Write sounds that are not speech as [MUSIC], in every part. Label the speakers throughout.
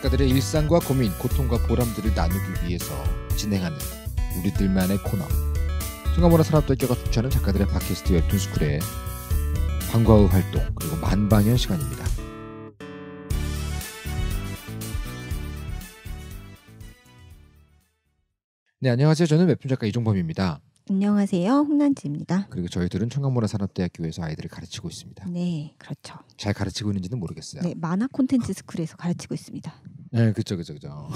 Speaker 1: 작가들의 일상과 고민, 고통과 보람들을 나누기 위해서 진행하는 우리들만의 코너. 청가문화 산업대학교가 추천하는 작가들의 팟캐스트 웹툰 스쿨의 방과 후 활동 그리고 만방현 시간입니다. 네, 안녕하세요. 저는 웹툰 작가 이종범입니다.
Speaker 2: 안녕하세요. 홍난지입니다.
Speaker 1: 그리고 저희들은 청강문화 산업대학교에서 아이들을 가르치고 있습니다. 네, 그렇죠. 잘 가르치고 있는지는 모르겠어요. 네,
Speaker 2: 만화 콘텐츠 스쿨에서 가르치고 있습니다.
Speaker 1: 네, 그죠그죠 그렇죠.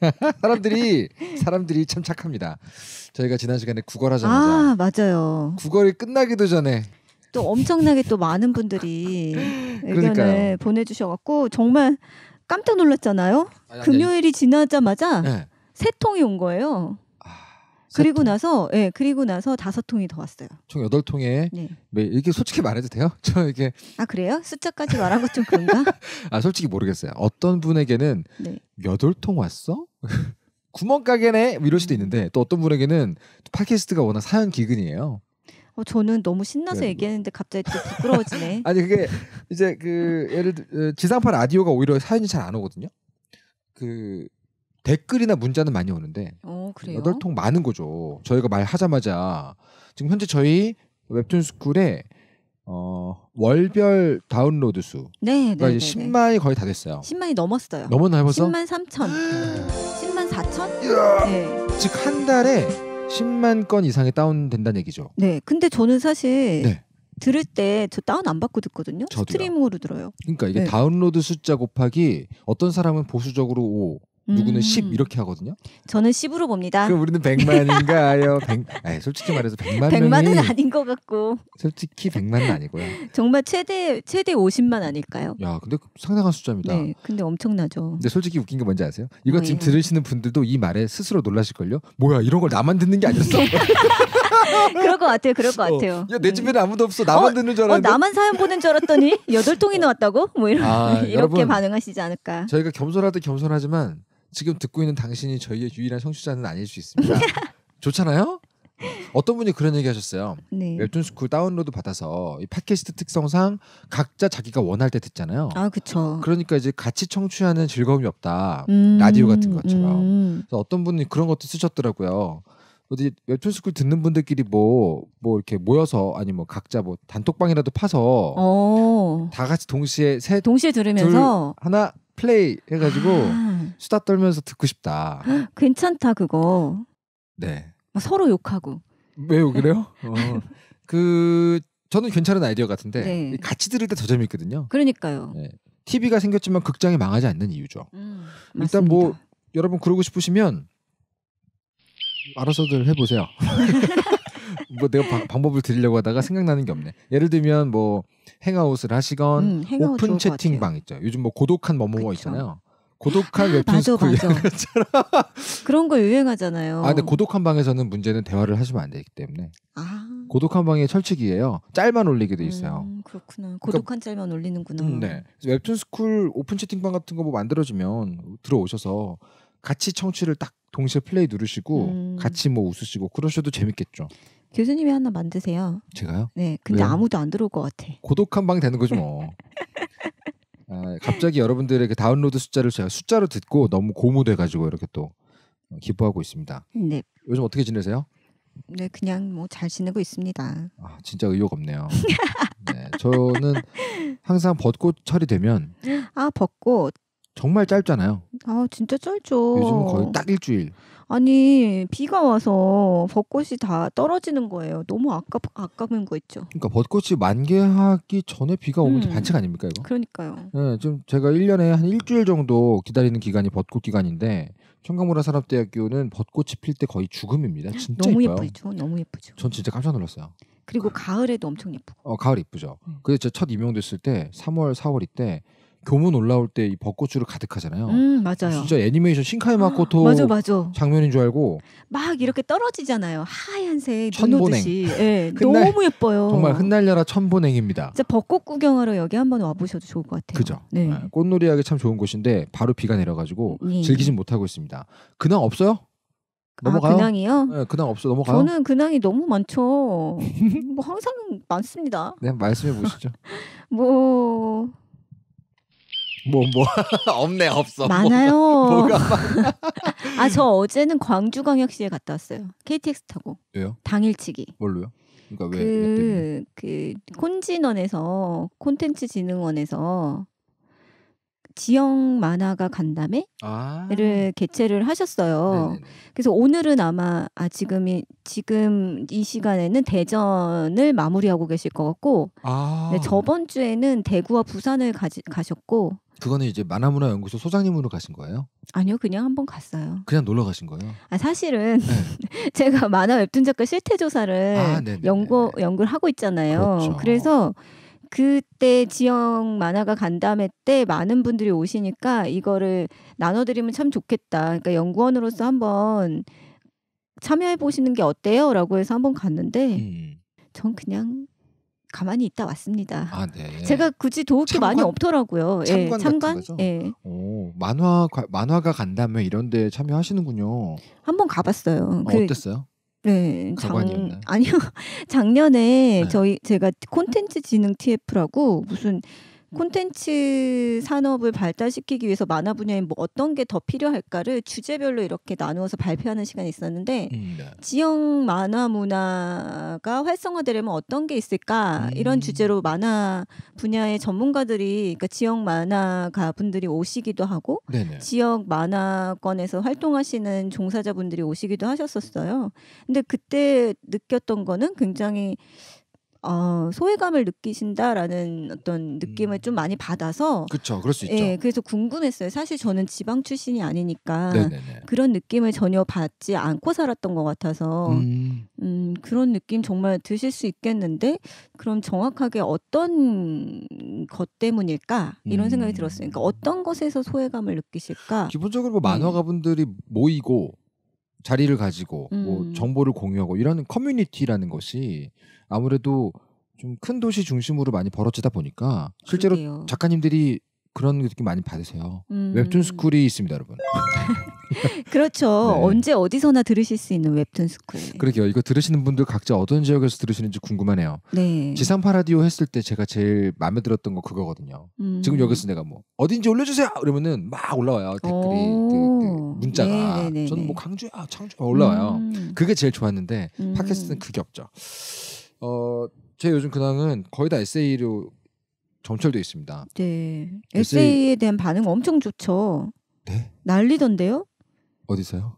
Speaker 1: [LAUGHS] 사람들이 사람들이 참 착합니다. 저희가 지난 시간에 구걸하자마자
Speaker 2: 아 맞아요.
Speaker 1: 구걸이 끝나기도 전에
Speaker 2: 또 엄청나게 또 많은 분들이 [LAUGHS] 의견을 보내주셔갖고 정말 깜짝 놀랐잖아요. 아니, 아니, 금요일이 지나자마자 네. 세 통이 온 거예요. 그리고 나서 예, 네, 그리고 나서 다섯 통이 더 왔어요.
Speaker 1: 총 여덟 통에 네. 네. 이게 솔직히 말해도 돼요? [LAUGHS] 저 이게
Speaker 2: 아 그래요? 숫자까지 말한 것좀 그런가?
Speaker 1: [LAUGHS] 아 솔직히 모르겠어요. 어떤 분에게는 네. 여덟 통 왔어? [LAUGHS] 구멍가게네 이럴 수도 음. 있는데 또 어떤 분에게는 팟캐스트가 워낙 사연 기근이에요.
Speaker 2: 어, 저는 너무 신나서 그 얘기했는데 갑자기 또 부끄러워지네. 아니
Speaker 1: 그게 이제 그 예를 들어 지상파 라디오가 오히려 사연이 잘 안 오거든요. 그 댓글이나 문자는 많이 오는데 어, 여덟 통 많은 거죠. 저희가 말하자마자 지금 현재 저희 웹툰 스쿨에 어, 월별 다운로드 수.
Speaker 2: 네, 네 그러니까 네, 10만이
Speaker 1: 거의 다 됐어요.
Speaker 2: 10만이 넘었어요. 넘었나 10만 3천. 10만 4천? 네.
Speaker 1: 즉한 달에 10만 건 이상이 다운된다는 얘기죠.
Speaker 2: 네. 근데 저는 사실 네. 들을 때 저 다운 안 받고 듣거든요. 저도요. 스트리밍으로 들어요. 그러니까
Speaker 1: 이게 네. 다운로드 숫자 곱하기 어떤 사람은 보수적으로 5,
Speaker 2: 누구는 10 음.
Speaker 1: 이렇게 하거든요.
Speaker 2: 저는 10으로 봅니다. 그럼 우리는
Speaker 1: 100만인가요? 100, [LAUGHS] 아니, 솔직히 말해서 100만 100만은
Speaker 2: 아닌 것 같고.
Speaker 1: 솔직히 100만은 아니고요.
Speaker 2: 정말 최대 최대 50만 아닐까요?
Speaker 1: 야, 근데 상당한 숫자입니다. 네,
Speaker 2: 근데 엄청나죠. 근데
Speaker 1: 솔직히 웃긴 게 뭔지 아세요? 이거 지금 들으시는 분들도 이 말에 스스로 놀라실 걸요. 뭐야, 이런 걸 나만 듣는 게 아니었어?
Speaker 2: [LAUGHS] 그럴 것 같아요. 그럴 것 어. 같아요.
Speaker 1: 야, 내 집에는 네. 아무도 없어. 나만 어, 듣는 줄 어, 알았는데. 어, 나만
Speaker 2: 사연 보낸 줄 알았더니 여 통이나 어. 왔다고? 뭐 이런 아, [LAUGHS] 이렇게 여러분, 반응하시지 않을까.
Speaker 1: 저희가 겸손하듯 겸손하지만 지금 듣고 있는 당신이 저희의 유일한 청취자는 아닐 수 있습니다. [LAUGHS] 좋잖아요? 어떤 분이 그런 얘기 하셨어요. 네. 웹툰 스쿨 다운로드 받아서 이 팟캐스트 특성상 각자 자기가 원할 때 듣잖아요.
Speaker 2: 아, 그렇죠.
Speaker 1: 그러니까 이제 같이 청취하는 즐거움이 없다. 음, 라디오
Speaker 2: 같은 것처럼.
Speaker 3: 음. 음.
Speaker 1: 그래서 어떤 분이 그런 것도 쓰셨더라고요. 어디 웹툰 스쿨 듣는 분들끼리 뭐뭐 뭐 이렇게 모여서 아니 뭐 각자 뭐 단톡방이라도 파서 오.
Speaker 3: 어.
Speaker 1: 다 같이 동시에 셋 동시에 들으면서 둘, 하나 플레이 해가지고 아. 수다 떨면서 듣고 싶다.
Speaker 2: [GASPS] 괜찮다 그거. 네. 서로 욕하고.
Speaker 1: 왜요 그래요? 네. 어, 그 저는 괜찮은 아이디어 같은데 네. 같이 들을 때 더 재밌거든요. 그러니까요. 네. TV가 생겼지만 극장이 망하지 않는 이유죠. 음, 일단 뭐 여러분 그러고 싶으시면 알아서들 해보세요. [LAUGHS] 뭐 내가 바, 방법을 드리려고 하다가 생각나는 게 없네. 예를 들면 뭐 행아웃을 하시건 음, 오픈 채팅방 있죠. 요즘 뭐 고독한 뭐뭐가 있잖아요. 고독한 아, 웹툰스쿨 [LAUGHS]
Speaker 2: 그런 거 유행하잖아요. 아 근데
Speaker 1: 고독한 방에서는 문제는 대화를 하시면 안 되기 때문에. 아. 고독한 방에 철칙이에요. 짤만 올리게 돼 있어요. 음,
Speaker 2: 그렇구나. 그러니까 고독한 그러니까, 짤만 올리는구나. 음, 네.
Speaker 1: 웹툰 스쿨 오픈 채팅방 같은 거 뭐 만들어지면 들어오셔서 같이 청취를 딱 동시에 플레이 누르시고 음. 같이 뭐 웃으시고 그러셔도 재밌겠죠.
Speaker 2: 교수님이 하나 만드세요. 제가요? 네. 근데 왜요? 아무도 안 들어올 것 같아.
Speaker 1: 고독한 방 되는 거죠 뭐. [LAUGHS] 아, 갑자기 여러분들에게 그 다운로드 숫자를 제가 숫자로 듣고 너무 고무돼가지고 이렇게 또 기뻐하고 있습니다. 네. 요즘 어떻게 지내세요?
Speaker 2: 네, 그냥 뭐잘 지내고 있습니다.
Speaker 1: 아, 진짜 의욕 없네요. 네, 저는 항상 벚꽃철이 되면
Speaker 2: [LAUGHS] 아 벚꽃
Speaker 1: 정말 짧잖아요.
Speaker 2: 아 진짜 짧죠. 요즘 거의 딱 일주일. 아니 비가 와서 벚꽃이 다 떨어지는 거예요. 너무 아깝 아까운 거 있죠.
Speaker 1: 그러니까 벚꽃이 만개하기 전에 비가 오면 음. 반칙 아닙니까 이거? 그러니까요. 네, 지금 제가 1년에 한 일주일 정도 기다리는 기간이 벚꽃 기간인데 청강무라 산업대학교는 벚꽃이 필 때 거의 죽음입니다. 진짜 너무 예뻐요. 예쁘죠.
Speaker 2: 너무 예쁘죠.
Speaker 1: 전 진짜 깜짝 놀랐어요.
Speaker 2: 그리고 가을에도 엄청 예쁘고.
Speaker 1: 어 가을 예쁘죠. 음. 네. 그래서 첫 임용됐을 때 3월 4월 이때 교문 올라올 때 이 벚꽃으로 가득하잖아요. 음, 맞아요. 진짜 애니메이션 신카이 아, 마코토 맞아, 맞아. 장면인 줄 알고
Speaker 2: 막 이렇게 떨어지잖아요. 하얀색 천보냉. 네, 예, [LAUGHS] 너무 예뻐요. 정말
Speaker 1: 흩날려라 천보냉입니다.
Speaker 2: 진짜 벚꽃 구경하러 여기 한번 와보셔도 좋을 것 같아요.
Speaker 1: 그죠. 네. 아, 꽃놀이 하기 참 좋은 곳인데 바로 비가 내려가지고 네. 즐기진 못하고 있습니다. 근황 없어요? 아,
Speaker 2: 넘어가요? 아, 근황이요?
Speaker 1: 네, 근황 없어 넘어가요. 저는
Speaker 2: 근황이 너무 많죠. [LAUGHS] 뭐 항상 많습니다.
Speaker 1: 네, 말씀해 보시죠.
Speaker 2: [LAUGHS] 뭐
Speaker 1: 뭐, 뭐, [LAUGHS] 없네, 없어. 뭐, 많아요.
Speaker 2: 아, 저 어제는 광주광역시에 갔다 왔어요. KTX 타고. 왜요? 당일치기.
Speaker 1: 뭘로요? 그러니까 왜? 그,
Speaker 2: 그, 콘진원에서, 콘텐츠진흥원에서 지역 만화가 간담회를 아~ 개최를 하셨어요. 네네네. 그래서 오늘은 아마 아 지금이 지금 이 시간에는 대전을 마무리하고 계실 것 같고 아~ 네, 저번 주에는 대구와 부산을 가지, 가셨고
Speaker 1: 그거는 이제 만화문화연구소 소장님으로 가신 거예요?
Speaker 2: 아니요, 그냥 한번 갔어요.
Speaker 1: 그냥 놀러 가신 거예요?
Speaker 2: 아, 사실은 네. [LAUGHS] 제가 만화 웹툰 작가 실태 조사를 아, 연구 연구를 하고 있잖아요. 그렇죠. 그래서 그때 지역 만화가 간담회 때 많은 분들이 오시니까 이거를 나눠드리면 참 좋겠다. 그러니까 연구원으로서 한번 참여해 보시는 게 어때요? 라고 해서 한번 갔는데 음. 전 그냥 가만히 있다 왔습니다. 아, 네. 제가 굳이 도울 게 많이 없더라고요. 참관, 예, 참관? 예.
Speaker 1: 오, 만화 만화가 간담회 이런 데 참여하시는군요.
Speaker 2: 한번 가봤어요. 그 어, 그, 어땠어요? 네, 가관 작, 아니요. [LAUGHS] 작년에 네. 저희 제가 콘텐츠 네. 지능 TF라고 무슨 음. 콘텐츠 산업을 발달시키기 위해서 만화 분야에 뭐 어떤 게 더 필요할까를 주제별로 이렇게 나누어서 발표하는 시간이 있었는데 음. 네. 지역 만화 문화가 활성화되려면 어떤 게 있을까 음. 이런 주제로 만화 분야의 전문가들이 그러니까 지역 만화가 분들이 오시기도 하고 네네. 지역 만화권에서 활동하시는 종사자분들이 오시기도 하셨었어요. 근데 그때 느꼈던 거는 굉장히 어, 소외감을 느끼신다라는 어떤 느낌을 음. 좀 많이 받아서
Speaker 1: 그렇죠, 그럴 수 있죠. 예,
Speaker 2: 그래서 궁금했어요. 사실 저는 지방 출신이 아니니까 네네네. 그런 느낌을 전혀 받지 않고 살았던 것 같아서 음. 음. 그런 느낌 정말 드실 수 있겠는데 그럼 정확하게 어떤 것 때문일까 이런 음. 생각이 들었어요. 그러니까 어떤 것에서 소외감을 느끼실까? 기본적으로 뭐 만화가분들이
Speaker 1: 모이고 자리를 가지고 뭐 음. 정보를 공유하고 이런 커뮤니티라는 것이 아무래도 좀 큰 도시 중심으로 많이 벌어지다 보니까 실제로 그러게요. 작가님들이 그런 느낌 많이 받으세요. 음. 웹툰 스쿨이 있습니다, 여러분.
Speaker 2: [LAUGHS] 그렇죠. [LAUGHS] 네. 언제 어디서나 들으실 수 있는 웹툰 스쿨.
Speaker 1: 그러게요. 이거 들으시는 분들 각자 어떤 지역에서 들으시는지 궁금하네요. 네. 지상 파라디오 했을 때 제가 제일 마음에 들었던 거 그거거든요. 음. 지금 여기서 내가 뭐 어딘지 올려주세요. 이러면은 막 올라와요 댓글이 그, 그 문자가. 네네네 네, 네, 저는 뭐 네. 강주야, 창주야 올라와요. 음. 그게 제일 좋았는데 음. 팟캐스트는 그게 없죠. 어, 제 요즘 근황은 거의 다 에세이로 점철돼
Speaker 2: 있습니다. 네. 에세이에 대한 반응 엄청 좋죠. 네. 난리던데요? 어디서요?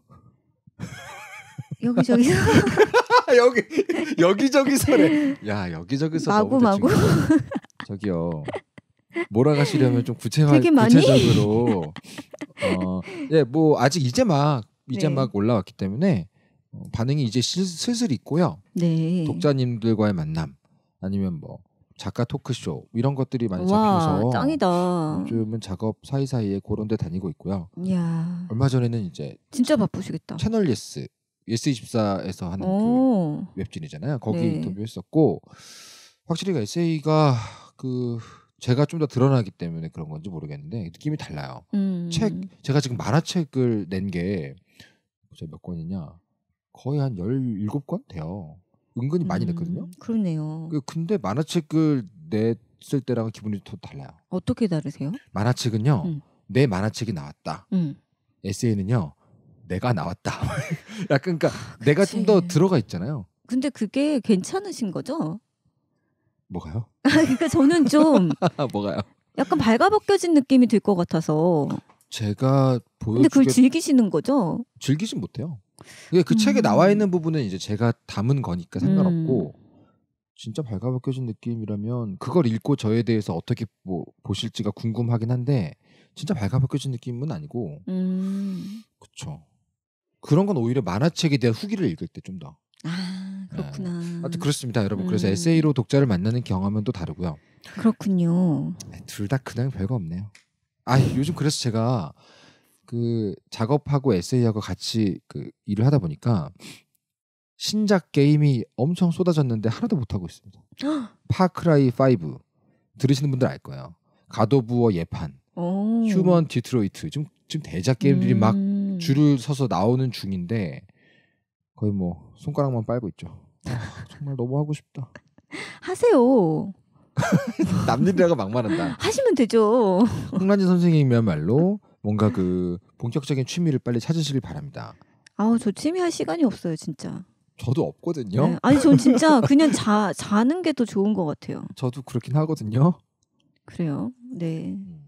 Speaker 2: [LAUGHS] 여기저기서
Speaker 3: [LAUGHS] 여기
Speaker 2: 여기저기서래.
Speaker 3: 야 여기저기서
Speaker 2: 마구 마구. [LAUGHS]
Speaker 1: 저기요. 몰아가시려면 좀 구체화 구체적으로 어예뭐 아직 이제 막 이제 네. 막 올라왔기 때문에 어, 반응이 이제 슬슬 있고요. 네. 독자님들과의 만남 아니면 뭐 작가 토크쇼 이런 것들이 많이 잡혀서 와, 짱이다. 요즘은 작업 사이사이에 그런 데 다니고 있고요. 야 얼마 전에는 이제
Speaker 2: 진짜 바쁘시겠다.
Speaker 1: 채널 예스 예스 24에서 하는
Speaker 2: 그
Speaker 1: 웹진이잖아요. 거기 네. 인터뷰했었고 확실히 그 에세이가 그 제가 좀 더 드러나기 때문에 그런 건지 모르겠는데 느낌이 달라요.
Speaker 3: 음. 책
Speaker 1: 제가 지금 만화책을 낸 게 몇 권이냐 거의 한 17권 돼요. 은근히 많이 음, 냈거든요.
Speaker 2: 그렇네요.
Speaker 1: 그 근데 만화책을 냈을 때랑 기분이 더 달라요.
Speaker 2: 어떻게 다르세요?
Speaker 1: 만화책은요. 음. 내 만화책이 나왔다. 음. 에세이는요. 내가 나왔다. [LAUGHS] 약간 그러니까 아, 내가 좀 더 들어가 있잖아요.
Speaker 2: 근데 그게 괜찮으신 거죠? 뭐가요? [LAUGHS] 그러니까 저는 좀
Speaker 1: [LAUGHS] 뭐가요?
Speaker 2: 약간 발가벗겨진 느낌이 들 것 같아서
Speaker 1: 제가 보여 근데 그걸 즐기시는 거죠? 즐기진 못해요. 그 음. 책에 나와 있는 부분은 이제 제가 담은 거니까 상관없고 음. 진짜 발가벗겨진 느낌이라면 그걸 읽고 저에 대해서 어떻게 뭐 보실지가 궁금하긴 한데 진짜 발가벗겨진 느낌은 아니고
Speaker 2: 음.
Speaker 1: 그쵸 그런 건 오히려 만화책에 대한 후기를 읽을 때 좀 더.
Speaker 2: 아, 그렇구나. 네.
Speaker 1: 하여튼 그렇습니다, 여러분. 그래서 음. 에세이로 독자를 만나는 경험은 또 다르고요.
Speaker 2: 그렇군요.
Speaker 1: 네, 둘다 그냥 별거 없네요. 아 요즘 그래서 제가 그 작업하고 에세이하고 같이 그 일을 하다 보니까 신작 게임이 엄청 쏟아졌는데 하나도 못 하고 있습니다. 파크라이 [GASPS] 5 들으시는 분들 알 거예요. 가도부어 예판,
Speaker 3: 오. 휴먼
Speaker 1: 디트로이트 지금 지금 대작 게임들이 음. 막 줄을 서서 나오는 중인데 거의 뭐 손가락만 빨고 있죠. 아, 정말 너무 하고 싶다. [LAUGHS]
Speaker 2: 하세요.
Speaker 1: [LAUGHS] 남들이라고 막말한다.
Speaker 2: [LAUGHS] 하시면 되죠.
Speaker 1: 홍란진 선생님이야말로 뭔가 그 본격적인 취미를 빨리 찾으시길 바랍니다.
Speaker 2: 아우 저 취미 할 시간이 없어요 진짜.
Speaker 1: 저도 없거든요. 네. 아니 전 진짜 그냥
Speaker 2: 자 자는 게 더 좋은 것 같아요.
Speaker 1: 저도 그렇긴 하거든요.
Speaker 2: 그래요. 네. 음.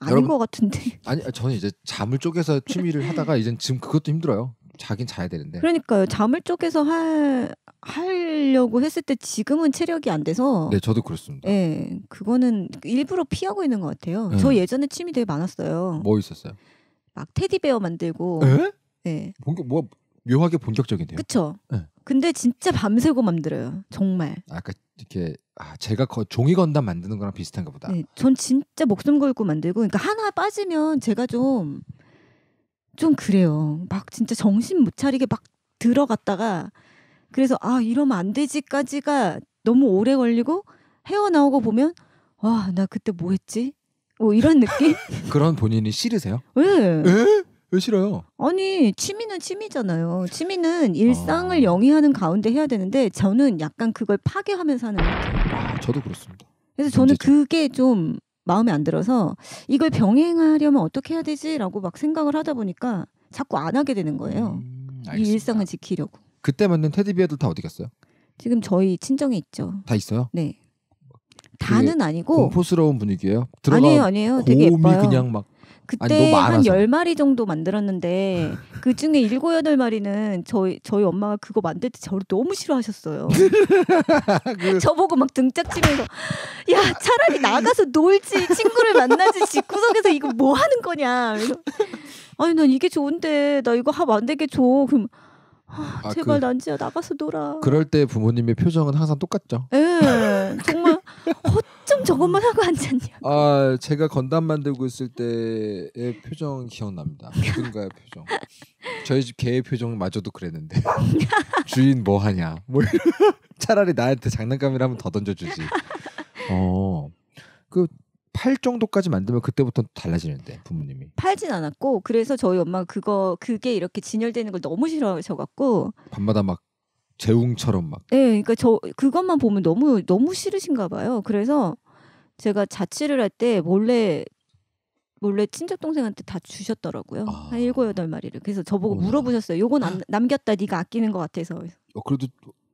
Speaker 2: 아닌 여러분, 것 같은데.
Speaker 1: 아니 아, 저는 이제 잠을 쪼개서 취미를 하다가 이제 지금 그것도 힘들어요. 자긴 자야 되는데.
Speaker 2: 그러니까요. 잠을 쪼개서 할 하려고 했을 때 지금은 체력이 안 돼서 네
Speaker 1: 저도 그렇습니다.
Speaker 2: 네 그거는 일부러 피하고 있는 것 같아요. 네. 저 예전에 취미 되게 많았어요. 뭐 있었어요? 막 테디베어 만들고. 에? 네. 예.
Speaker 1: 뭔가 뭐 묘하게 본격적인데요. 그렇죠. 네.
Speaker 2: 근데 진짜 밤새고 만들어요. 정말. 아까
Speaker 1: 이렇게 아, 제가 거, 종이 건담 만드는 거랑 비슷한가 보다.
Speaker 2: 네, 전 진짜 목숨 걸고 만들고 그러니까 하나 빠지면 제가 좀좀 좀 그래요. 막 진짜 정신 못 차리게 막 들어갔다가 그래서 아 이러면 안 되지까지가 너무 오래 걸리고 헤어나오고 보면 와 나 그때 뭐 했지? 뭐 이런 느낌? [LAUGHS]
Speaker 1: 그런 본인이 싫으세요?
Speaker 2: 왜? 에? 왜 싫어요? 아니 취미는 취미잖아요. 취미는 아. 일상을 아... 영위하는 가운데 해야 되는데 저는 약간 그걸 파괴하면서 하는 것같
Speaker 1: 아, 요 저도 그렇습니다.
Speaker 2: 그래서 저는 문제죠. 그게 좀 마음에 안 들어서 이걸 병행하려면 어떻게 해야 되지라고 막 생각을 하다 보니까 자꾸 안 하게 되는 거예요. 음, 이 일상을 지키려고.
Speaker 1: 그때 만든 테디베어들 다 어디 갔어요?
Speaker 2: 지금 저희 친정에 있죠. 다 있어요? 네. 그 다는 아니고
Speaker 1: 공포스러운 분위기예요. 아니에요, 아니에요. 되게 예뻐요. 그냥 막
Speaker 2: 그때 한 열마리 정도 만들었는데 [LAUGHS] 그 중에 일곱 마리는 저희 저희 엄마가 그거 만들 때 저를 너무 싫어하셨어요. [LAUGHS] 그... [LAUGHS] 저보고 막 등짝 치면서 야 차라리 나가서 놀지 친구를 만나지 집 구석에서 이거 뭐 하는 거냐. 그래서, 아니 난 이게 좋은데 나 이거 하 만들게 줘. 그럼
Speaker 1: 아, 아, 제발 그,
Speaker 2: 난지야 나가서 놀아.
Speaker 1: 그럴 때 부모님의 표정은 항상 똑같죠.
Speaker 2: 예, 정말 어쩜 저것만 하고 앉았냐.
Speaker 1: 아, 제가 건담 만들고 있을 때의 표정 기억납니다. 누군가의 표정. 저희 집 개의 표정마저도 그랬는데 [LAUGHS] 주인 뭐 하냐. 뭐 차라리 나한테 장난감이라면 더 던져주지. 어, 그팔 정도까지 만들면 그때부터 달라지는데 부모님이
Speaker 2: 팔진 않았고 그래서 저희 엄마가 그거 그게 이렇게 진열되는 걸 너무 싫어하셔 갖고
Speaker 1: 밤마다 막 재웅처럼 막
Speaker 2: 네, 그러니까 저 그것만 보면 너무 너무 싫으신가 봐요. 그래서 제가 자취를 할 때 몰래 몰래 친척 동생한테 다 주셨더라고요. 아. 한 일곱 여덟 마리를. 그래서 저보고 어 물어보셨어요. 요건 아. 남겼다. 네가 아끼는 것 같아서. 어, 그래도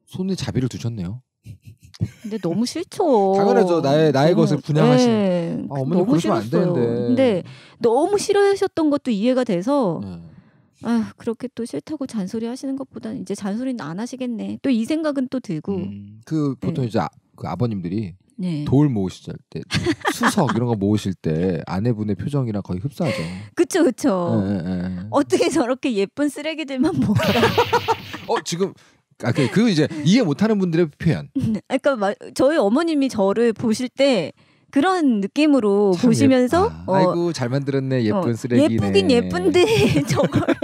Speaker 2: 손에
Speaker 1: 자비를 두셨네요.
Speaker 2: 근데 너무 싫죠. 당연하죠. 나의 나의 음. 것을 분양하시 네. 아, 어머니 너무 싫었어요. 근데 너무 싫어하셨던 것도 이해가 돼서 네. 아 그렇게 또 싫다고 잔소리 하시는 것보다는 이제 잔소리는 안 하시겠네. 또 이 생각은 또 들고. 음,
Speaker 1: 그 보통 네. 이제 아, 그 아버님들이 네. 돌 모으실 때 수석 이런 거 모으실 때 아내분의 표정이랑 거의 흡사하죠.
Speaker 2: 그쵸 그쵸. 네, 네, 어떻게 저렇게 예쁜 쓰레기들만 모아? [LAUGHS]
Speaker 1: 어 지금 아, 그, 그 이제 이해 못하는 분들의 표현. [LAUGHS]
Speaker 2: 네. 그러니까 마, 저희 어머님이 저를 보실 때 그런 느낌으로 보시면서 예 아, 어,
Speaker 1: 이고잘 만들었네 어, 예쁜 어, 쓰레기네. 예쁘긴
Speaker 2: 예쁜데 저걸. [LAUGHS]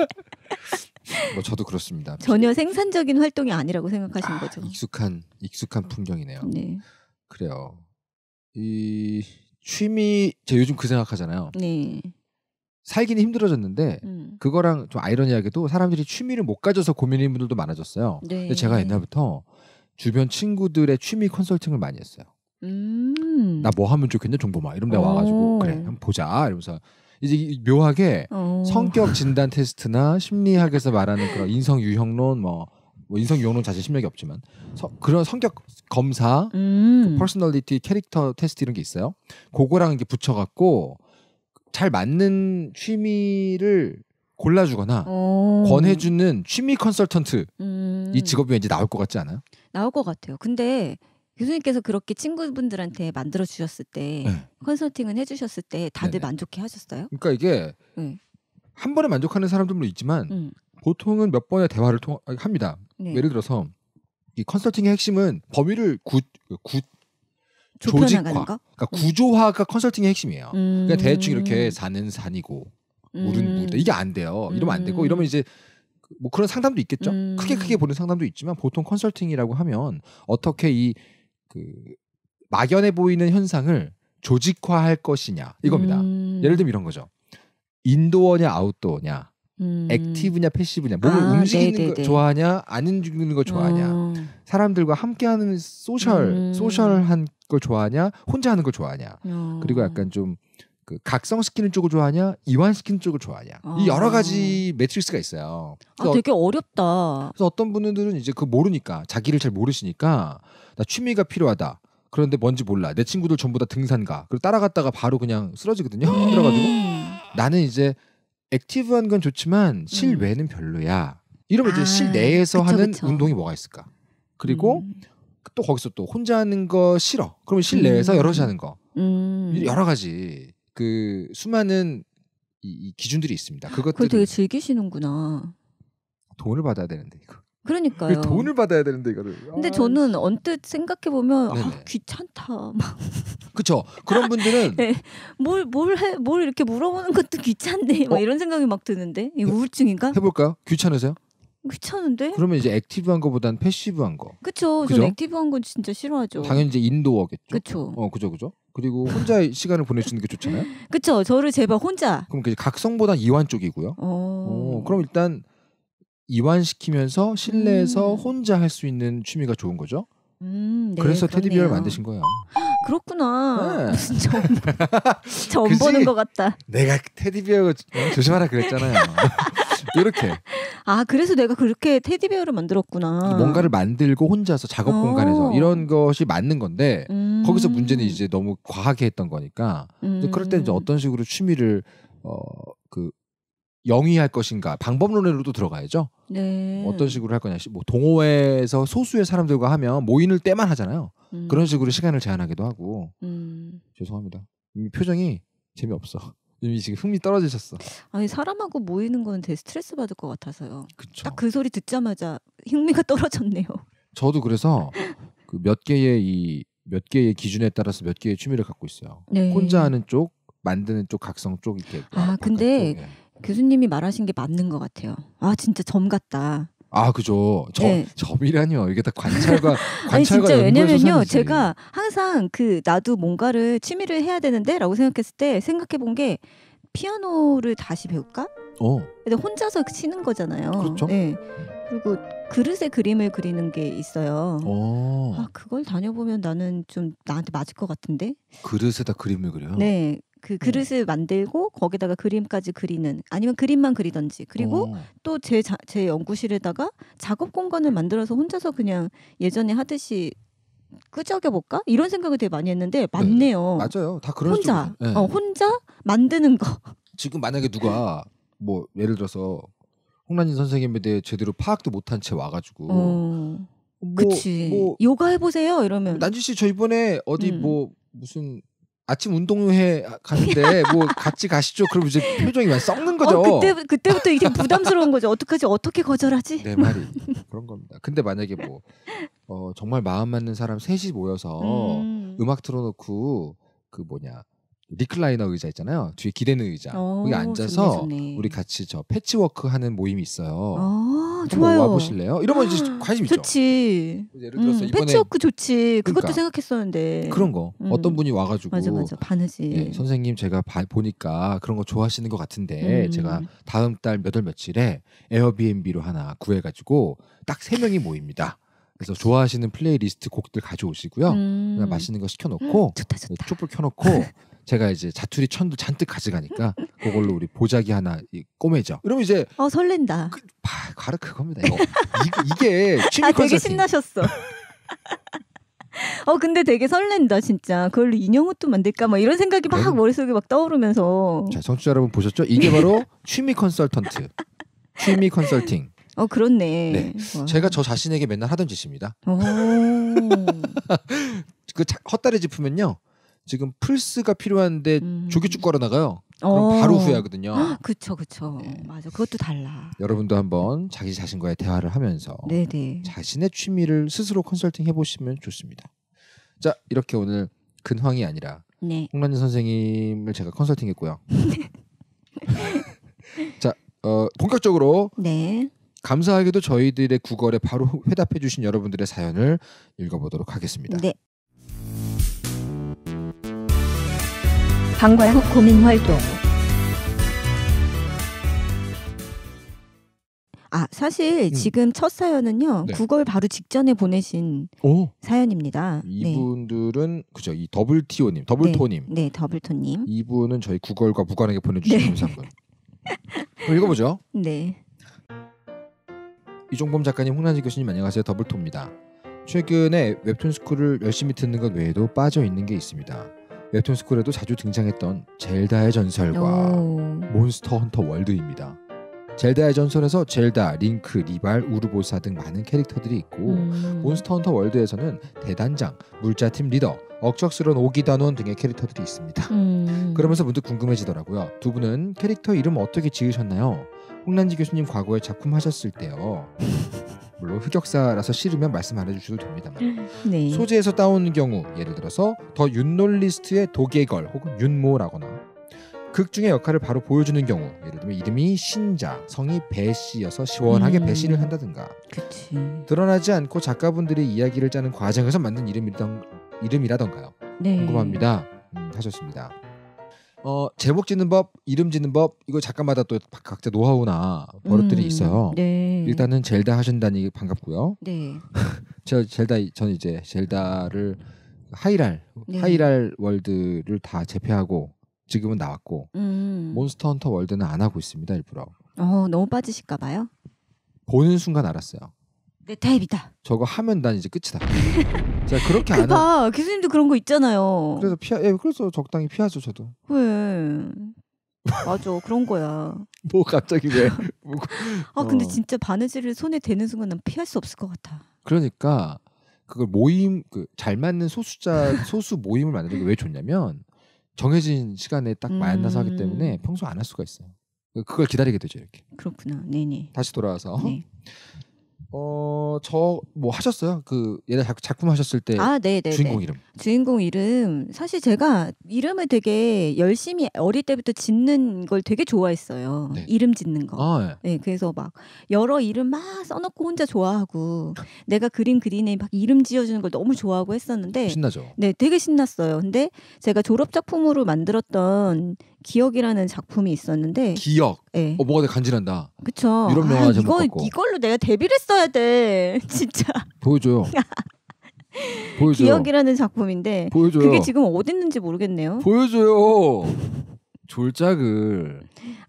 Speaker 1: [LAUGHS] 뭐 저도 그렇습니다.
Speaker 2: 전혀 생산적인 활동이 아니라고 생각하시는 아, 거죠.
Speaker 1: 익숙한 익숙한 풍경이네요. 네. 그래요. 이 취미 제가 요즘 그 생각하잖아요. 네. 살기는 힘들어졌는데 음. 그거랑 좀 아이러니하게도 사람들이 취미를 못 가져서 고민인 분들도 많아졌어요. 네. 근데 제가 옛날부터 주변 친구들의 취미 컨설팅을 많이 했어요.
Speaker 3: 음. 나뭐
Speaker 1: 하면 좋겠냐 정보만 이런 데 와가지고 그래 한번 보자 이러면서 이제 묘하게 오. 어. 성격 진단 테스트나 심리학에서 말하는 그런 인성 유형론 뭐, 뭐 인성 유형론 자체 심리학이 없지만 서, 그런 성격 검사, 음. 그 퍼스널리티 캐릭터 테스트 이런 게 있어요. 그거랑 이게 붙여갖고 잘 맞는 취미를 골라주거나
Speaker 2: 어. 권해주는
Speaker 1: 취미 컨설턴트 음. 이 직업이 왠지 나올 것 같지 않아요?
Speaker 2: 나올 것 같아요. 근데 교수님께서 그렇게 친구분들한테 만들어 주셨을 때 네. 컨설팅은 해주셨을 때 다들 만족해 하셨어요?
Speaker 1: 그러니까 이게 네. 한 번에 만족하는 사람도 들 있지만 음. 보통은 몇 번의 대화를 통합니다. 네. 예를 들어서 이 컨설팅의 핵심은 범위를 굳, 구 조직화, 그러니까 음. 구조화가 컨설팅의 핵심이에요. 그러니까 음. 그냥 대충 이렇게 사는 산이고
Speaker 3: 물은 음. 물. 이게
Speaker 1: 안 돼요. 이러면 안 되고 이러면 이제 뭐 그런 상담도 있겠죠. 음. 크게 크게 보는 상담도 있지만 보통 컨설팅이라고 하면 어떻게 이 그 막연해 보이는 현상을 조직화할 것이냐 이겁니다. 음. 예를 들면 이런 거죠. 인도어냐 아웃도어냐 음. 액티브냐 패시브냐 몸을 아, 움직이는 네네네. 걸 좋아하냐 안 움직이는 걸 좋아하냐 어. 사람들과 함께하는 소셜 음. 소셜한 걸 좋아하냐 혼자 하는 걸 좋아하냐 어. 그리고 약간 좀 그 각성 시키는 쪽을 좋아하냐 이완 시키는 쪽을 좋아하냐 어. 이 아. 여러 가지 매트릭스가 있어요. 아 되게 어렵다. 그래서 어떤 분들은 이제 그 모르니까 자기를 잘 모르시니까 나 취미가 필요하다. 그런데 뭔지 몰라. 내 친구들 전부 다 등산가. 그리고 따라갔다가 바로 그냥 쓰러지거든요. 음. 힘들어가지고. 나는 이제 액티브한 건 좋지만 실외는 음. 별로야. 이러면 아, 이제 실내에서 그쵸, 하는 그쵸. 운동이 뭐가 있을까? 그리고 음. 또 거기서 또 혼자 하는 거 싫어. 그러면 실내에서 음. 여럿이 하는 거.
Speaker 3: 음.
Speaker 1: 여러 가지 그
Speaker 2: 수많은
Speaker 1: 이, 이 기준들이 있습니다. 그것들
Speaker 2: 되게 즐기시는구나.
Speaker 1: 돈을 받아야 되는데 이거.
Speaker 2: 그러니까요. 돈을
Speaker 1: 받아야 되는데 이거를. 근데 아. 저는
Speaker 2: 언뜻 생각해 보면 아, 귀찮다. 막.
Speaker 1: 그렇죠. 그런 분들은 뭘뭘뭘
Speaker 2: [LAUGHS] 네. 뭘, 해, 뭘 이렇게 물어보는 것도 귀찮네. 어? 막 이런 생각이 막 드는데 이 우울증인가?
Speaker 1: 해볼까요? 귀찮으세요?
Speaker 2: 귀찮은데? 그러면
Speaker 1: 이제 액티브한 거보단 패시브한 거.
Speaker 2: 그쵸. 그죠? 전 액티브한 건 진짜 싫어하죠. 당연히
Speaker 1: 이제 인도어겠죠. 그쵸. 어, 그죠, 그죠. 그리고 혼자 [LAUGHS] 시간을 보내시는 게 좋잖아요.
Speaker 2: 그쵸. 저를 제발 혼자.
Speaker 1: 그럼 그 각성보단 이완 쪽이고요. 어. 어, 그럼 일단 이완시키면서 실내에서 음. 혼자 할 수 있는 취미가 좋은 거죠.
Speaker 2: 음, 네, 그래서 그렇네요. 테디비를 만드신 거예요. [GASPS] 그렇구나. 네. 무슨 점, [LAUGHS] 점 보는 것 같다. 내가 테디비어
Speaker 1: 조심하라 그랬잖아요. [LAUGHS] 이렇게.
Speaker 2: 아 그래서 내가 그렇게 테디베어를 만들었구나. 뭔가를
Speaker 1: 만들고 혼자서 작업 어. 공간에서 이런 것이 맞는 건데 음. 거기서 문제는 이제 너무 과하게 했던 거니까. 음. 그럴 때 이제 음. 어떤 식으로 취미를 어 그 영위할 것인가 방법론으로도 들어가야죠.
Speaker 3: 네. 어떤
Speaker 1: 식으로 할 거냐. 뭐 동호회에서 소수의 사람들과 하면 모인을 때만 하잖아요. 음. 그런 식으로 시간을 제한하기도 하고. 음. 죄송합니다. 표정이 재미없어. 님이 지금 흥미 떨어지셨어.
Speaker 2: 아니 사람하고 모이는 거는 되게 스트레스 받을 것 같아서요. 딱 그 소리 듣자마자 흥미가 [LAUGHS] 떨어졌네요.
Speaker 1: 저도 그래서 그 몇 개의 이 몇 개의 기준에 따라서 몇 개의 취미를 갖고 있어요. 네. 혼자 하는 쪽, 만드는 쪽, 각성 쪽 이렇게.
Speaker 2: 아 근데 쪽, 예. 교수님이 말하신 게 맞는 것 같아요. 아 진짜 점 같다.
Speaker 1: 아 그죠. 점 네. 점이라뇨. 이게 다 관찰과
Speaker 3: [LAUGHS] 관찰과 아니, 진짜 왜냐면요 제가
Speaker 2: 항상 그 나도 뭔가를 취미를 해야 되는데라고 생각했을 때 생각해 본 게 피아노를 다시 배울까? 어. 근데 혼자서 치는 거잖아요. 그렇죠. 네. 그리고 그릇에 그림을 그리는 게 있어요.
Speaker 1: 오. 어. 아
Speaker 2: 그걸 다녀보면 나는 좀 나한테 맞을 것 같은데.
Speaker 1: 그릇에다 그림을 그려요?
Speaker 2: 네, 그 네. 그릇을 음. 만들고 거기다가 그림까지 그리는 아니면 그림만 그리던지 그리고 어. 또제 제 연구실에다가 작업 공간을 만들어서 혼자서 그냥 예전에 하듯이 끄적여 볼까 이런 생각을 되게 많이 했는데 네. 맞네요. 네. 맞아요. 다 그런 혼자 네. 어, 혼자 만드는 거.
Speaker 1: 지금 만약에 누가 뭐 예를 들어서 홍란진 선생님에 대해 제대로 파악도 못한 채 와가지고
Speaker 2: 어... 뭐, 그치 뭐, 요가 해보세요 이러면 난지 씨저 이번에 어디 음. 뭐
Speaker 1: 무슨 아침 운동회 가는데 뭐 같이 가시죠. 그럼 이제 표정이 많이 썩는 어, 거죠. 어, 그때
Speaker 2: 그때부터 이제 부담스러운 거죠. 어떡하지? 어떻게 거절하지? 내 네, 말이
Speaker 1: 그런 겁니다. 근데 만약에 뭐 어, 정말 마음 맞는 사람 셋이 모여서 음. 악 틀어놓고 그 뭐냐 리클라이너 의자 있잖아요. 뒤에 기대는 의자. 오, 거기 앉아서 좋네, 좋네. 우리 같이 저 패치워크 하는 모임이 있어요. 아, 좋아요. 와 보실래요? 이러면 이제 아, 관심 좋지. 있죠.
Speaker 2: 좋지. 예를 들어서 음, 패치워크 좋지. 그러니까. 것도 생각했었는데. 그런 거. 음. 어떤
Speaker 1: 분이 와 가지고 맞아 맞아. 바느질. 예, 선생님 제가 바, 보니까 그런 거 좋아하시는 것 같은데 음. 제가 다음 달 몇 월 며칠에 에어비앤비로 하나 구해 가지고 딱 세 명이 모입니다. 그래서 좋아하시는 플레이리스트 곡들 가져오시고요. 음. 맛있는 거 시켜놓고 음, 좋다, 좋다. 네, 촛불 켜놓고 [LAUGHS] 제가 이제 자투리 천도 잔뜩 가져가니까 그걸로 우리 보자기 하나 꼬매죠. 그러면
Speaker 2: 이제 어 설렌다. 그,
Speaker 1: 바, 바로 그겁니다. 이거. 이,
Speaker 2: 게 [LAUGHS] 아, 취미 아, 되게 컨설팅. 신나셨어. [LAUGHS] 어 근데 되게 설렌다 진짜 그걸로 인형옷도 만들까 막 이런 생각이 막 네. 머릿속에 막 떠오르면서
Speaker 1: 자 청취자 여러분 보셨죠 이게 바로 취미 컨설턴트 취미 컨설팅
Speaker 2: 어 그렇네.
Speaker 1: 네. 제가 저 자신에게 맨날 하던 짓입니다. [LAUGHS] 그 헛다리 짚으면요. 지금 플스가 필요한데 음. 조기축 걸어 나가요. 그럼 어. 바로 후회하거든요. 헉,
Speaker 2: 그죠 그쵸. 네. 맞아. 그것도 달라.
Speaker 1: 여러분도 한번 자기 자신과의 대화를 하면서 네네. 자신의 취미를 스스로 컨설팅 해보시면 좋습니다. 자, 이렇게 오늘 근황이 아니라 네. 홍란진 선생님을 제가 컨설팅했고요. [LAUGHS] 자, 어, 본격적으로 네. 감사하게도 저희들의 구걸에 바로 [LAUGHS] 회답해 주신 여러분들의 사연을 읽어보도록 하겠습니다.
Speaker 3: 네.
Speaker 2: 방과 후 고민 활동. 아 사실 음. 지금 첫 사연은요 네. 구걸 바로 직전에 보내신 오. 사연입니다. 네.
Speaker 1: 이분들은 네. 그죠 이 더블 티오님, 더블 토님, 네.
Speaker 2: 네 더블 토님.
Speaker 1: 이분은 저희 구걸과 무관하게 보내주신 감사분. 네. 읽어보죠. [LAUGHS] 네. 이종범 작가님, 홍란지 교수님 안녕하세요. 더블토입니다. 최근에 웹툰 스쿨을 열심히 듣는 것 외에도 빠져 있는 게 있습니다. 웹툰 스쿨에도 자주 등장했던 젤다의 전설과 몬스터 헌터 월드입니다. 젤다의 전설에서 젤다, 링크, 리발, 우르보사 등 많은 캐릭터들이 있고 음. 몬스터 헌터 월드에서는 대단장, 물자팀 리더, 억척스러운 오기단원 등의 캐릭터들이 있습니다. 음. 그러면서 문득 궁금해지더라고요. 두 분은 캐릭터 이름 어떻게 지으셨나요? 홍란지 교수님 과거에 작품 하셨을 때요. [LAUGHS] 물론 흑역사라서 싫으면 말씀 안 해주셔도 됩니다만
Speaker 3: [LAUGHS] 네. 소재에서
Speaker 1: 따오는 경우 예를 들어서 더 윷놀리스트의 도개걸 혹은 윤모라거나 극 중의 역할을 바로 보여주는 경우 예를 들면 이름이 신자 성이 배씨여서 시원하게 음. 배씨를 한다든가 그치. 드러나지 않고 작가분들의 이야기를 짜는 과정에서 만든 이름이던, 이름이라던가요 네. 궁금합니다 음, 하셨습니다 어 제목 짓는 법, 이름 짓는 법 이거 작가마다 또 각자 노하우나 버릇들이 음, 있어요. 네. 일단은 젤다 하신다니 반갑고요. 네. [LAUGHS] 저 젤다 전 이제 젤다를 하이랄 네. 하이랄 월드를 다제패하고 지금은 나왔고 음. 몬스터 헌터 월드는 안 하고 있습니다 일부러.
Speaker 2: 어 너무 빠지실까 봐요.
Speaker 1: 보는 순간 알았어요.
Speaker 2: 내 타입이다.
Speaker 1: 저거 하면 난 이제 끝이다. 제 그렇게 안
Speaker 2: 하. 교수님도 그런 거 있잖아요. 그래서 피하, 예, 그래서 적당히 피하죠 저도. 왜? 맞아 그런 거야.
Speaker 1: [LAUGHS] 뭐 갑자기 왜?
Speaker 2: 뭐 그, 아 근데 어. 진짜 바느질을 손에 대는 순간 난 피할 수 없을 것 같아.
Speaker 1: 그러니까 그걸 모임 그 잘 맞는 소수자 소수 모임을 만드는 게 왜 좋냐면 정해진 시간에 딱 만나서 하기 음. 때문에 평소 안 할 수가 있어요. 그걸 기다리게 되죠 이렇게. 그렇구나. 네네. 다시 돌아와서 네. 어, 저 뭐 하셨어요? 그 얘네 작, 품 하셨을 때 아, 네네 네, 주인공 네. 이름.
Speaker 2: 주인공 이름 사실 제가 이름을 되게 열심히 어릴 때부터 짓는 걸 되게 좋아했어요. 네. 이름 짓는 거. 아, 네. 네. 그래서 막 여러 이름 막 써놓고 혼자 좋아하고 내가 그림 그리네 막 이름 지어주는 걸 너무 좋아하고 했었는데 신나죠. 네, 되게 신났어요. 근데 제가 졸업 작품으로 만들었던 기억이라는 작품이 있었는데
Speaker 1: 기억. 네. 어 뭐가 되 간지난다.
Speaker 2: 그쵸. 유럽 영화 아, 제목 이거, 갖고. 이걸로 내가 데뷔를 했어야 보여줘야 돼. [LAUGHS] 진짜.
Speaker 1: 보여줘요. 보여줘 기억이라는
Speaker 2: 작품인데 보여줘요. 그게 지금 어디 있는지 모르겠네요.
Speaker 1: 보여줘요. 졸작을.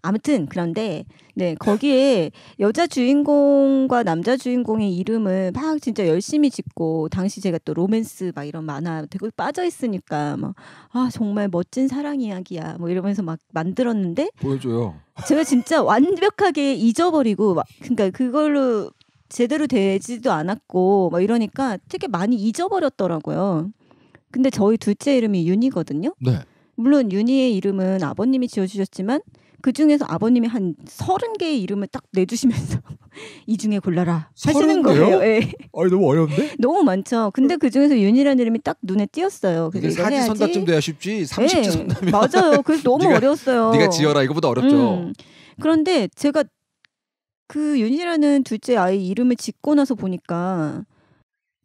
Speaker 2: 아무튼 그런데 네 거기에 여자 주인공과 남자 주인공의 이름을 막 진짜 열심히 짓고 당시 제가 또 로맨스 막 이런 만화 되게 빠져 있으니까 막아 정말 멋진 사랑 이야기야 뭐 이러면서 막 만들었는데 보여줘요. 제가 진짜 완벽하게 잊어버리고 막 그러니까 그걸로 제대로 되지도 않았고 막 이러니까 되게 많이 잊어버렸더라고요. 근데 저희 둘째 이름이 윤이거든요. 네. 물론 윤희의 이름은 아버님이 지어주셨지만 그 중에서 아버님이 한 서른 개의 이름을 딱 내주시면서 [LAUGHS] 이 중에 골라라 하시는 거예요. 예. 네. 아 너무 어려운데? [LAUGHS] 너무 많죠. 근데 네. 그 중에서 윤희라는 이름이 딱 눈에 띄었어요. 그게 사지 선다쯤 돼야
Speaker 1: 쉽지 30지 예. 선다면
Speaker 2: 맞아요. 그래서 너무 [LAUGHS] 네가, 어려웠어요. 네가 지어라 이거보다 어렵죠. 음. 그런데 제가 그 윤이라는 둘째 아이 이름을 짓고 나서 보니까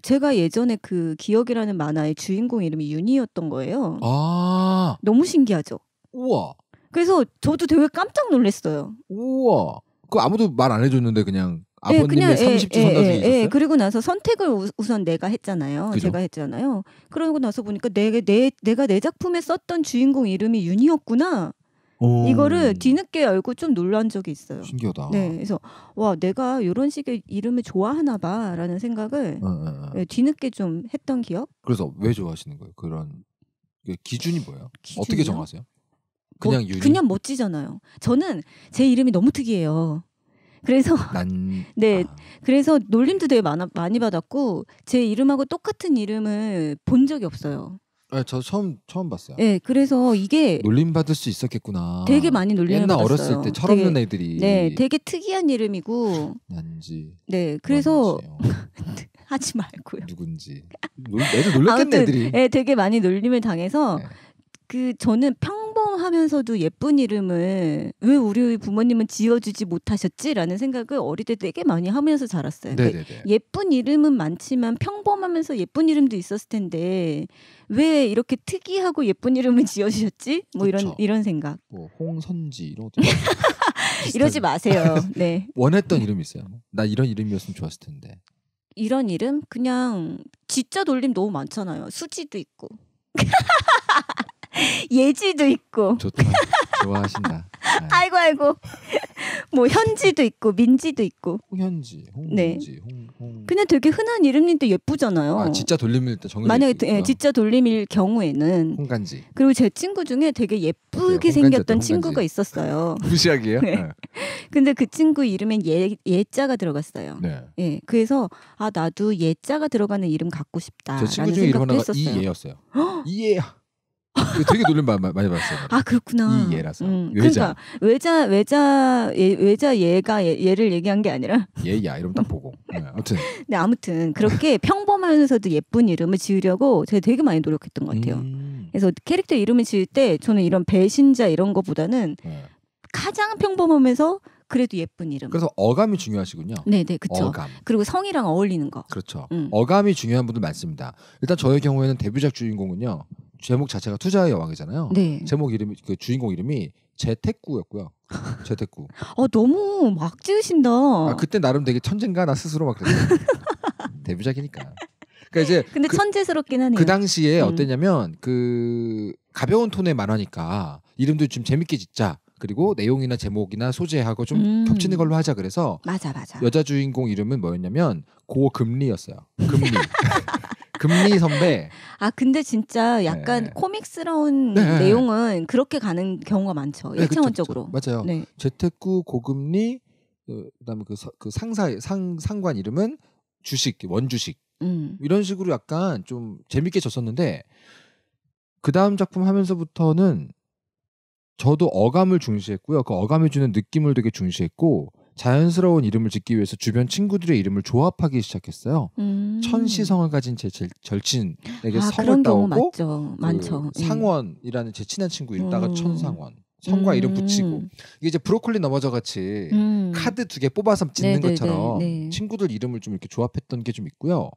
Speaker 2: 제가 예전에 그 기억이라는 만화의 주인공 이름이 윤이였던 거예요.
Speaker 3: 아.
Speaker 2: 너무 신기하죠? 우와. 그래서 저도 되게 깜짝 놀랐어요. 우와. 그 아무도 말
Speaker 1: 안 해줬는데 예, 그냥 아버님의 예, 그냥, 30주 예, 선다수 예, 예, 그리고
Speaker 2: 나서 선택을 우, 선 내가 했잖아요. 그죠? 제가 했잖아요. 그러고 나서 보니까 내, 내, 내가 내 작품에 썼던 주인공 이름이 윤이었구나.
Speaker 3: 오. 이거를
Speaker 2: 뒤늦게 알고좀 놀란 적이 있어요. 신기하다. 네, 그래서 와 내가 이런 식의 이름을 좋아하나봐라는 생각을 아, 네, 뒤늦게 좀 했던 기억.
Speaker 1: 그래서 왜 좋아하시는 거예요? 그런 기준이 뭐예요? 기준이요? 어떻게 정하세요? 뭐
Speaker 2: 그냥 뭐, 유리? 그냥 멋지잖아요. 저는 제 이름이 너무 특이해요. 그래서 [LAUGHS] 난... [LAUGHS] 네 아. 그래서 놀림도 되게 많아, 많이 받았고 제 이름하고 똑같은 이름을 본 적이 없어요.
Speaker 1: 네, 저 처음 처음 봤어요.
Speaker 2: 네, 그래서 이게
Speaker 1: 놀림 받을 수 있었겠구나. 되게 많이 놀림 옛날 받았어요. 어렸을 때 철없는 되게, 애들이.
Speaker 2: 네, 되게 특이한 이름이고. 난지. 네, 그래서 [LAUGHS] 하지 말고요. 누군지.
Speaker 3: 애들 놀랐겠네 애들이. 네,
Speaker 2: 되게 많이 놀림을 당해서 네. 그 저는 평범하면서도 예쁜 이름을 왜 우리 부모님은 지어주지 못하셨지라는 생각을 어릴 때 되게 많이 하면서 자랐어요. 그러니 예쁜 이름은 많지만 평범하면서 예쁜 이름도 있었을 텐데 왜 이렇게 특이하고 예쁜 이름을 지어주셨지? 뭐 그쵸. 이런 이런 생각. 뭐 홍선지 이런 것도 이러지 마세요. 네.
Speaker 1: 원했던 이름이 있어요. 나 이런 이름이었으면 좋았을 텐데.
Speaker 2: 이런 이름 그냥 지자 돌림 너무 많잖아요. 수지도 있고. [LAUGHS] [LAUGHS] 예지도 있고.
Speaker 3: 좋다. 좋아하신다.
Speaker 2: 네. 아이고 아이고. 뭐 현지도 있고 민지도 있고. 홍현지, 홍지 네. 홍, 그냥 되게 흔한 이름인데 예쁘잖아요. 아, 진짜
Speaker 1: 돌림일 때 정말. 만약에 예,
Speaker 2: 진짜 돌림일 경우에는 홍간지. 그리고 제 친구 중에 되게 예쁘게 생겼던 친구가 있었어요. [LAUGHS]
Speaker 3: 무시하기요? 네. 네.
Speaker 2: 근데 그 친구 이름엔 예 예자가 들어갔어요. 네. 예. 그래서 아 나도 예자가 들어가는 이름 갖고 싶다. 제 친구 중에 이름 하나가 이예였어요. [GASPS] 이예.
Speaker 1: 되게 놀림 많이 받았어요.
Speaker 2: 아 그렇구나. 이 예라서 음, 외자. 그러니까 외자 외자 예, 외자 예가 예, 를 얘기한 게 아니라 [LAUGHS] 예야 이러딱 보고. 네, 아무튼. 네 아무튼 그렇게 평범하면서도 예쁜 이름을 지으려고 제가 되게 많이 노력했던 것 같아요. 음. 그래서 캐릭터 이름을 지을 때 저는 이런 배신자 이런 거보다는 네. 가장 평범하면서 그래도 예쁜 이름. 그래서
Speaker 1: 어감이 중요하시군요. 네, 네, 그렇죠. 어감.
Speaker 2: 그리고 성이랑 어울리는 거.
Speaker 1: 그렇죠. 음. 어감이 중요한 분들 많습니다. 일단 저의 경우에는 데뷔작 주인공은요. 제목 자체가 투자의 여왕이잖아요. 네. 제목 이름이 그 주인공 이름이 재택구였고요. 재택구.
Speaker 2: 어 너무 막 지으신다.
Speaker 1: 아, 그때 나름 되게 천재인가 나 스스로 막 그랬어요. [LAUGHS] 데뷔작이니까. 그러니까 이제
Speaker 2: 근데 그, 천재스럽긴 하네요. 그 당시에 음.
Speaker 1: 어땠냐면 그 가벼운 톤의 만화니까 이름도 좀 재밌게 짓자. 그리고 내용이나 제목이나 소재하고 좀 음. 겹치는 걸로 하자 그래서 맞아 맞아 여자 주인공 이름은 뭐였냐면 고금리였어요 금리 [LAUGHS] 금리 선배.
Speaker 2: 아 근데 진짜 약간 네. 코믹스러운 네. 내용은 그렇게 가는 경우가 많죠. 네, 일차원적으로.
Speaker 1: 그쵸, 그쵸. 맞아요. 네. 재테크 고금리 그다음에 그, 서, 그 상사 상 상관 이름은 주식 원주식 음. 이런 식으로 약간 좀 재밌게 졌었는데 그 다음 작품 하면서부터는 저도 어감을 중시했고요. 그 어감이 주는 느낌을 되게 중시했고 자연스러운 이름을 짓기 위해서 주변 친구들의 이름을 조합하기 시작했어요. 음. 천시성을 가진 제, 제 절친에게 아, 성을 따오고 그 많죠. 예. 상원이라는 제 친한 친구 이름다가 음. 천상원. 성과 음. 이름 붙이고 이게 이제 브로콜리 넘어져 같이 음. 카드 두 개 뽑아서 짓는 네네네, 네, 네, 것처럼 네. 친구들 이름을 좀 이렇게 조합했던 게 좀 있고요.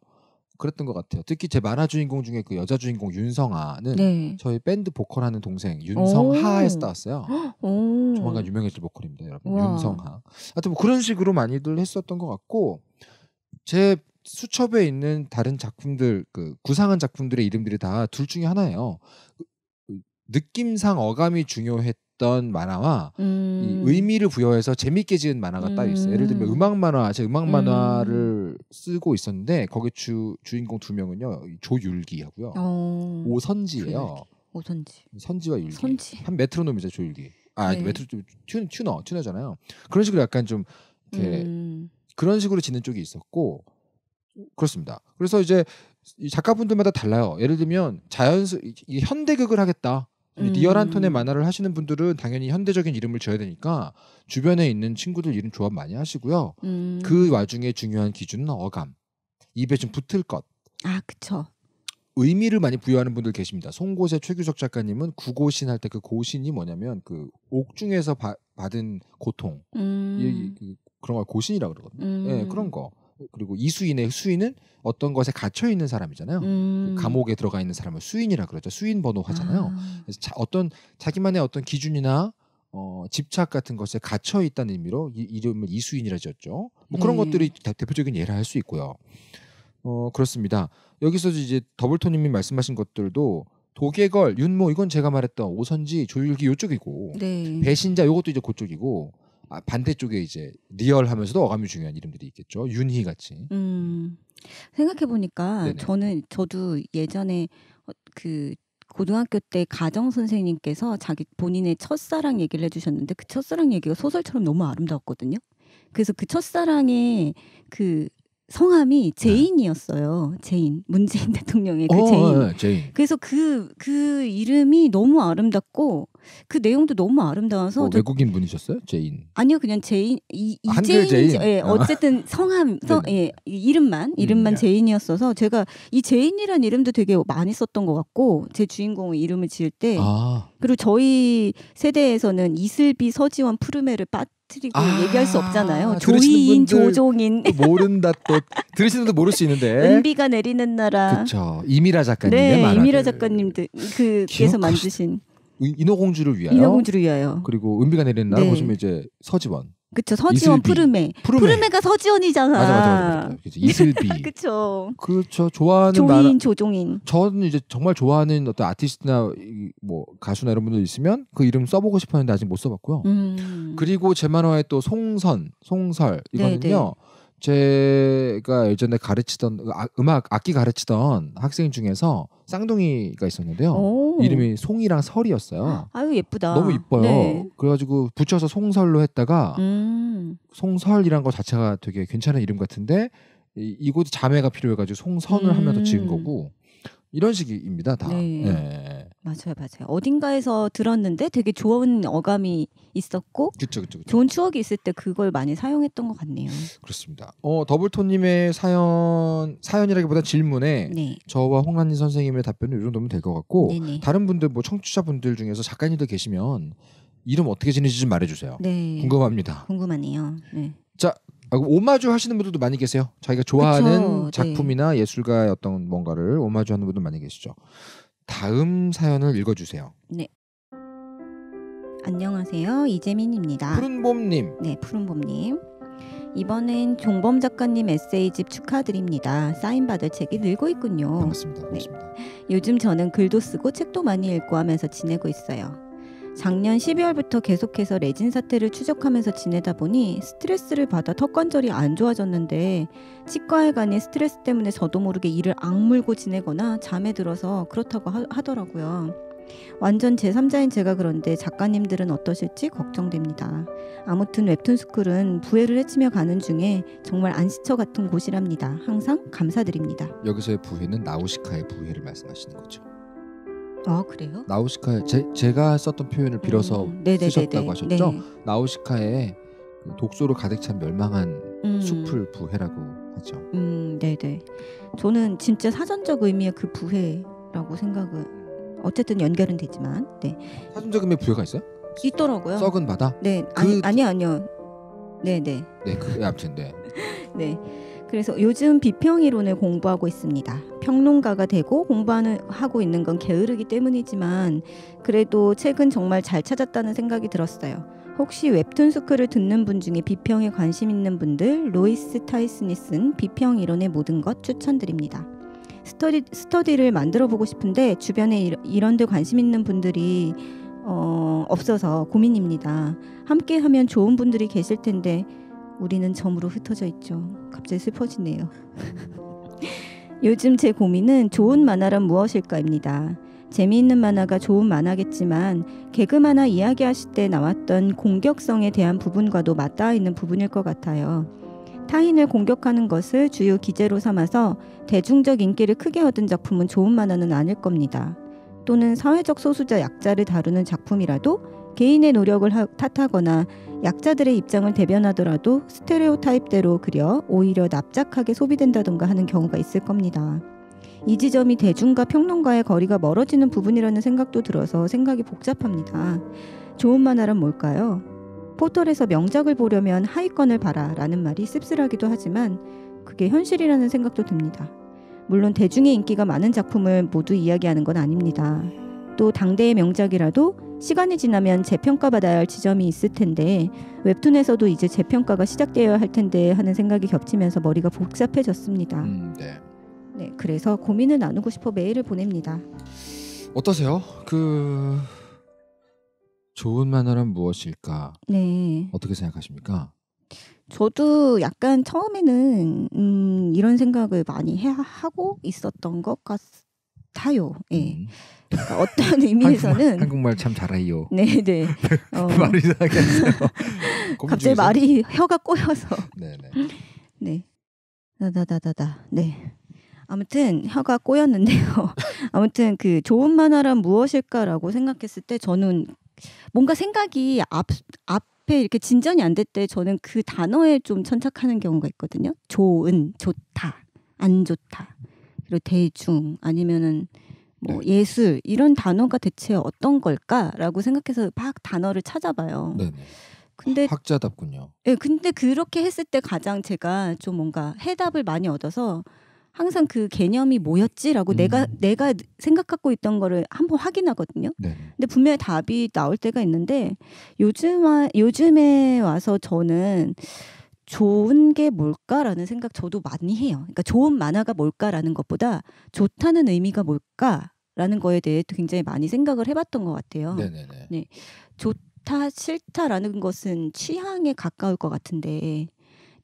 Speaker 1: 그랬던 것 같아요. 특히 제 만화 주인공 중에 그 여자 주인공 윤성아는 네. 저희 밴드 보컬하는 동생 윤성하에서 따왔어요. [GASPS]
Speaker 3: 조만간
Speaker 1: 유명해질 보컬입니다, 여러분. 우와. 윤성하. 하여튼 뭐 그런 식으로 많이들 했었던 것 같고 제 수첩에 있는 다른 작품들 그 구상한 작품들의 이름들이 다 둘 중에 하나예요. 그, 그 느낌상 어감이 중요했. 있던 만화와 음. 이 의미를 부여해서 재밌게 지은 만화가 따로 있어요. 예를 들면 음. 음악 만화, 제 음악 음. 만화를 쓰고 있었는데 거기 주 주인공 두 명은요 조율기하고요
Speaker 2: 어. 오선지예요. 오선지. 선지와 율기. 선지.
Speaker 1: 한 메트로놈이죠 조율기. 아 네. 메트로 튜, 튜너 튜너잖아요. 그런 식으로 약간 좀 이렇게 음. 그런 식으로 지는 쪽이 있었고 그렇습니다. 그래서 이제 작가분들마다 달라요. 예를 들면 자연스 현대극을 하겠다. 음. 리얼한 톤의 만화를 하시는 분들은 당연히 현대적인 이름을 지어야 되니까 주변에 있는 친구들 이름 조합 많이 하시고요.
Speaker 3: 음. 그
Speaker 1: 와중에 중요한 기준은 어감, 입에 좀 붙을 것. 아, 그쵸. 의미를 많이 부여하는 분들 계십니다. 송곳의 최규석 작가님은 구고신 할 때 그 고신이 뭐냐면 그 옥중에서 바, 받은 고통,
Speaker 3: 음. 이, 이,
Speaker 1: 그 그런 걸 고신이라 고 그러거든요. 음. 예, 네, 그런 거. 그리고 이수인의 수인은 어떤 것에 갇혀 있는 사람이잖아요. 음. 감옥에 들어가 있는 사람을 수인이라 그러죠. 수인 번호하잖아요. 아. 그래서 자, 어떤 자기만의 어떤 기준이나 어, 집착 같은 것에 갇혀 있다는 의미로 이, 이름을 이수인이라 지었죠. 뭐 그런 네. 것들이 대, 표적인 예라 할수 있고요. 어, 그렇습니다. 여기서 이제 더블토님이 말씀하신 것들도 도개걸, 윤모 이건 제가 말했던 오선지, 조율기 요쪽이고 네. 배신자 요것도 이제 그쪽이고 아, 반대쪽에 이제 리얼하면서도 어감이 중요한 이름들이 있겠죠. 윤희 같이.
Speaker 2: 음, 생각해 보니까 저는 저도 예전에 어, 그 고등학교 때 가정 선생님께서 자기 본인의 첫사랑 얘기를 해주셨는데 그 첫사랑 얘기가 소설처럼 너무 아름다웠거든요. 그래서 그 첫사랑의 그 성함이 네. 제인이었어요. 제인 문재인 [LAUGHS] 대통령의 그 오, 어, 제인. 네, 제인. 그래서 그그 그 이름이 너무 아름답고 그 내용도 너무 아름다워서 어, 저,
Speaker 1: 외국인 분이셨어요? 제인.
Speaker 2: 아니요, 그냥 제인 이, 제인. 제인. 예, 어쨌든 성함 성 예, 이름만 이름만 음, 제인이었어서 제가 이 제인이란 이름도 되게 많이 썼던 것 같고 제 주인공 이름을 지을 때 아. 그리고 저희 세대에서는 이슬비, 서지원, 푸르메를 빠, 빠뜨리고 아, 얘기할 수 없잖아요. 조이인
Speaker 1: 조종인 뭐 모른다 또 들으시는 분도 모를 수 있는데 [LAUGHS]
Speaker 2: 은비가 내리는 나라
Speaker 1: 그렇죠 이미라 작가님 네말하 이미라
Speaker 2: 작가님들 그께서 만드신
Speaker 1: 인어공주를 위하여 인어공주를 위하여 그리고 은비가 내리는 나라 네. 보시면 이제 서지원
Speaker 2: 그쵸 서지원 이슬비. 푸르메. 푸르메. 푸르메가 서지원이잖아. 맞아 맞아 맞아. 그 이슬비. [LAUGHS] 그쵸.
Speaker 1: 그렇 좋아하는 조인 나라... 조종인. 저는 이제 정말 좋아하는 어떤 아티스트나 뭐 가수나 이런 분들 있으면 그 이름 써보고 싶었는데 아직 못 써봤고요.
Speaker 3: 음.
Speaker 1: 그리고 제 만화에 또 송선, 송설 네, 네. 이거는요. 네네. 제가 예전에 가르치던 아, 음악 악기 가르치던 학생 중에서 쌍둥이가 있었는데요. 오. 이름이 송이랑 설이었어요.
Speaker 2: 아유 예쁘다. 너무 이뻐요. 네.
Speaker 1: 그래가지고 붙여서 송설로 했다가
Speaker 2: 음.
Speaker 1: 송설이란 거 자체가 되게 괜찮은 이름 같은데 이, 이곳 자매가 필요해가지고 송선을 음. 하면서 지은 거고 이런 식입니다. 다. 네. 예.
Speaker 2: 맞아요, 맞아요. 어딘가에서 들었는데 되게 좋은 어감이 있었고, 그쵸, 그쵸, 그쵸. 좋은 추억이 있을 때 그걸 많이 사용했던 것 같네요.
Speaker 1: 그렇습니다. 어 더블톤님의 사연 사연이라기보다 질문에 네. 저와 홍란희 선생님의 답변을 이 정도면 될 것 같고, 네네. 네. 다른 분들 뭐 청취자분들 중에서 작가님들 계시면 이름 어떻게 지내지 좀 말해주세요. 네. 궁금합니다.
Speaker 2: 궁금하네요. 네.
Speaker 1: 자 아, 오마주 하시는 분들도 많이 계세요. 자기가 좋아하는 그쵸, 네. 작품이나 네. 예술가의 어떤 뭔가를 오마주 하는 분도 많이 계시죠. 다음 사연을 읽어주세요.
Speaker 2: 네. 안녕하세요. 이재민입니다. 푸른봄님. 네, 푸른봄님. 이번엔 종범 작가님 에세이집 축하드립니다. 사인받을 책이 늘고 있군요. 반갑습니다. 반갑습니다. 네. 요즘 저는 글도 쓰고 책도 많이 읽고 하면서 지내고 있어요. 작년 12월부터 계속해서 레진 사태를 추적하면서 지내다 보니 스트레스를 받아 턱 관절이 안 좋아졌는데 치과에 가니 스트레스 때문에 저도 모르게 이를 악물고 지내거나 잠에 들어서 그렇다고 하, 하더라고요. 완전 제3자인 제가 그런데 작가님들은 어떠실지 걱정됩니다. 아무튼 웹툰 스쿨은 부회를 헤치며 가는 중에 정말 안시처 같은 곳이랍니다. 항상 감사드립니다.
Speaker 1: 여기서의 부회는 나우시카의 부회를 말씀하시는 거죠. 아 그래요? 나우시카의 제, 제가 썼던 표현을 빌어서 음, 네, 네, 네, 쓰셨다고 하셨죠? 네. 나우시카의 그 독소로 가득 찬 멸망한
Speaker 2: 음. 숲을
Speaker 1: 부해라고 하죠.
Speaker 2: 음, 네네. 저는 진짜 사전적 의미의 그 부해라고 생각을 어쨌든 연결은 되지만, 네.
Speaker 1: 사전적 의미 부해가 있어요? 있더라고요. 썩은 바다? 네, 아니 그 아니
Speaker 2: 아니요. 네네. 네, 그게 암튼 네. 그, [LAUGHS] 네. 그래서 요즘 비평 이론을 공부하고 있습니다. 평론가가 되고 공부하는 하고 있는 건 게으르기 때문이지만 그래도 책은 정말 잘 찾았다는 생각이 들었어요. 혹시 웹툰 스크를 듣는 분 중에 비평에 관심 있는 분들 로이스 타이슨이 쓴 비평 이론의 모든 것 추천드립니다. 스터디, 스터디를 만들어 보고 싶은데 주변에 이런 데 관심 있는 분들이 어, 없어서 고민입니다. 함께 하면 좋은 분들이 계실 텐데 우리는 점으로 흩어져 있죠. 갑자기 슬퍼지네요. [LAUGHS] 요즘 제 고민은 좋은 만화란 무엇일까입니다. 재미있는 만화가 좋은 만화겠지만 개그 만화 이야기하실 때 나왔던 공격성에 대한 부분과도 맞닿아 있는 부분일 것 같아요. 타인을 공격하는 것을 주요 기제로 삼아서 대중적 인기를 크게 얻은 작품은 좋은 만화는 아닐 겁니다. 또는 사회적 소수자 약자를 다루는 작품이라도 개인의 노력을 탓하거나 약자들의 입장을 대변하더라도 스테레오 타입대로 그려 오히려 납작하게 소비된다던가 하는 경우가 있을 겁니다. 이 지점이 대중과 평론가의 거리가 멀어지는 부분이라는 생각도 들어서 생각이 복잡합니다. 좋은 만화란 뭘까요? 포털에서 명작을 보려면 하위권을 봐라 라는 말이 씁쓸하기도 하지만 그게 현실이라는 생각도 듭니다. 물론 대중의 인기가 많은 작품을 모두 이야기하는 건 아닙니다. 또 당대의 명작이라도 시간이 지나면 재평가받아야 할 지점이 있을 텐데 웹툰에서도 이제 재평가가 시작되어야 할 텐데 하는 생각이 겹치면서 머리가 복잡해졌습니다. 음, 네. 네, 그래서 고민을 나누고 싶어 메일을 보냅니다.
Speaker 1: 어떠세요? 그 좋은 만화란 무엇일까?
Speaker 2: 네.
Speaker 1: 어떻게 생각하십니까?
Speaker 2: 저도 약간 처음에는 음, 이런 생각을 많이 해, 하고 있었던 것 같아요. 예. 음.
Speaker 1: 그러니까 어떤 의미에서는 한국말, 참 잘해요. 네, 네. [LAUGHS] 그 어. 말이 이상하요
Speaker 2: [LAUGHS] 갑자기 말이 혀가 꼬여서. 네, 네. 네. 다다다다다. 네. 아무튼 혀가 꼬였는데요. [LAUGHS] 아무튼 그 좋은 만화란 무엇일까라고 생각했을 때 저는 뭔가 생각이 앞 앞에 이렇게 진전이 안 될 때 저는 그 단어에 좀 천착하는 경우가 있거든요. 좋은, 좋다, 안 좋다, 그리고 대중 아니면은 뭐 네. 예술 이런 단어가 대체 어떤 걸까라고 생각해서 막 단어를 찾아봐요. 네네. 근데
Speaker 1: 학자답군요.
Speaker 2: 예, 근데 그렇게 했을 때 가장 제가 좀 뭔가 해답을 많이 얻어서 항상 그 개념이 뭐였지라고 음. 내가 내가 생각하고 있던 거를 한번 확인하거든요. 네. 근데 분명히 답이 나올 때가 있는데 요즘 요즘에 와서 저는 좋은 게 뭘까라는 생각 저도 많이 해요. 그러니까 좋은 만화가 뭘까라는 것보다 좋다는 의미가 뭘까라는 거에 대해 굉장히 많이 생각을 해봤던 것 같아요. 네네네. 네, 좋다 싫다라는 것은 취향에 가까울 것 같은데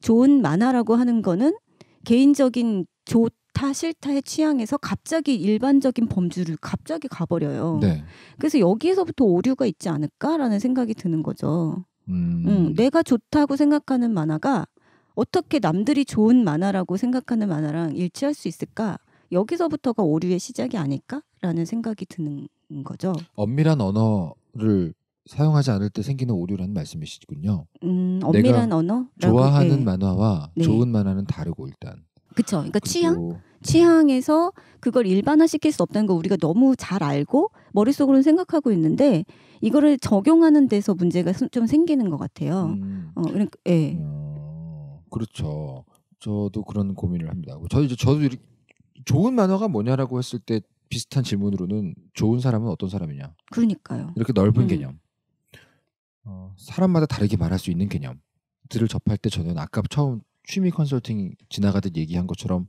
Speaker 2: 좋은 만화라고 하는 거는 개인적인 좋다 싫다의 취향에서 갑자기 일반적인 범주를 갑자기 가버려요. 네. 그래서 여기에서부터 오류가 있지 않을까라는 생각이 드는 거죠. 음. 응, 내가 좋다고 생각하는 만화가 어떻게 남들이 좋은 만화라고 생각하는 만화랑 일치할 수 있을까? 여기서부터가 오류의 시작이 아닐까라는 생각이 드는
Speaker 1: 거죠. 엄밀한 언어를 사용하지 않을 때 생기는 오류라는 말씀이시군요.
Speaker 2: 음, 엄밀한 언어? 좋아하는 네.
Speaker 1: 만화와 네. 좋은 만화는 다르고 일단.
Speaker 2: 그쵸. 그러니까 취향? 취향에서 그걸 일반화시킬 수 없다는 걸 우리가 너무 잘 알고 머릿속으로는 생각하고 있는데 이거를 적용하는 데서 문제가 좀 생기는 것 같아요. 음. 어, 그러니까 예. 어,
Speaker 1: 그렇죠. 저도 그런 고민을 합니다. 뭐 저 이제 저도 이렇게 좋은 만화가 뭐냐라고 했을 때 비슷한 질문으로는 좋은 사람은 어떤 사람이냐.
Speaker 2: 그러니까요. 이렇게 넓은 음. 개념.
Speaker 3: 어,
Speaker 1: 사람마다 다르게 말할 수 있는 개념들을 접할 때 저는 아까 처음 취미 컨설팅 지나가듯 얘기한 것처럼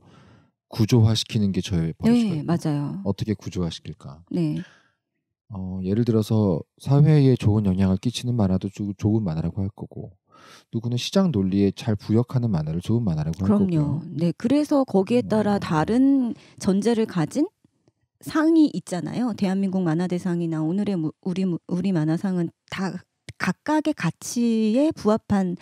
Speaker 1: 구조화시키는 게 저의
Speaker 2: 버릇이거든요. 네, 맞아요.
Speaker 1: 어떻게 구조화시킬까? 네. 어, 예를 들어서 사회에 좋은 영향을 끼치는 만화도 좋은 만화라고 할 거고 누구는 시장 논리에 잘 부역하는 만화를 좋은 만화라고 할 거고요. 그럼요.
Speaker 2: 네, 그래서 거기에 따라 어... 다른 전제를 가진 상이 있잖아요. 대한민국 만화대상이나 오늘의 우리 우리 만화상은 다 각각의 가치에 부합한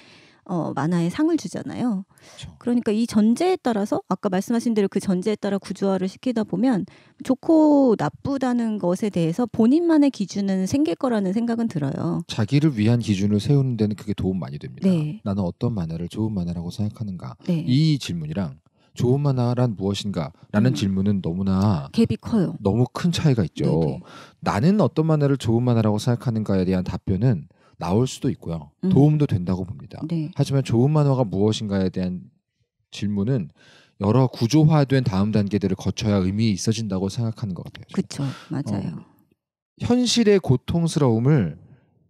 Speaker 2: 어, 만화에 상을 주잖아요. 그렇죠. 그러니까 이 전제에 따라서 아까 말씀하신 대로 그 전제에 따라 구조화를 시키다 보면 좋고 나쁘다는 것에 대해서 본인만의 기준은 생길 거라는 생각은 들어요.
Speaker 1: 자기를 위한 기준을 세우는 데는 그게 도움 많이 됩니다. 네. 나는 어떤 만화를 좋은 만화라고 생각하는가 네. 이 질문이랑 좋은 만화란 무엇인가라는 음. 질문은 너무나
Speaker 2: 갭이 커요.
Speaker 1: 너무 큰 차이가 있죠. 네네. 나는 어떤 만화를 좋은 만화라고 생각하는가에 대한 답변은 나올 수도 있고요. 음. 도움도 된다고 봅니다. 네. 하지만 좋은 만화가 무엇인가에 대한 질문은 여러 구조화된 다음 단계들을 거쳐야 의미 있어진다고 생각하는 것 같아요.
Speaker 2: 그렇죠, 맞아요.
Speaker 1: 어, 현실의 고통스러움을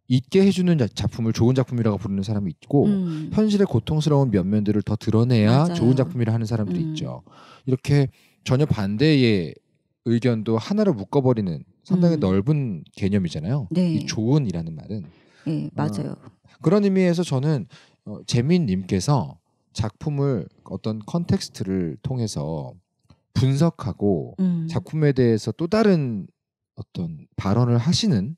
Speaker 1: 잊게 해주는 작품을 좋은 작품이라고 부르는 사람이 있고 음. 현실의 고통스러운 면면들을 더 드러내야 맞아요. 좋은 작품이라 하는 사람들이 음. 있죠. 이렇게 전혀 반대의 의견도 하나로 묶어버리는 상당히 음. 넓은 개념이잖아요. 네. 이좋은이라는 말은
Speaker 2: 예, 아, 맞아요. 어,
Speaker 1: 그런 의미에서 저는 어, 재민님께서 작품을 어떤 컨텍스트를 통해서 분석하고 음. 작품에 대해서 또 다른 어떤 발언을 하시는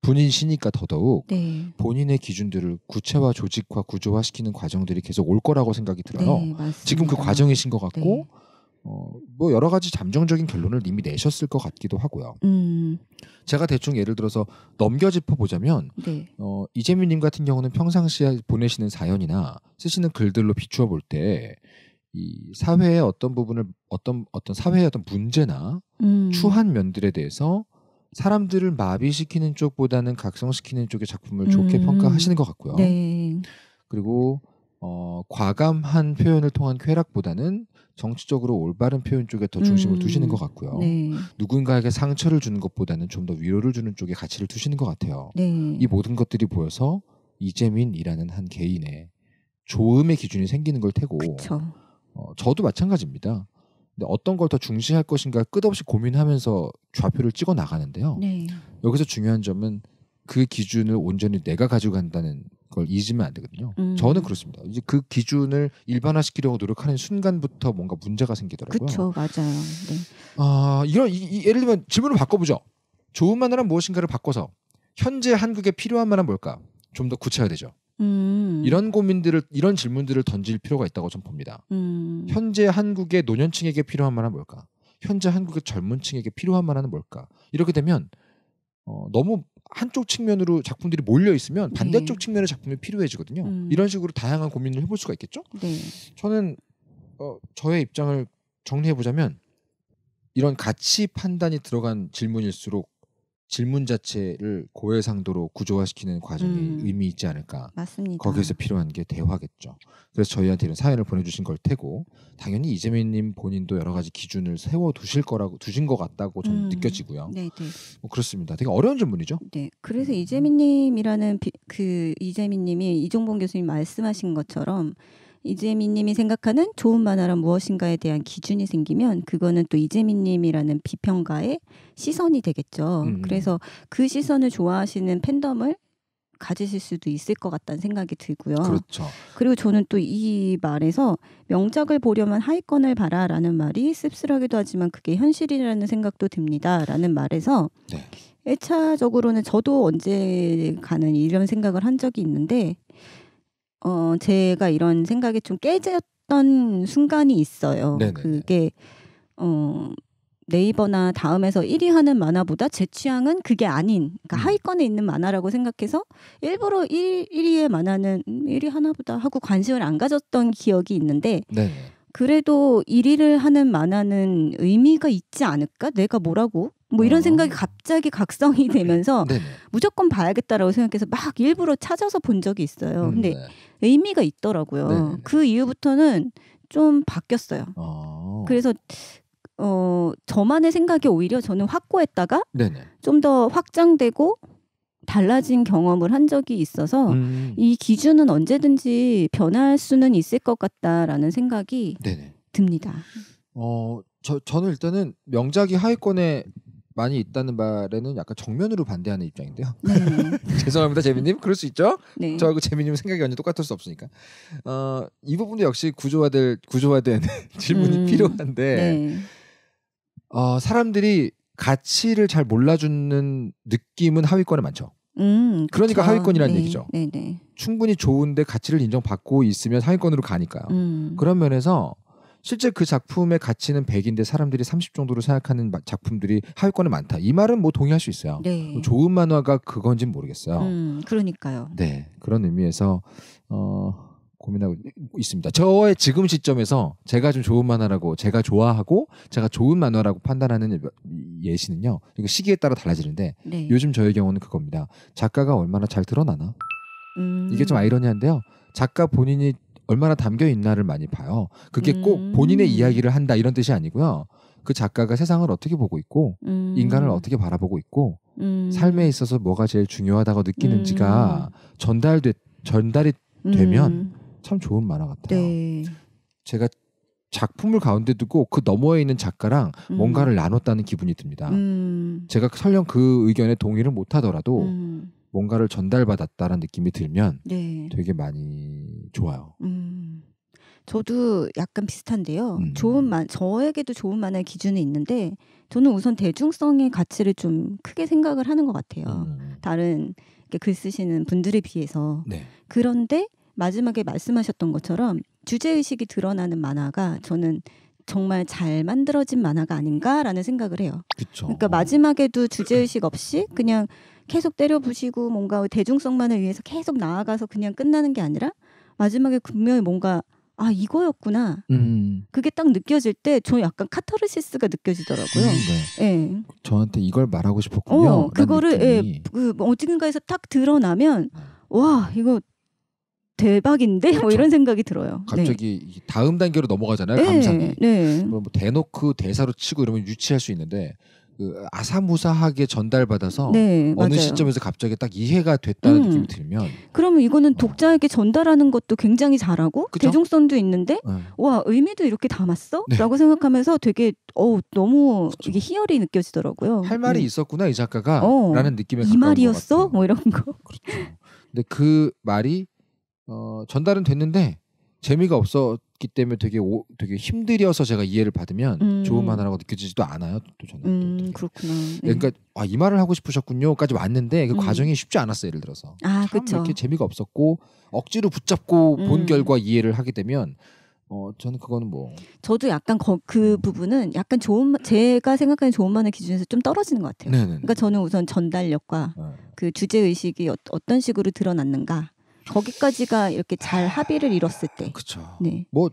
Speaker 1: 분이시니까 더더욱 네. 본인의 기준들을 구체화, 조직화, 구조화시키는 과정들이 계속 올 거라고 생각이 들어요. 네, 지금 그 과정이신 것 같고 네. 어, 뭐 여러 가지 잠정적인 결론을 이미 내셨을 것 같기도 하고요. 음. 제가 대충 예를 들어서 넘겨 짚어보자면 네. 어, 이재민님 같은 경우는 평상시에 보내시는 사연이나 쓰시는 글들로 비추어 볼 때이 사회의 어떤 부분을 어떤 어떤 사회의 어떤 문제나
Speaker 3: 음. 추한
Speaker 1: 면들에 대해서 사람들을 마비시키는 쪽보다는 각성시키는 쪽의 작품을 좋게 음. 평가하시는 것 같고요.
Speaker 3: 네.
Speaker 1: 그리고 어, 과감한 표현을 통한 쾌락보다는 정치적으로 올바른 표현 쪽에 더 중심을 음, 두시는 것 같고요. 네. 누군가에게 상처를 주는 것보다는 좀 더 위로를 주는 쪽에 가치를 두시는 것 같아요.
Speaker 3: 네. 이 모든
Speaker 1: 것들이 보여서 이재민이라는 한 개인의 조음의 기준이 생기는 걸 테고, 어, 저도 마찬가지입니다. 근데 어떤 걸 더 중시할 것인가 끝없이 고민하면서 좌표를 찍어 나가는데요. 네. 여기서 중요한 점은 그 기준을 온전히 내가 가지고 간다는 걸 잊으면 안 되거든요.
Speaker 2: 음. 저는 그렇습니다.
Speaker 1: 이제 그 기준을 일반화시키려고 노력하는 순간부터 뭔가 문제가 생기더라고요. 그렇죠,
Speaker 2: 맞아요. 네.
Speaker 1: 아 이런 이, 이, 예를 들면 질문을 바꿔보죠. 좋은 만화란 무엇인가를 바꿔서 현재 한국에 필요한 만한 뭘까 좀 더 구체화되죠.
Speaker 3: 음. 이런
Speaker 1: 고민들을 이런 질문들을 던질 필요가 있다고 저는 봅니다. 음. 현재 한국의 노년층에게 필요한 만한 뭘까? 현재 한국의 젊은층에게 필요한 만화는 뭘까? 이렇게 되면 어, 너무 한쪽 측면으로 작품들이 몰려 있으면 반대쪽 네. 측면의 작품이 필요해지거든요. 음. 이런 식으로 다양한 고민을 해볼 수가 있겠죠. 네. 저는 어, 저의 입장을 정리해 보자면 이런 가치 판단이 들어간 질문일수록 질문 자체를 고해상도로 구조화시키는 과정이 음. 의미 있지 않을까. 맞습니다. 거기에서 필요한 게 대화겠죠. 그래서 저희한테 는 사연을 보내주신 걸 테고 당연히 이재민님 본인도 여러 가지 기준을 세워 두실 거라고 두신 것 같다고 저는 음. 느껴지고요. 네, 네. 뭐 그렇습니다. 되게 어려운 질문이죠. 네.
Speaker 2: 그래서 이재민님이라는 비, 그 이재민님이 이종봉 교수님 말씀하신 것처럼. 이재민님이 생각하는 좋은 만화란 무엇인가에 대한 기준이 생기면 그거는 또 이재민님이라는 비평가의 시선이 되겠죠. 음. 그래서 그 시선을 좋아하시는 팬덤을 가지실 수도 있을 것 같다는 생각이 들고요. 그렇죠. 그리고 저는 또 이 말에서 명작을 보려면 하위권을 봐라라는 말이 씁쓸하기도 하지만 그게 현실이라는 생각도 듭니다라는 말에서 네. 1차적으로는 저도 언제 가는 이런 생각을 한 적이 있는데 어, 제가 이런 생각에 좀 깨졌던 순간이 있어요. 네네네. 그게 어, 네이버나 다음에서 1위 하는 만화보다 제 취향은 그게 아닌 그러니까 음. 하위권에 있는 만화라고 생각해서 일부러 1, 1위의 만화는 1위 하나보다 하고 관심을 안 가졌던 기억이 있는데 네 그래도 1위를 하는 만화는 의미가 있지 않을까? 내가 뭐라고 뭐 이런 어. 생각이 갑자기 각성이 [LAUGHS] 네. 되면서 네, 네. 무조건 봐야겠다라고 생각해서 막 일부러 찾아서 본 적이 있어요. 음, 근데 네. 의미가 있더라고요. 네네. 그 이후부터는 좀 바뀌었어요. 어. 그래서 어 저만의 생각이 오히려 저는 확고했다가 좀 더 확장되고 달라진 경험을 한 적이 있어서 음. 이 기준은 언제든지 변할 수는 있을 것 같다라는 생각이 네네. 듭니다.
Speaker 1: 어, 저, 저는 일단은 명작이 하위권에 많이 있다는 말에는 약간 정면으로 반대하는 입장인데요. 네. [LAUGHS] 죄송합니다, 재민님. 그럴 수 있죠. 네. 저하고 재민님 생각이 완전 똑같을 수 없으니까. 어, 이 부분도 역시 구조화될 구조화된 [LAUGHS] 질문이 음, 필요한데 네. 어, 사람들이 가치를 잘 몰라주는 느낌은 하위권에 많죠.
Speaker 3: 음, 그러니까 하위권이라는 네, 얘기죠. 네, 네.
Speaker 1: 충분히 좋은데 가치를 인정받고 있으면 상위권으로 가니까요. 음. 그런 면에서 실제 그 작품의 가치는 100인데 사람들이 30 정도로 생각하는 작품들이 하위권에 많다. 이 말은 뭐 동의할 수 있어요. 네. 뭐 좋은 만화가 그건진 모르겠어요.
Speaker 2: 음, 그러니까요.
Speaker 1: 네. 그런 의미에서 어 고민하고 있습니다. 저의 지금 시점에서 제가 좀 좋은 만화라고 제가 좋아하고 제가 좋은 만화라고 판단하는 예시는요. 그러니까 시기에 따라 달라지는데 네. 요즘 저의 경우는 그겁니다. 작가가 얼마나 잘 드러나나. 음. 이게 좀 아이러니한데요. 작가 본인이 얼마나 담겨 있나를 많이 봐요. 그게 음. 꼭 본인의 음. 이야기를 한다 이런 뜻이 아니고요. 그 작가가 세상을 어떻게 보고 있고 음. 인간을 어떻게 바라보고 있고
Speaker 3: 음. 삶에
Speaker 1: 있어서 뭐가 제일 중요하다고 느끼는지가 음. 전달돼 전달이 음. 되면 참 좋은 만화 같아요. 네. 제가 작품을 가운데 두고 그 너머에 있는 작가랑 음. 뭔가를 나눴다는 기분이 듭니다.
Speaker 3: 음.
Speaker 1: 제가 설령 그 의견에 동의를 못하더라도 음. 뭔가를 전달받았다라는 느낌이 들면 네. 되게 많이 좋아요.
Speaker 2: 음. 저도 약간 비슷한데요. 음. 좋은 만 저에게도 좋은 만화의 기준이 있는데 저는 우선 대중성의 가치를 좀 크게 생각을 하는 것 같아요. 음. 다른 글 쓰시는 분들에 비해서 네. 그런데 마지막에 말씀하셨던 것처럼 주제 의식이 드러나는 만화가 저는 정말 잘 만들어진 만화가 아닌가라는 생각을 해요. 그쵸. 그러니까 마지막에도 주제 의식 없이 그냥 계속 때려 부시고 뭔가 대중성만을 위해서 계속 나아가서 그냥 끝나는 게 아니라 마지막에 분명히 뭔가 아 이거였구나. 음. 그게 딱 느껴질 때저 약간 카타르시스가 느껴지더라고요. 음, 네. 예.
Speaker 1: 저한테 이걸 말하고 싶었군요. 어,
Speaker 2: 그거를 예, 그 뭐 어딘가에서 딱 드러나면 와 이거 대박인데 뭐 그렇죠. 이런 생각이 들어요. 네. 갑자기
Speaker 1: 네. 다음 단계로 넘어가잖아요. 네. 감상이. 네. 뭐 대놓고 대사로 치고 이러면 유치할 수 있는데 그 아사무사하게 전달받아서 네, 어느 맞아요. 시점에서 갑자기 딱 이해가 됐다는
Speaker 2: 음. 느낌이 들면 그러면 이거는 독자에게 전달하는 것도 굉장히 잘하고 그쵸? 대중성도 있는데 네. 와 의미도 이렇게 담았어? 네. 라고 생각하면서 되게 어우 너무 그쵸. 이게 희열이 느껴지더라고요 할 말이 음.
Speaker 1: 있었구나 이 작가가 어, 라는 느낌에 이 말이었어?
Speaker 2: 뭐 이런 거 그렇죠
Speaker 1: 근데 그 말이 어, 전달은 됐는데 재미가 없어 없기 때문에 되게 오, 되게 힘들여서 제가 이해를 받으면 음. 좋은 만화라고 느껴지지도 않아요. 또 저는
Speaker 3: 음, 또 그렇구나. 네, 네. 그러니까
Speaker 1: 아, 이 말을 하고 싶으셨군요까지 왔는데 그 음. 과정이 쉽지 않았어요. 예를 들어서 아, 그쵸 이렇게 재미가 없었고 억지로 붙잡고 본 음. 결과 이해를 하게 되면 어 저는 그거는 뭐
Speaker 2: 저도 약간 거, 그 음. 부분은 약간 좋은 제가 생각하는 좋은 만의 기준에서 좀 떨어지는 것 같아요. 네네네. 그러니까 저는 우선 전달력과 네. 그 주제 의식이 어, 떤 식으로 드러났는가 거기까지가 이렇게 잘 아, 합의를 이뤘을 때. 그렇죠. 네.
Speaker 1: 뭐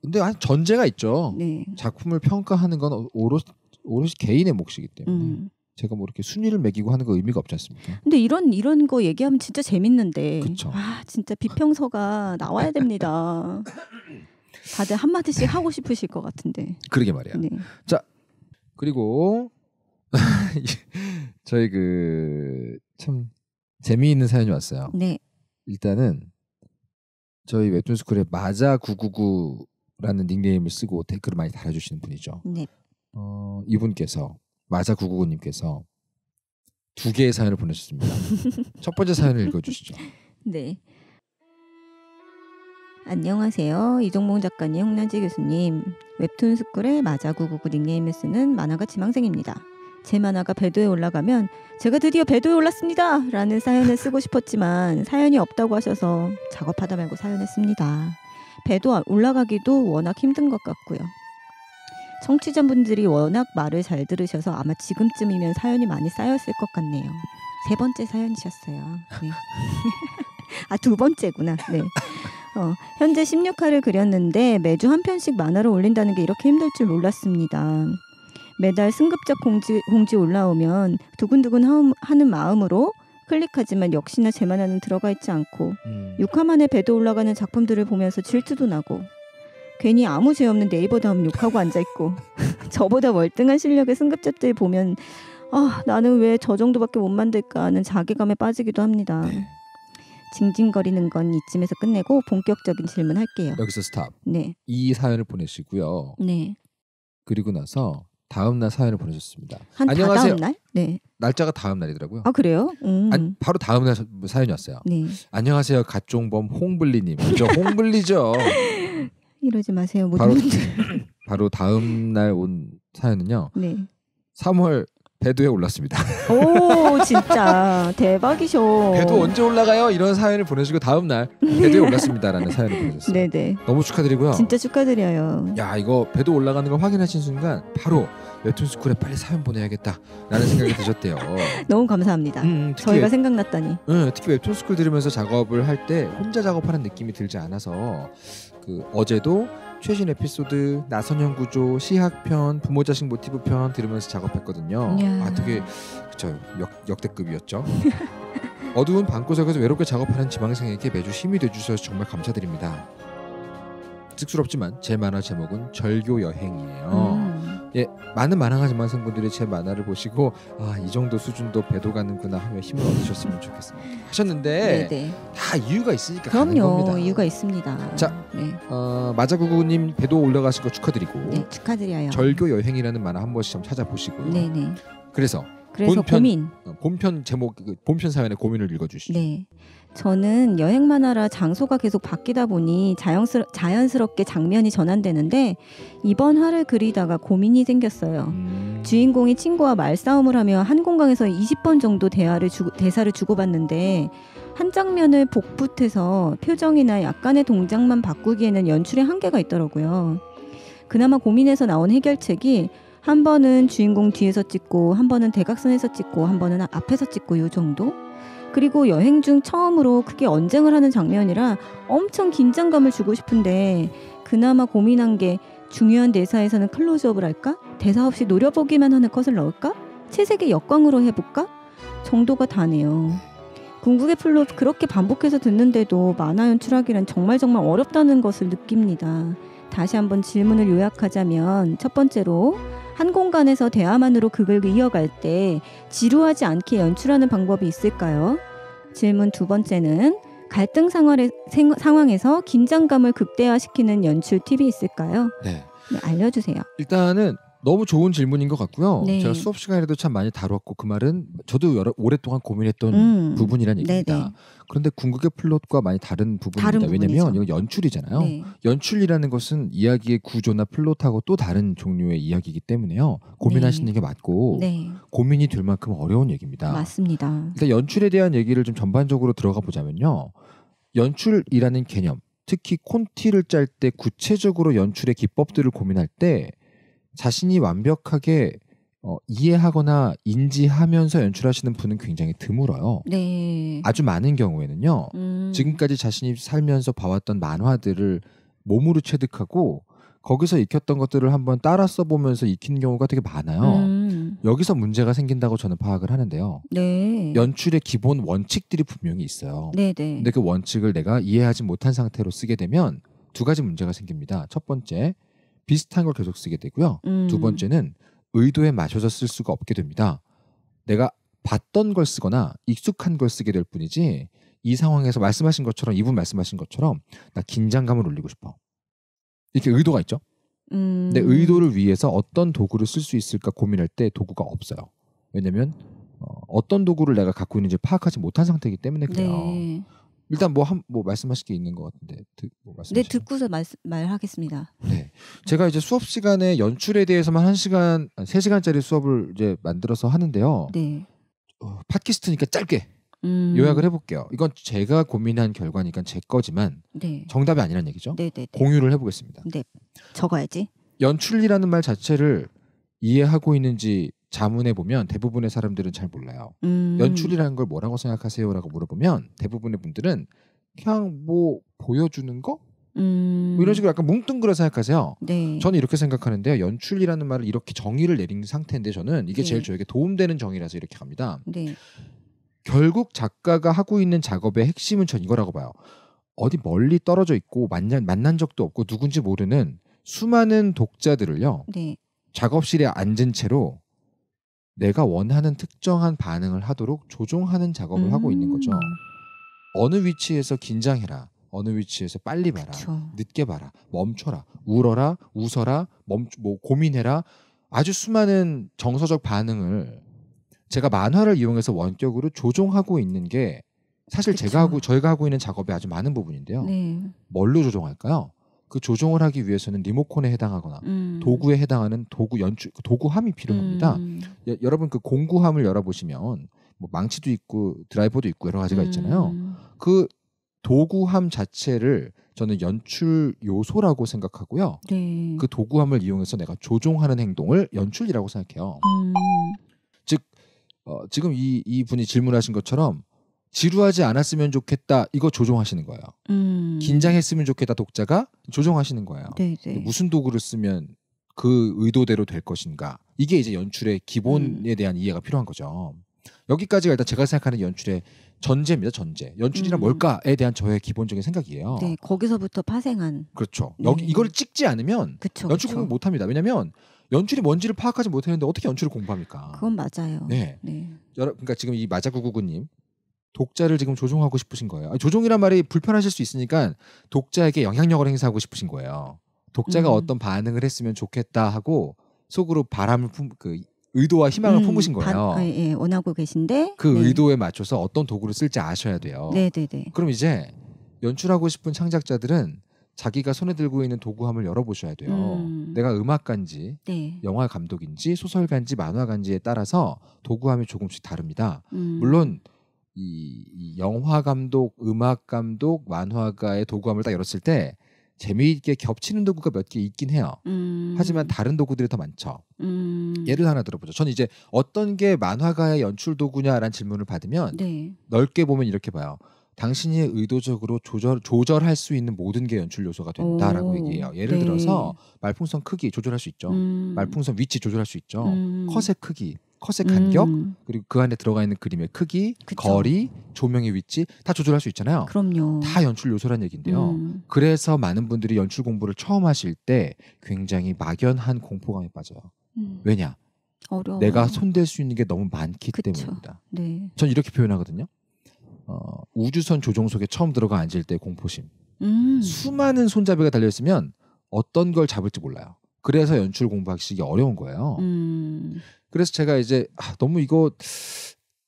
Speaker 1: 근데 전제가 있죠. 네. 작품을 평가하는 건 오롯 오롯이 개인의 몫이기 때문에. 음. 제가 뭐 이렇게 순위를 매기고 하는 거 의미가 없지 않습니까?
Speaker 2: 근데 이런 이런 거 얘기하면 진짜 재밌는데. 그쵸. 아 진짜 비평서가 나와야 됩니다. [LAUGHS] 다들 한 마디씩 하고 싶으실 것 같은데.
Speaker 1: 그러게 말이야. 네. 자 그리고 [LAUGHS] 저희 그 참 재미있는 사연이 왔어요. 네. 일단은 저희 웹툰 스쿨의 마자 999라는 닉네임을 쓰고 댓글을 많이 달아주시는 분이죠. 네. 어, 이분께서 마자 999님께서 두 개의 사연을 보내셨습니다.
Speaker 2: [LAUGHS]
Speaker 1: 첫 번째 사연을 읽어주시죠.
Speaker 2: 네. 안녕하세요. 이종봉 작가님, 홍난지 교수님. 웹툰 스쿨의 마자999 닉네임을 쓰는 만화가 지망생입니다. 제 만화가 배도에 올라가면 제가 드디어 배도에 올랐습니다! 라는 사연을 쓰고 싶었지만 사연이 없다고 하셔서 작업하다 말고 사연했습니다. 배도 올라가기도 워낙 힘든 것 같고요. 청취자분들이 워낙 말을 잘 들으셔서 아마 지금쯤이면 사연이 많이 쌓였을 것 같네요. 세 번째 사연이셨어요. 네. [LAUGHS] 아, 두 번째구나. 네. 어, 현재 16화를 그렸는데 매주 한 편씩 만화를 올린다는 게 이렇게 힘들 줄 몰랐습니다. 매달 승급적 공지, 공지 올라오면 두근두근 하는 마음으로 클릭하지만 역시나 제만 화는 들어가 있지 않고 음. 6화 만에 배도 올라가는 작품들을 보면서 질투도 나고 괜히 아무 죄 없는 네이버 다음 욕하고 앉아 있고 [LAUGHS] 저보다 월등한 실력의 승급자들 보면 아 나는 왜 저 정도밖에 못 만들까 하는 자괴감에 빠지기도 합니다. 네. 징징거리는 건 이쯤에서 끝내고 본격적인 질문할게요. 여기서 스탑. 네.
Speaker 1: 이 사연을 보내시고요. 네. 그리고 나서 다음 날 사연을 보내셨습니다. 한 안녕하세요. 다음 날? 네. 날짜가 다음 날이더라고요. 아
Speaker 2: 그래요? 음. 아
Speaker 1: 바로 다음 날 사연이 왔어요. 네. 안녕하세요, 갓종범 홍블리님. 저 홍블리죠. [LAUGHS]
Speaker 2: 이러지 마세요, 모든 바로,
Speaker 1: 바로 다음 날 온 사연은요. 네. 3월 배두에 올랐습니다.
Speaker 2: 오 진짜 대박이셔. 배두 언제
Speaker 1: 올라가요? 이런 사연을 보내주고 다음 날배두에 올랐습니다라는 사연을
Speaker 2: 보내셨어요 네네.
Speaker 1: 너무 축하드리고요. 진짜
Speaker 2: 축하드려요.
Speaker 1: 야 이거 배두 올라가는 걸 확인하신 순간 바로 웹툰스쿨에 빨리 사연 보내야겠다라는 생각이 드셨대요. [LAUGHS] 너무
Speaker 2: 감사합니다. 음, 음 특히, 저희가 생각났다니.
Speaker 1: 음, 특히 웹툰스쿨 들으면서 작업을 할 때 혼자 작업하는 느낌이 들지 않아서 그 어제도 최신 에피소드 나선형 구조 시학편 부모 자식 모티브 편 들으면서 작업했거든요. 야. 아 되게 그쵸 역, 역대급이었죠. [LAUGHS] 어두운 방구석에서 외롭게 작업하는 지망생에게 매주 힘이 돼주셔서 정말 감사드립니다. 쑥스럽지만 제 만화 제목은 절교 여행이에요. 음. 예, 많은 만화가 전만생분들이 제 만화를 보시고 아, 이 정도 수준도 배도 가는구나 하며 힘을 얻으셨으면 좋겠습니다. 하셨는데 네네. 다 이유가 있으니까 그럼요.
Speaker 2: 이유가 있습니다. 자, 네.
Speaker 1: 어, 마자구구님 배도 올라가신 거 축하드리고 네,
Speaker 2: 축하드려요.
Speaker 1: 절교 여행이라는 만화 한 번씩 좀 찾아보시고요. 네네. 그래서 그래서 본편, 고민. 어, 본편 제목 그 본편 사연의 고민을 읽어주시죠.
Speaker 2: 네. 저는 여행만 하라 장소가 계속 바뀌다 보니 자연스러, 자연스럽게 장면이 전환되는데 이번 화를 그리다가 고민이 생겼어요. 음. 주인공이 친구와 말싸움을 하며 한 공간에서 20번 정도 대화를 주, 대사를 주고받는데 한 장면을 복붙해서 표정이나 약간의 동작만 바꾸기에는 연출의 한계가 있더라고요. 그나마 고민해서 나온 해결책이 한 번은 주인공 뒤에서 찍고 한 번은 대각선에서 찍고 한 번은 앞에서 찍고 요 정도? 그리고 여행 중 처음으로 크게 언쟁을 하는 장면이라 엄청 긴장감을 주고 싶은데 그나마 고민한 게 중요한 대사에서는 클로즈업을 할까? 대사 없이 노려보기만 하는 컷을 넣을까? 채색의 역광으로 해볼까? 정도가 다네요. 궁극의 플롯 그렇게 반복해서 듣는데도 만화 연출하기란 정말 정말 어렵다는 것을 느낍니다. 다시 한번 질문을 요약하자면 첫 번째로 한 공간에서 대화만으로 극을 이어갈 때 지루하지 않게 연출하는 방법이 있을까요? 질문 두 번째는 갈등 상황에서 긴장감을 극대화시키는 연출 팁이 있을까요? 네, 네 알려주세요.
Speaker 1: 일단은 너무 좋은 질문인 것 같고요. 네. 제가 수업 시간에도 참 많이 다뤘고그 말은 저도 여러, 오랫동안 고민했던 음. 부분이란 네, 얘기입니다. 네네. 그런데 궁극의 플롯과 많이 다른 부분입니다. 다른 왜냐하면 이건 연출이잖아요. 네. 연출이라는 것은 이야기의 구조나 플롯하고 또 다른 종류의 이야기이기 때문에요. 고민하시는 네. 게 맞고 네. 고민이 될 만큼 어려운
Speaker 2: 얘기입니다. 맞습니다.
Speaker 1: 일단 연출에 대한 얘기를 좀 전반적으로 들어가 보자면요. 연출이라는 개념, 특히 콘티를 짤 때 구체적으로 연출의 기법들을 고민할 때 자신이 완벽하게 어, 이해하거나 인지하면서 연출하시는 분은 굉장히 드물어요.
Speaker 3: 네.
Speaker 1: 아주 많은 경우에는요.
Speaker 3: 음. 지금까지
Speaker 1: 자신이 살면서 봐왔던 만화들을 몸으로 체득하고 거기서 익혔던 것들을 한번 따라 써보면서 익히는 경우가 되게 많아요. 음. 여기서 문제가 생긴다고 저는 파악을 하는데요.
Speaker 3: 네.
Speaker 1: 연출의 기본 원칙들이 분명히 있어요. 네네. 네. 근데 그 원칙을 내가 이해하지 못한 상태로 쓰게 되면 두 가지 문제가 생깁니다. 첫 번째, 비슷한 걸 계속 쓰게 되고요. 음. 두 번째는 의도에 맞춰서 쓸 수가 없게 됩니다. 내가 봤던 걸 쓰거나 익숙한 걸 쓰게 될 뿐이지 이 상황에서 말씀하신 것처럼 이분 말씀하신 것처럼 나 긴장감을 올리고 싶어. 이렇게 의도가 있죠.
Speaker 3: 음. 근데 의도를
Speaker 1: 위해서 어떤 도구를 쓸 수 있을까 고민할 때 도구가 없어요. 왜냐면 어, 어떤 도구를 내가 갖고 있는지 파악하지 못한 상태이기 때문에 그래요. 네. 일단 뭐한뭐 뭐 말씀하실 게 있는 것 같은데 듣, 뭐네
Speaker 2: 듣고서 말, 말하겠습니다. 네,
Speaker 1: 제가 이제 수업 시간에 연출에 대해서만 한 시간 아, 세 시간짜리 수업을 이제 만들어서 하는데요. 네. 어, 팟캐스트니까 짧게
Speaker 2: 음... 요약을
Speaker 1: 해볼게요. 이건 제가 고민한 결과니까 제 거지만 네. 정답이 아니라는 얘기죠. 네네네. 네, 네. 공유를 해보겠습니다.
Speaker 2: 네, 적어야지.
Speaker 1: 연출이라는 말 자체를 이해하고 있는지 자문해 보면 대부분의 사람들은 잘 몰라요.
Speaker 2: 음. 연출이라는
Speaker 1: 걸 뭐라고 생각하세요라고 물어보면 대부분의 분들은 그냥 뭐 보여주는 거
Speaker 3: 음. 뭐 이런
Speaker 1: 식으로 약간 뭉뚱그려 생각하세요. 네. 저는 이렇게 생각하는데요. 연출이라는 말을 이렇게 정의를 내린 상태인데 저는 이게 네. 제일 저에게 도움되는 정의라서 이렇게 갑니다. 네. 결국 작가가 하고 있는 작업의 핵심은 전 이거라고 봐요. 어디 멀리 떨어져 있고 만난, 만난 적도 없고 누군지 모르는 수많은 독자들을요. 네. 작업실에 앉은 채로 내가 원하는 특정한 반응을 하도록 조종하는 작업을 음. 하고 있는 거죠. 음. 어느 위치에서 긴장해라. 어느 위치에서 빨리 봐라. 그쵸. 늦게 봐라. 멈춰라. 울어라. 웃어라. 멈추, 뭐 고민해라. 아주 수많은 정서적 반응을 제가 만화를 이용해서 원격으로 조종하고 있는 게 사실 그쵸. 제가 하고 저희가 하고 있는 작업의 아주 많은 부분인데요. 네. 뭘로 조종할까요? 그 조정을 하기 위해서는 리모컨에 해당하거나 음. 도구에 해당하는 도구 연출 그 도구함이 필요합니다. 음. 여, 여러분 그 공구함을 열어보시면 뭐 망치도 있고 드라이버도 있고 여러 가지가 있잖아요. 음. 그 도구함 자체를 저는 연출 요소라고 생각하고요. 네. 그 도구함을 이용해서 내가 조종하는 행동을 연출이라고 생각해요. 음. 즉 어, 지금 이, 이 분이 질문하신 것처럼 지루하지 않았으면 좋겠다 이거 조종하시는 거예요. 음. 긴장했으면 좋겠다 독자가 조종하시는 거예요. 네네. 네. 무슨 도구를 쓰면 그 의도대로 될 것인가 이게 이제 연출의 기본에 음. 대한 음. 이해가 필요한 거죠. 여기까지가 일단 제가 생각하는 연출의 전제입니다.
Speaker 2: 전제. 연출이란 음.
Speaker 1: 뭘까에 대한 저의 기본적인 생각이에요. 네,
Speaker 2: 거기서부터 파생한.
Speaker 1: 그렇죠. 네. 여기 이걸 찍지 않으면 그쵸, 연출 공부 못 합니다. 왜냐면 하 연출이 뭔지를 파악하지 못했는데 어떻게 연출을 공부합니까?
Speaker 2: 그건 맞아요. 네. 네.
Speaker 1: 여러, 그러니까 지금 이 마자구구구님 독자를 지금 조종하고 싶으신 거예요. 조종이란 말이 불편하실 수 있으니까 독자에게 영향력을 행사하고 싶으신 거예요. 독자가 음. 어떤 반응을 했으면 좋겠다 하고 속으로 바람을 품, 그 의도와 희망을 음, 품으신 거예요. 바, 아,
Speaker 2: 예, 원하고 계신데 그 네.
Speaker 1: 의도에 맞춰서 어떤 도구를 쓸지 아셔야 돼요. 네, 네, 네. 그럼 이제 연출하고 싶은 창작자들은 자기가 손에 들고 있는 도구함을 열어보셔야 돼요. 음. 내가 음악가인지, 네. 영화 감독인지, 소설가인지, 만화가인지에 따라서 도구함이 조금씩 다릅니다.
Speaker 3: 음. 물론
Speaker 1: 이, 이 영화 감독, 음악 감독, 만화가의 도구함을 딱 열었을 때 재미있게 겹치는 도구가 몇 개 있긴 해요.
Speaker 3: 음. 하지만
Speaker 1: 다른 도구들이 더 많죠. 음. 예를 하나 들어보죠. 저는 이제 어떤 게 만화가의 연출 도구냐라는 질문을 받으면 네. 넓게 보면 이렇게 봐요. 당신이 의도적으로 조절 조절할 수 있는 모든 게 연출 요소가 된다라고 오, 얘기해요. 예를 네. 들어서 말풍선 크기 조절할 수 있죠. 음. 말풍선 위치 조절할 수 있죠. 음. 컷의 크기, 컷의 간격 음. 그리고 그 안에 들어가 있는 그림의 크기, 그쵸. 거리, 조명의 위치 다 조절할 수 있잖아요. 그럼요. 다 연출 요소란 얘기인데요. 음. 그래서 많은 분들이 연출 공부를 처음 하실 때 굉장히 막연한 공포감에 빠져요. 음. 왜냐? 어려워. 내가 손댈 수 있는 게 너무 많기 그쵸. 때문입니다. 네. 전 이렇게 표현하거든요. 어, 우주선 조종 속에 처음 들어가 앉을 때 공포심. 음. 수많은 손잡이가 달려 있으면 어떤 걸 잡을지 몰라요. 그래서 연출 공부하기 시작이 어려운 거예요. 음. 그래서 제가 이제 아, 너무 이거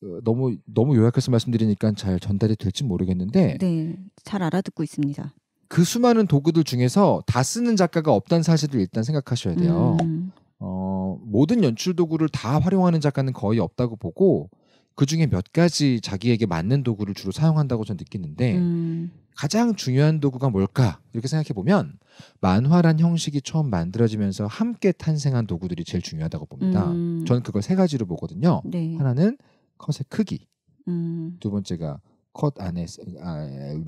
Speaker 1: 어, 너무 너무 요약해서 말씀드리니까 잘 전달이 될지 모르겠는데
Speaker 2: 네, 잘 알아듣고 있습니다.
Speaker 1: 그 수많은 도구들 중에서 다 쓰는 작가가 없다는 사실을 일단 생각하셔야 돼요. 음. 어, 모든 연출 도구를 다 활용하는 작가는 거의 없다고 보고 그 중에 몇 가지 자기에게 맞는 도구를 주로 사용한다고 저는 느끼는데 음. 가장 중요한 도구가 뭘까 이렇게 생각해 보면 만화란 형식이 처음 만들어지면서 함께 탄생한 도구들이 제일 중요하다고 봅니다. 음. 저는 그걸 세 가지로 보거든요. 네. 하나는 컷의 크기, 음. 두 번째가 컷 안에 아, 아, 아,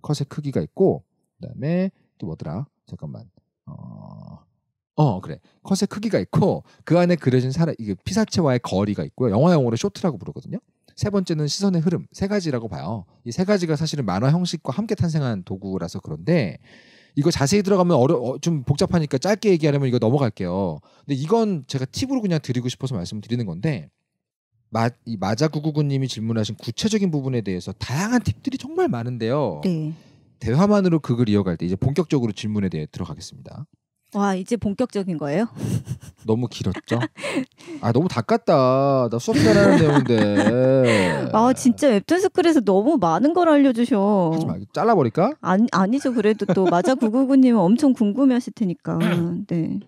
Speaker 1: 컷의 크기가 있고 그다음에 또 뭐더라? 잠깐만. 어, 어 그래 컷의 크기가 있고 그 안에 그려진 사람 이게 피사체와의 거리가 있고요. 영화용어로 쇼트라고 부르거든요. 세 번째는 시선의 흐름 세 가지라고 봐요. 이 세 가지가 사실은 만화 형식과 함께 탄생한 도구라서 그런데 이거 자세히 들어가면 어려 어, 좀 복잡하니까 짧게 얘기하려면 이거 넘어갈게요. 근데 이건 제가 팁으로 그냥 드리고 싶어서 말씀드리는 건데 마, 이 마자구구구님이 질문하신 구체적인 부분에 대해서 다양한 팁들이 정말 많은데요. 네. 대화만으로 극을 이어갈 때 이제 본격적으로 질문에 대해 들어가겠습니다.
Speaker 2: 와 이제 본격적인 거예요?
Speaker 1: [LAUGHS] 너무 길었죠? 아 너무 닦았다. 나 수업 잘하는 내용인데.
Speaker 2: 아 진짜 웹툰 스쿨에서 너무 많은 걸 알려주셔. 하지 마. 잘라버릴까? 아니 아니죠. 그래도 또 맞아 [LAUGHS] 구구구님은 엄청 궁금해하실 테니까. 네.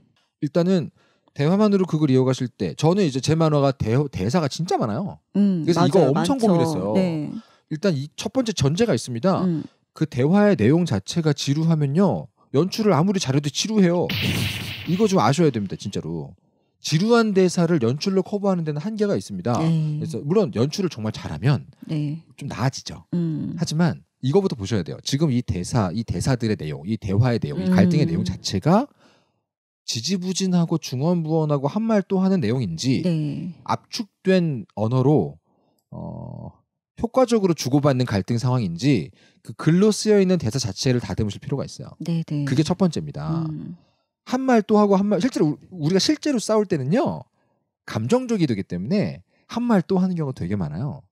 Speaker 1: 일단은 대화만으로 그걸 이어가실 때 저는 이제 제 만화가 대, 대사가 진짜 많아요.
Speaker 2: 음, 그래서 맞아요. 이거 엄청 많죠. 고민했어요. 네.
Speaker 1: 일단 이 첫 번째 전제가 있습니다. 음. 그 대화의 내용 자체가 지루하면요 연출을 아무리 잘해도 지루해요. 이거 좀 아셔야 됩니다, 진짜로. 지루한 대사를 연출로 커버하는 데는 한계가 있습니다. 네. 그래서 물론 연출을 정말 잘하면 네. 좀 나아지죠. 음. 하지만 이거부터 보셔야 돼요. 지금 이 대사, 이 대사들의 내용, 이 대화의 내용, 음. 이 갈등의 내용 자체가 지지부진하고 중언부언하고 한 말 또 하는 내용인지 네. 압축된 언어로 어 효과적으로 주고받는 갈등 상황인지 그 글로 쓰여 있는 대사 자체를 다듬으실 필요가 있어요. 네네. 그게 첫 번째입니다. 음. 한말 또 하고 한 말 실제로 우리가 실제로 싸울 때는요 감정적이 되기 때문에 한 말 또 하는 경우가 되게 많아요.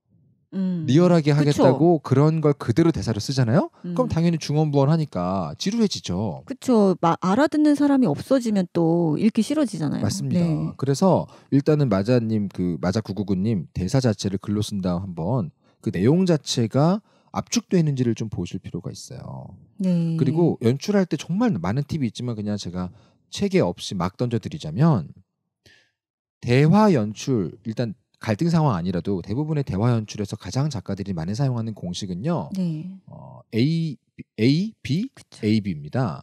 Speaker 3: 음. 리얼하게 하겠다고
Speaker 1: 그쵸. 그런 걸 그대로 대사를 쓰잖아요. 음. 그럼 당연히 중언부언하니까 지루해지죠.
Speaker 2: 그렇죠. 알아듣는 사람이 없어지면 또 읽기 싫어지잖아요. 맞습니다. 네.
Speaker 1: 그래서 일단은 마자님 그 마자 구구구님 대사 자체를 글로 쓴다 한번 그 내용 자체가 압축돼 있는지를 좀 보실 필요가 있어요.
Speaker 3: 네. 그리고
Speaker 1: 연출할 때 정말 많은 팁이 있지만 그냥 제가 체계 없이 막 던져드리자면 대화 연출 일단 갈등 상황 아니라도 대부분의 대화 연출에서 가장 작가들이 많이 사용하는 공식은요. 네. 어, A A B 그쵸. A B입니다.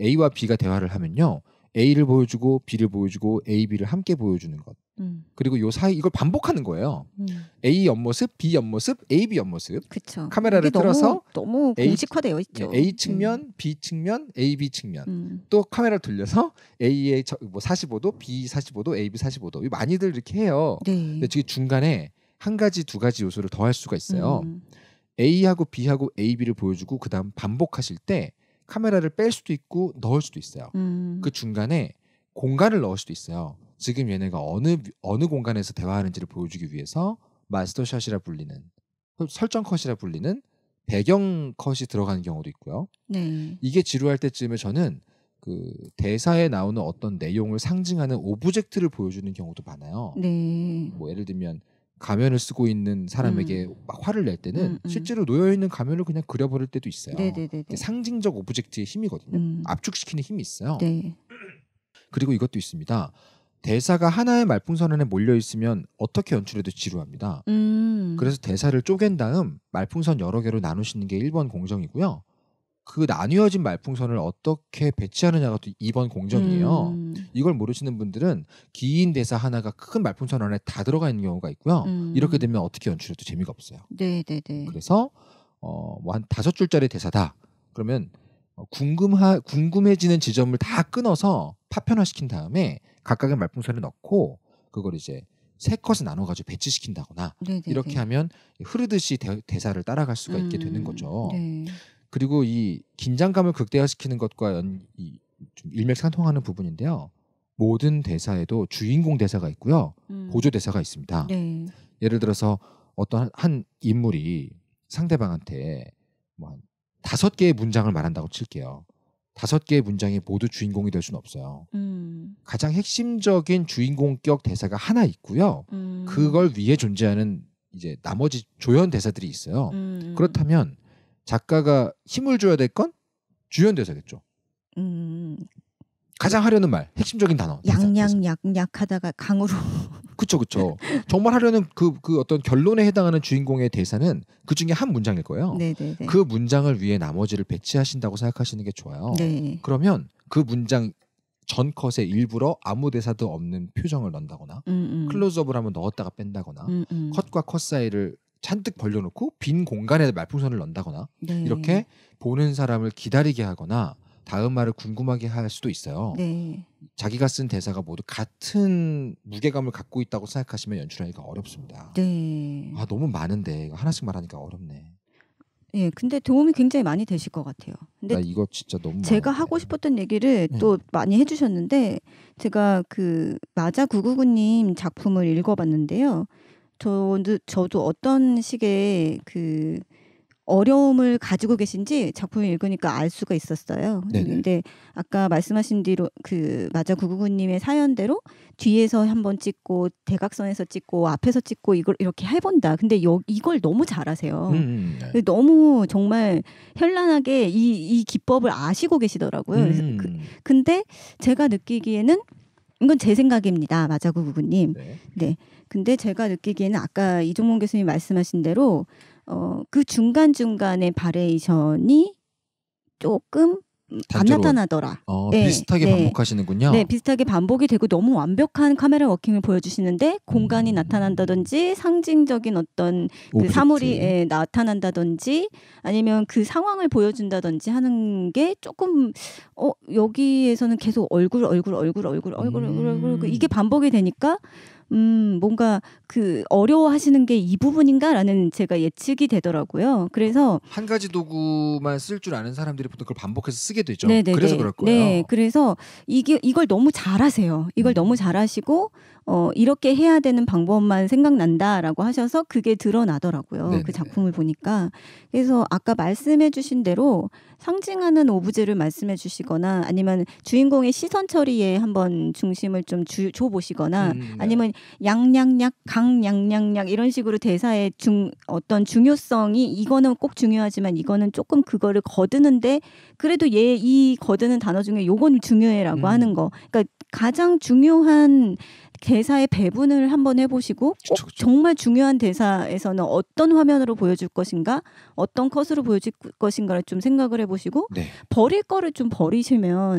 Speaker 1: A와 B가 대화를 하면요. A를 보여주고 B를 보여주고 A B를 함께 보여주는 것. 음. 그리고 요 사이 이걸 반복하는 거예요. 음. A 옆모습, B 옆모습, A B 옆모습. 그쵸. 카메라를 틀어서 너무, 너무 공식화되어 있죠. 예, A 측면, 음. B 측면, A B 측면. 음. 또 카메라를 돌려서 A의 저, 뭐 45도, B 45도, A B 45도. 많이들 이렇게 해요. 네. 근데 지금 중간에 한 가지 두 가지 요소를 더 할 수가 있어요. 음. A하고 B하고 A B를 보여주고 그다음 반복하실 때 카메라를 뺄 수도 있고 넣을 수도 있어요. 그 중간에 공간을 넣을 수도 있어요. 지금 얘네가 어느 어느 공간에서 대화하는지를 보여주기 위해서 마스터 샷이라 불리는 설정 컷이라 불리는 배경 컷이 들어가는 경우도 있고요. 네. 이게 지루할 때쯤에 저는 그 대사에 나오는 어떤 내용을 상징하는 오브젝트를 보여주는 경우도 많아요.
Speaker 3: 네.
Speaker 1: 뭐 예를 들면 가면을 쓰고 있는 사람에게 음. 막 화를 낼 때는 음, 음. 실제로 놓여 있는 가면을 그냥 그려버릴 때도 있어요. 네네네네. 네, 네, 네. 상징적 오브젝트의 힘이거든요. 음. 압축시키는 힘이 있어요. 네. 그리고 이것도 있습니다. 대사가 하나의 말풍선 안에 몰려 있으면 어떻게 연출해도 지루합니다.
Speaker 3: 음. 그래서
Speaker 1: 대사를 쪼갠 다음 말풍선 여러 개로 나누시는 게 1번 공정이고요. 그 나뉘어진 말풍선을 어떻게 배치하느냐가 또 2번 공정이에요. 음. 이걸 모르시는 분들은 긴 대사 하나가 큰 말풍선 안에 다 들어가 있는 경우가 있고요. 음. 이렇게 되면 어떻게 연출해도 재미가 없어요.
Speaker 2: 네, 네, 네.
Speaker 1: 그래서 어, 뭐한 다섯 줄짜리 대사다. 그러면 어, 궁금하 궁금해지는 지점을 다 끊어서 파편화시킨 다음에 각각의 말풍선을 넣고 그걸 이제 세컷을 나눠가지고 배치시킨다거나 네네네. 이렇게 네. 하면 흐르듯이 대, 사를 따라갈 수가 음, 있게 되는 음, 거죠. 네. 그리고 이 긴장감을 극대화시키는 것과 연, 이, 좀 일맥상통하는 부분인데요. 모든 대사에도 주인공 대사가 있고요, 음. 보조 대사가 있습니다. 네. 예를 들어서 어떤 한 인물이 상대방한테 뭐 한 다섯 개의 문장을 말한다고 칠게요. 다섯 개의 문장이 모두 주인공이 될 수는 없어요. 음. 가장 핵심적인 주인공격 대사가 하나 있고요. 음. 그걸 위해 존재하는 이제 나머지 조연 대사들이 있어요. 음. 음. 그렇다면 작가가 힘을 줘야 될 건 주연 대사겠죠.
Speaker 2: 음.
Speaker 1: 가장 하려는 말, 핵심적인 단어.
Speaker 2: 양양약약 하다가 강으로. [LAUGHS]
Speaker 1: 그쵸 그쵸. 정말 하려는 그그 그 어떤 결론에 해당하는 주인공의 대사는 그 중에 한 문장일 거예요.
Speaker 3: 네네네. 네, 네. 그
Speaker 1: 문장을 위해 나머지를 배치하신다고 생각하시는 게 좋아요. 네. 그러면 그 문장 전 컷에 일부러 아무 대사도 없는 표정을 넣는다거나 음, 음. 클로즈업을 하면 넣었다가 뺀다거나 음, 음, 컷과 컷 사이를 잔뜩 벌려놓고 빈 공간에 말풍선을 넣는다거나 네. 이렇게 보는 사람을 기다리게 하거나 다음 말을 궁금하게 할 수도 있어요. 네. 자기가 쓴 대사가 모두 같은 무게감을 갖고 있다고 생각하시면 연출하기가 어렵습니다.
Speaker 3: 네.
Speaker 1: 아 너무 많은데 하나씩 말하니까 어렵네.
Speaker 2: 예, 근데 도움이 굉장히 많이 되실 것 같아요. 근데
Speaker 1: 이거 진짜 너무 제가
Speaker 2: 많은데. 하고 싶었던 얘기를 네. 많이 해주셨는데 제가 그 마자 구구구님 작품을 읽어봤는데요. 저도 저도 어떤 식의 그 어려움을 가지고 계신지 작품을 읽으니까 알 수가 있었어요. 네네. 근데 아까 말씀하신 뒤로 그 맞아 구구구님의 사연대로 뒤에서 한번 찍고 대각선에서 찍고 앞에서 찍고 이걸 이렇게 해본다. 근데 여, 이걸 너무 잘하세요. 음, 음, 음 네. 너무 정말 현란하게 이, 이 기법을 아시고 계시더라고요. 그 음. 그, 근데 제가 느끼기에는 이건 제 생각입니다. 맞아 구구구님. 네. 네. 근데 제가 느끼기에는 아까 이종문 교수님 말씀하신 대로 어, 그중간중간에 바레이션이 조금 안 나타나더라. 어, 네, 비슷하게 네.
Speaker 1: 반복하시는군요. 네,
Speaker 2: 비슷하게 반복이 되고 너무 완벽한 카메라 워킹을 보여주시는데 공간이 음. 나타난다든지 상징적인 어떤 그 사물이 예, 나타난다든지 아니면 그 상황을 보여준다든지 하는 게 조금 어 여기에서는 계속 얼굴 얼굴 얼굴 얼굴 얼굴 얼굴, 얼굴, 얼굴 음. 이게 반복이 되니까 음, 뭔가 그 어려워하시는 게 이 부분인가라는 제가 예측이 되더라고요. 그래서
Speaker 1: 한 가지 도구만 쓸 줄 아는 사람들이 보통 그걸 반복해서 쓰게 되죠. 네네네. 그래서 그럴 거예요. 네,
Speaker 2: 그래서 이게 이걸 너무 잘하세요. 이걸 음. 너무 잘하시고 어, 이렇게 해야 되는 방법만 생각난다라고 하셔서 그게 드러나더라고요. 네네. 네, 그 네. 작품을 보니까. 그래서 아까 말씀해 주신 대로 상징하는 오브제를 말씀해 주시거나 아니면 주인공의 시선 처리에 한번 중심을 좀 줘보시거나 음, 네. 아니면 양양약, 강양양약 이런 식으로 대사의 중, 어떤 중요성이 이거는 꼭 중요하지만 이거는 조금 그거를 거드는데 그래도 얘 이 거드는 단어 중에 요건 중요해라고 음. 하는 거. 그러니까 가장 중요한 대사의 배분을 한번 해보시고 어, 그쵸, 그쵸. 정말 중요한 대사에서는 어떤 화면으로 보여줄 것인가 어떤 컷으로 보여줄 것인가를 좀 생각을 해보시고 네. 버릴 거를 좀 버리시면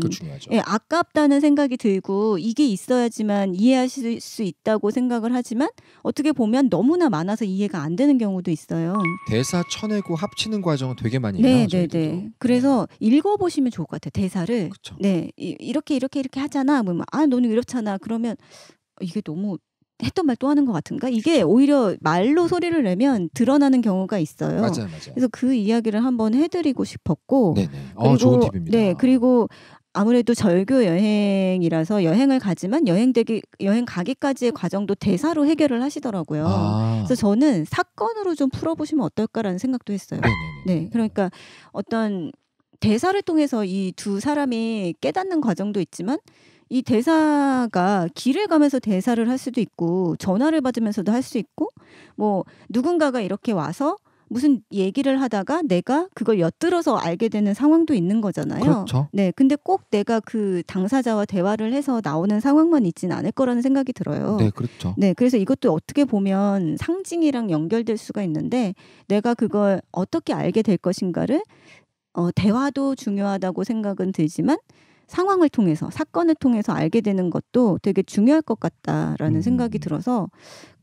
Speaker 2: 예, 아깝다는 생각이 들고 이게 있어야지만 이해하실 수 있다고 생각을 하지만 어떻게 보면 너무나 많아서 이해가 안 되는 경우도 있어요.
Speaker 1: 대사 쳐내고 합치는 과정은 되게 많이 네, 일어
Speaker 2: 네, 네. 그래서 네. 읽어보시면 좋을 것 같아요. 대사를 그쵸. 네 이, 렇게 이렇게 이렇게 하잖아. 뭐아 너는 이렇잖아. 그러면 어, 이게 너무 했던 말 또 하는 것 같은가? 이게 오히려 말로 음. 소리를 내면 드러나는 경우가 있어요. 맞아요, 맞아요. 그래서 그 이야기를 한번 해드리고 싶었고, 네네. 아, 그리고 어, 좋은 팁입니다. 네, 그리고 아무래도 절교 여행이라서 여행을 가지만 여행되기 여행 가기까지의 과정도 대사로 해결을 하시더라고요. 아. 그래서 저는 사건으로 좀 풀어보시면 어떨까라는 생각도 했어요. 네네네. 네, 그러니까 어떤 대사를 통해서 이 두 사람이 깨닫는 과정도 있지만 이 대사가 길을 가면서 대사를 할 수도 있고 전화를 받으면서도 할 수 있고 뭐 누군가가 이렇게 와서 무슨 얘기를 하다가 내가 그걸 엿들어서 알게 되는 상황도 있는 거잖아요. 그렇죠. 네. 근데 꼭 내가 그 당사자와 대화를 해서 나오는 상황만 있진 않을 거라는 생각이 들어요. 네, 그렇죠. 네. 그래서 이것도 어떻게 보면 상징이랑 연결될 수가 있는데 내가 그걸 어떻게 알게 될 것인가를 어, 대화도 중요하다고 생각은 들지만 상황을 통해서 사건을 통해서 알게 되는 것도 되게 중요할 것 같다라는 음. 생각이 들어서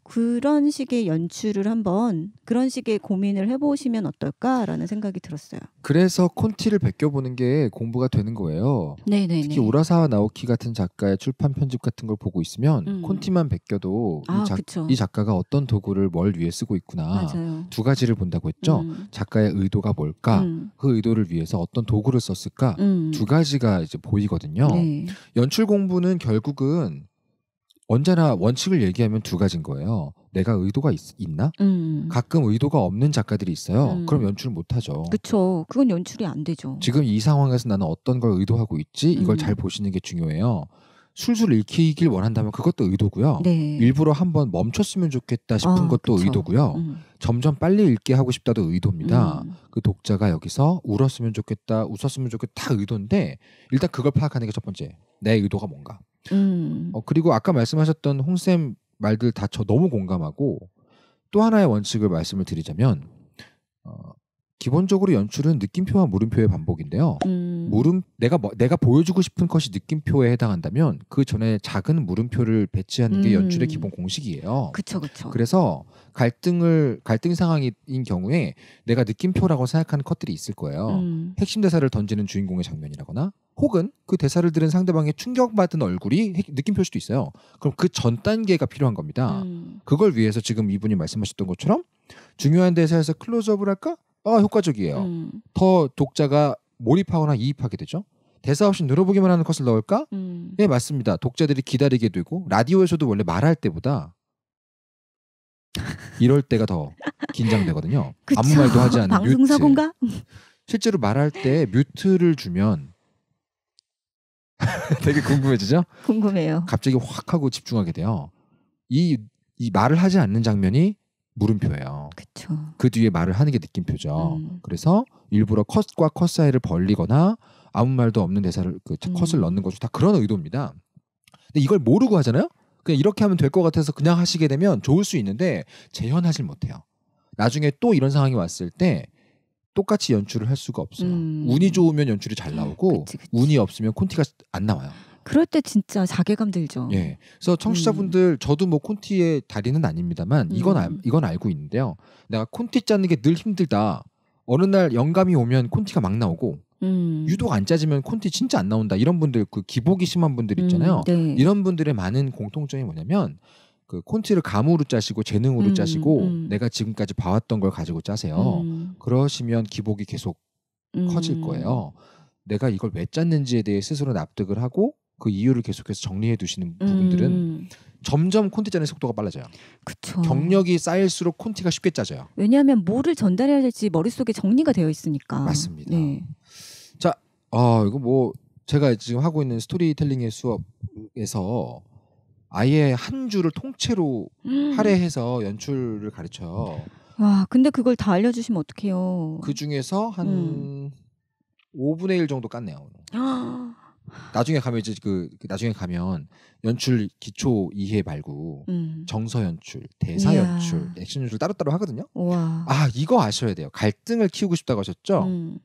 Speaker 2: 그런 식의 연출을 한번 그런 식의 고민을 해보시면 어떨까라는 생각이 들었어요.
Speaker 1: 그래서 콘티를 베껴보는 게 공부가 되는 거예요.
Speaker 2: 네네 특히 우라사와
Speaker 1: 나오키 같은 작가의 출판 편집 같은 걸 보고 있으면 음. 콘티만 베껴도 아, 이, 작, 이 작가가 어떤 도구를 뭘 위해 쓰고 있구나 맞아요. 두 가지를 본다고 했죠. 음. 작가의 의도가 뭘까, 음. 그 의도를 위해서 어떤 도구를 썼을까 음. 두 가지가 이제 보이거든요. 네. 연출 공부는 결국은 언제나 원칙을 얘기하면 두 가지인 거예요. 내가 의도가 있, 나 음. 가끔 의도가 없는 작가들이 있어요. 음. 그럼 연출을 못 하죠.
Speaker 2: 그렇죠. 그건 연출이 안 되죠.
Speaker 1: 지금 이 상황에서 나는 어떤 걸 의도하고 있지? 이걸 음. 잘 보시는 게 중요해요. 술술 읽히길 원한다면 그것도 의도고요. 네. 일부러 한 번 멈췄으면 좋겠다 싶은 아, 것도 그쵸. 의도고요. 음. 점점 빨리 읽게 하고 싶다도 의도입니다. 음. 그 독자가 여기서 울었으면 좋겠다, 웃었으면 좋겠다 다 의도인데 일단 그걸 파악하는 게 첫 번째. 내 의도가 뭔가. 음. 어, 그리고 아까 말씀하셨던 홍쌤 말들 다 저 너무 공감하고 또 하나의 원칙을 말씀을 드리자면 어, 기본적으로 연출은 느낌표와 물음표의 반복인데요. 음. 물음 내가 뭐, 내가 보여주고 싶은 것이 느낌표에 해당한다면 그 전에 작은 물음표를 배치하는 게 음. 연출의 기본 공식이에요. 그렇죠, 그렇죠. 그래서 갈등을 갈등 상황인 경우에 내가 느낌표라고 생각하는 컷들이 있을 거예요. 음. 핵심 대사를 던지는 주인공의 장면이라거나 혹은 그 대사를 들은 상대방의 충격받은 얼굴이 느낌표일 수도 있어요. 그럼 그 전 단계가 필요한 겁니다. 음. 그걸 위해서 지금 이분이 말씀하셨던 것처럼 중요한 대사에서 클로즈업을 할까? 아, 효과적이에요. 음. 더 독자가 몰입하거나 이입하게 되죠. 대사 없이 늘어보기만 하는 컷을 넣을까? 음. 네, 맞습니다. 독자들이 기다리게 되고 라디오에서도 원래 말할 때보다 이럴 때가 더 긴장되거든요. 아무 말도 하지 않는 [LAUGHS] 방송사고인가? 실제로 말할 때 뮤트를 주면 [LAUGHS] 되게 궁금해지죠? 궁금해요. 갑자기 확 하고 집중하게 돼요. 이, 이 말을 하지 않는 장면이 물음표예요. 그쵸. 그 뒤에 말을 하는 게 느낌표죠. 음. 그래서 일부러 컷과 컷 사이를 벌리거나 아무 말도 없는 대사를 그 컷을 음. 넣는 것도 다 그런 의도입니다. 근데 이걸 모르고 하잖아요. 그냥 이렇게 하면 될 것 같아서 그냥 하시게 되면 좋을 수 있는데 재현하지 못해요. 나중에 또 이런 상황이 왔을 때 똑같이 연출을 할 수가 없어요. 음. 운이 좋으면 연출이 잘 음, 나오고 그치, 그치. 운이 없으면 콘티가 안 나와요.
Speaker 2: 그럴 때 진짜 자괴감 들죠. 예.
Speaker 1: 그래서 청취자분들 음. 저도 뭐 콘티의 달인은 아닙니다만 이건 알, 아, 음. 이건 알고 있는데요. 내가 콘티 짜는 게 늘 힘들다. 어느 날 영감이 오면 콘티가 막 나오고
Speaker 3: 음. 유독
Speaker 1: 안 짜지면 콘티 진짜 안 나온다 이런 분들 그 기복이 심한 분들 음, 있잖아요 음, 네. 이런 분들의 많은 공통점이 뭐냐면 그 콘티를 감으로 짜시고 재능으로 음, 짜시고 음, 음. 내가 지금까지 봐왔던 걸 가지고 짜세요. 음. 그러시면 기복이 계속
Speaker 3: 커질 음. 거예요.
Speaker 1: 내가 이걸 왜 짰는지에 대해 스스로 납득을 하고 그 이유를 계속해서 정리해 두시는 부분들은 음. 점점 콘티 짜는 속도가 빨라져요.
Speaker 2: 그쵸. 경력이
Speaker 1: 쌓일수록 콘티가 쉽게 짜져요.
Speaker 2: 왜냐하면 뭐를 전달해야 될지 머릿속에 정리가 되어 있으니까. 맞습니다. 네.
Speaker 1: 자, 아 이거 뭐 제가 지금 하고 있는 스토리텔링의 수업에서 아예 한 주를 통째로
Speaker 2: 음. 할애해서
Speaker 1: 연출을 가르쳐요.
Speaker 2: 와, 근데 그걸 다 알려주시면 어떡해요? 그
Speaker 1: 중에서 한 음. 5분의 1 정도 깠네요.
Speaker 2: [GASPS]
Speaker 1: 나중에 가면 이제 그, 그 나중에 가면 연출 기초 이해 말고 음. 정서 연출, 대사 이야. 연출, 액션 연출 따로따로 하거든요. 우와. 아 이거 아셔야 돼요. 갈등을 키우고 싶다고 하셨죠? 음.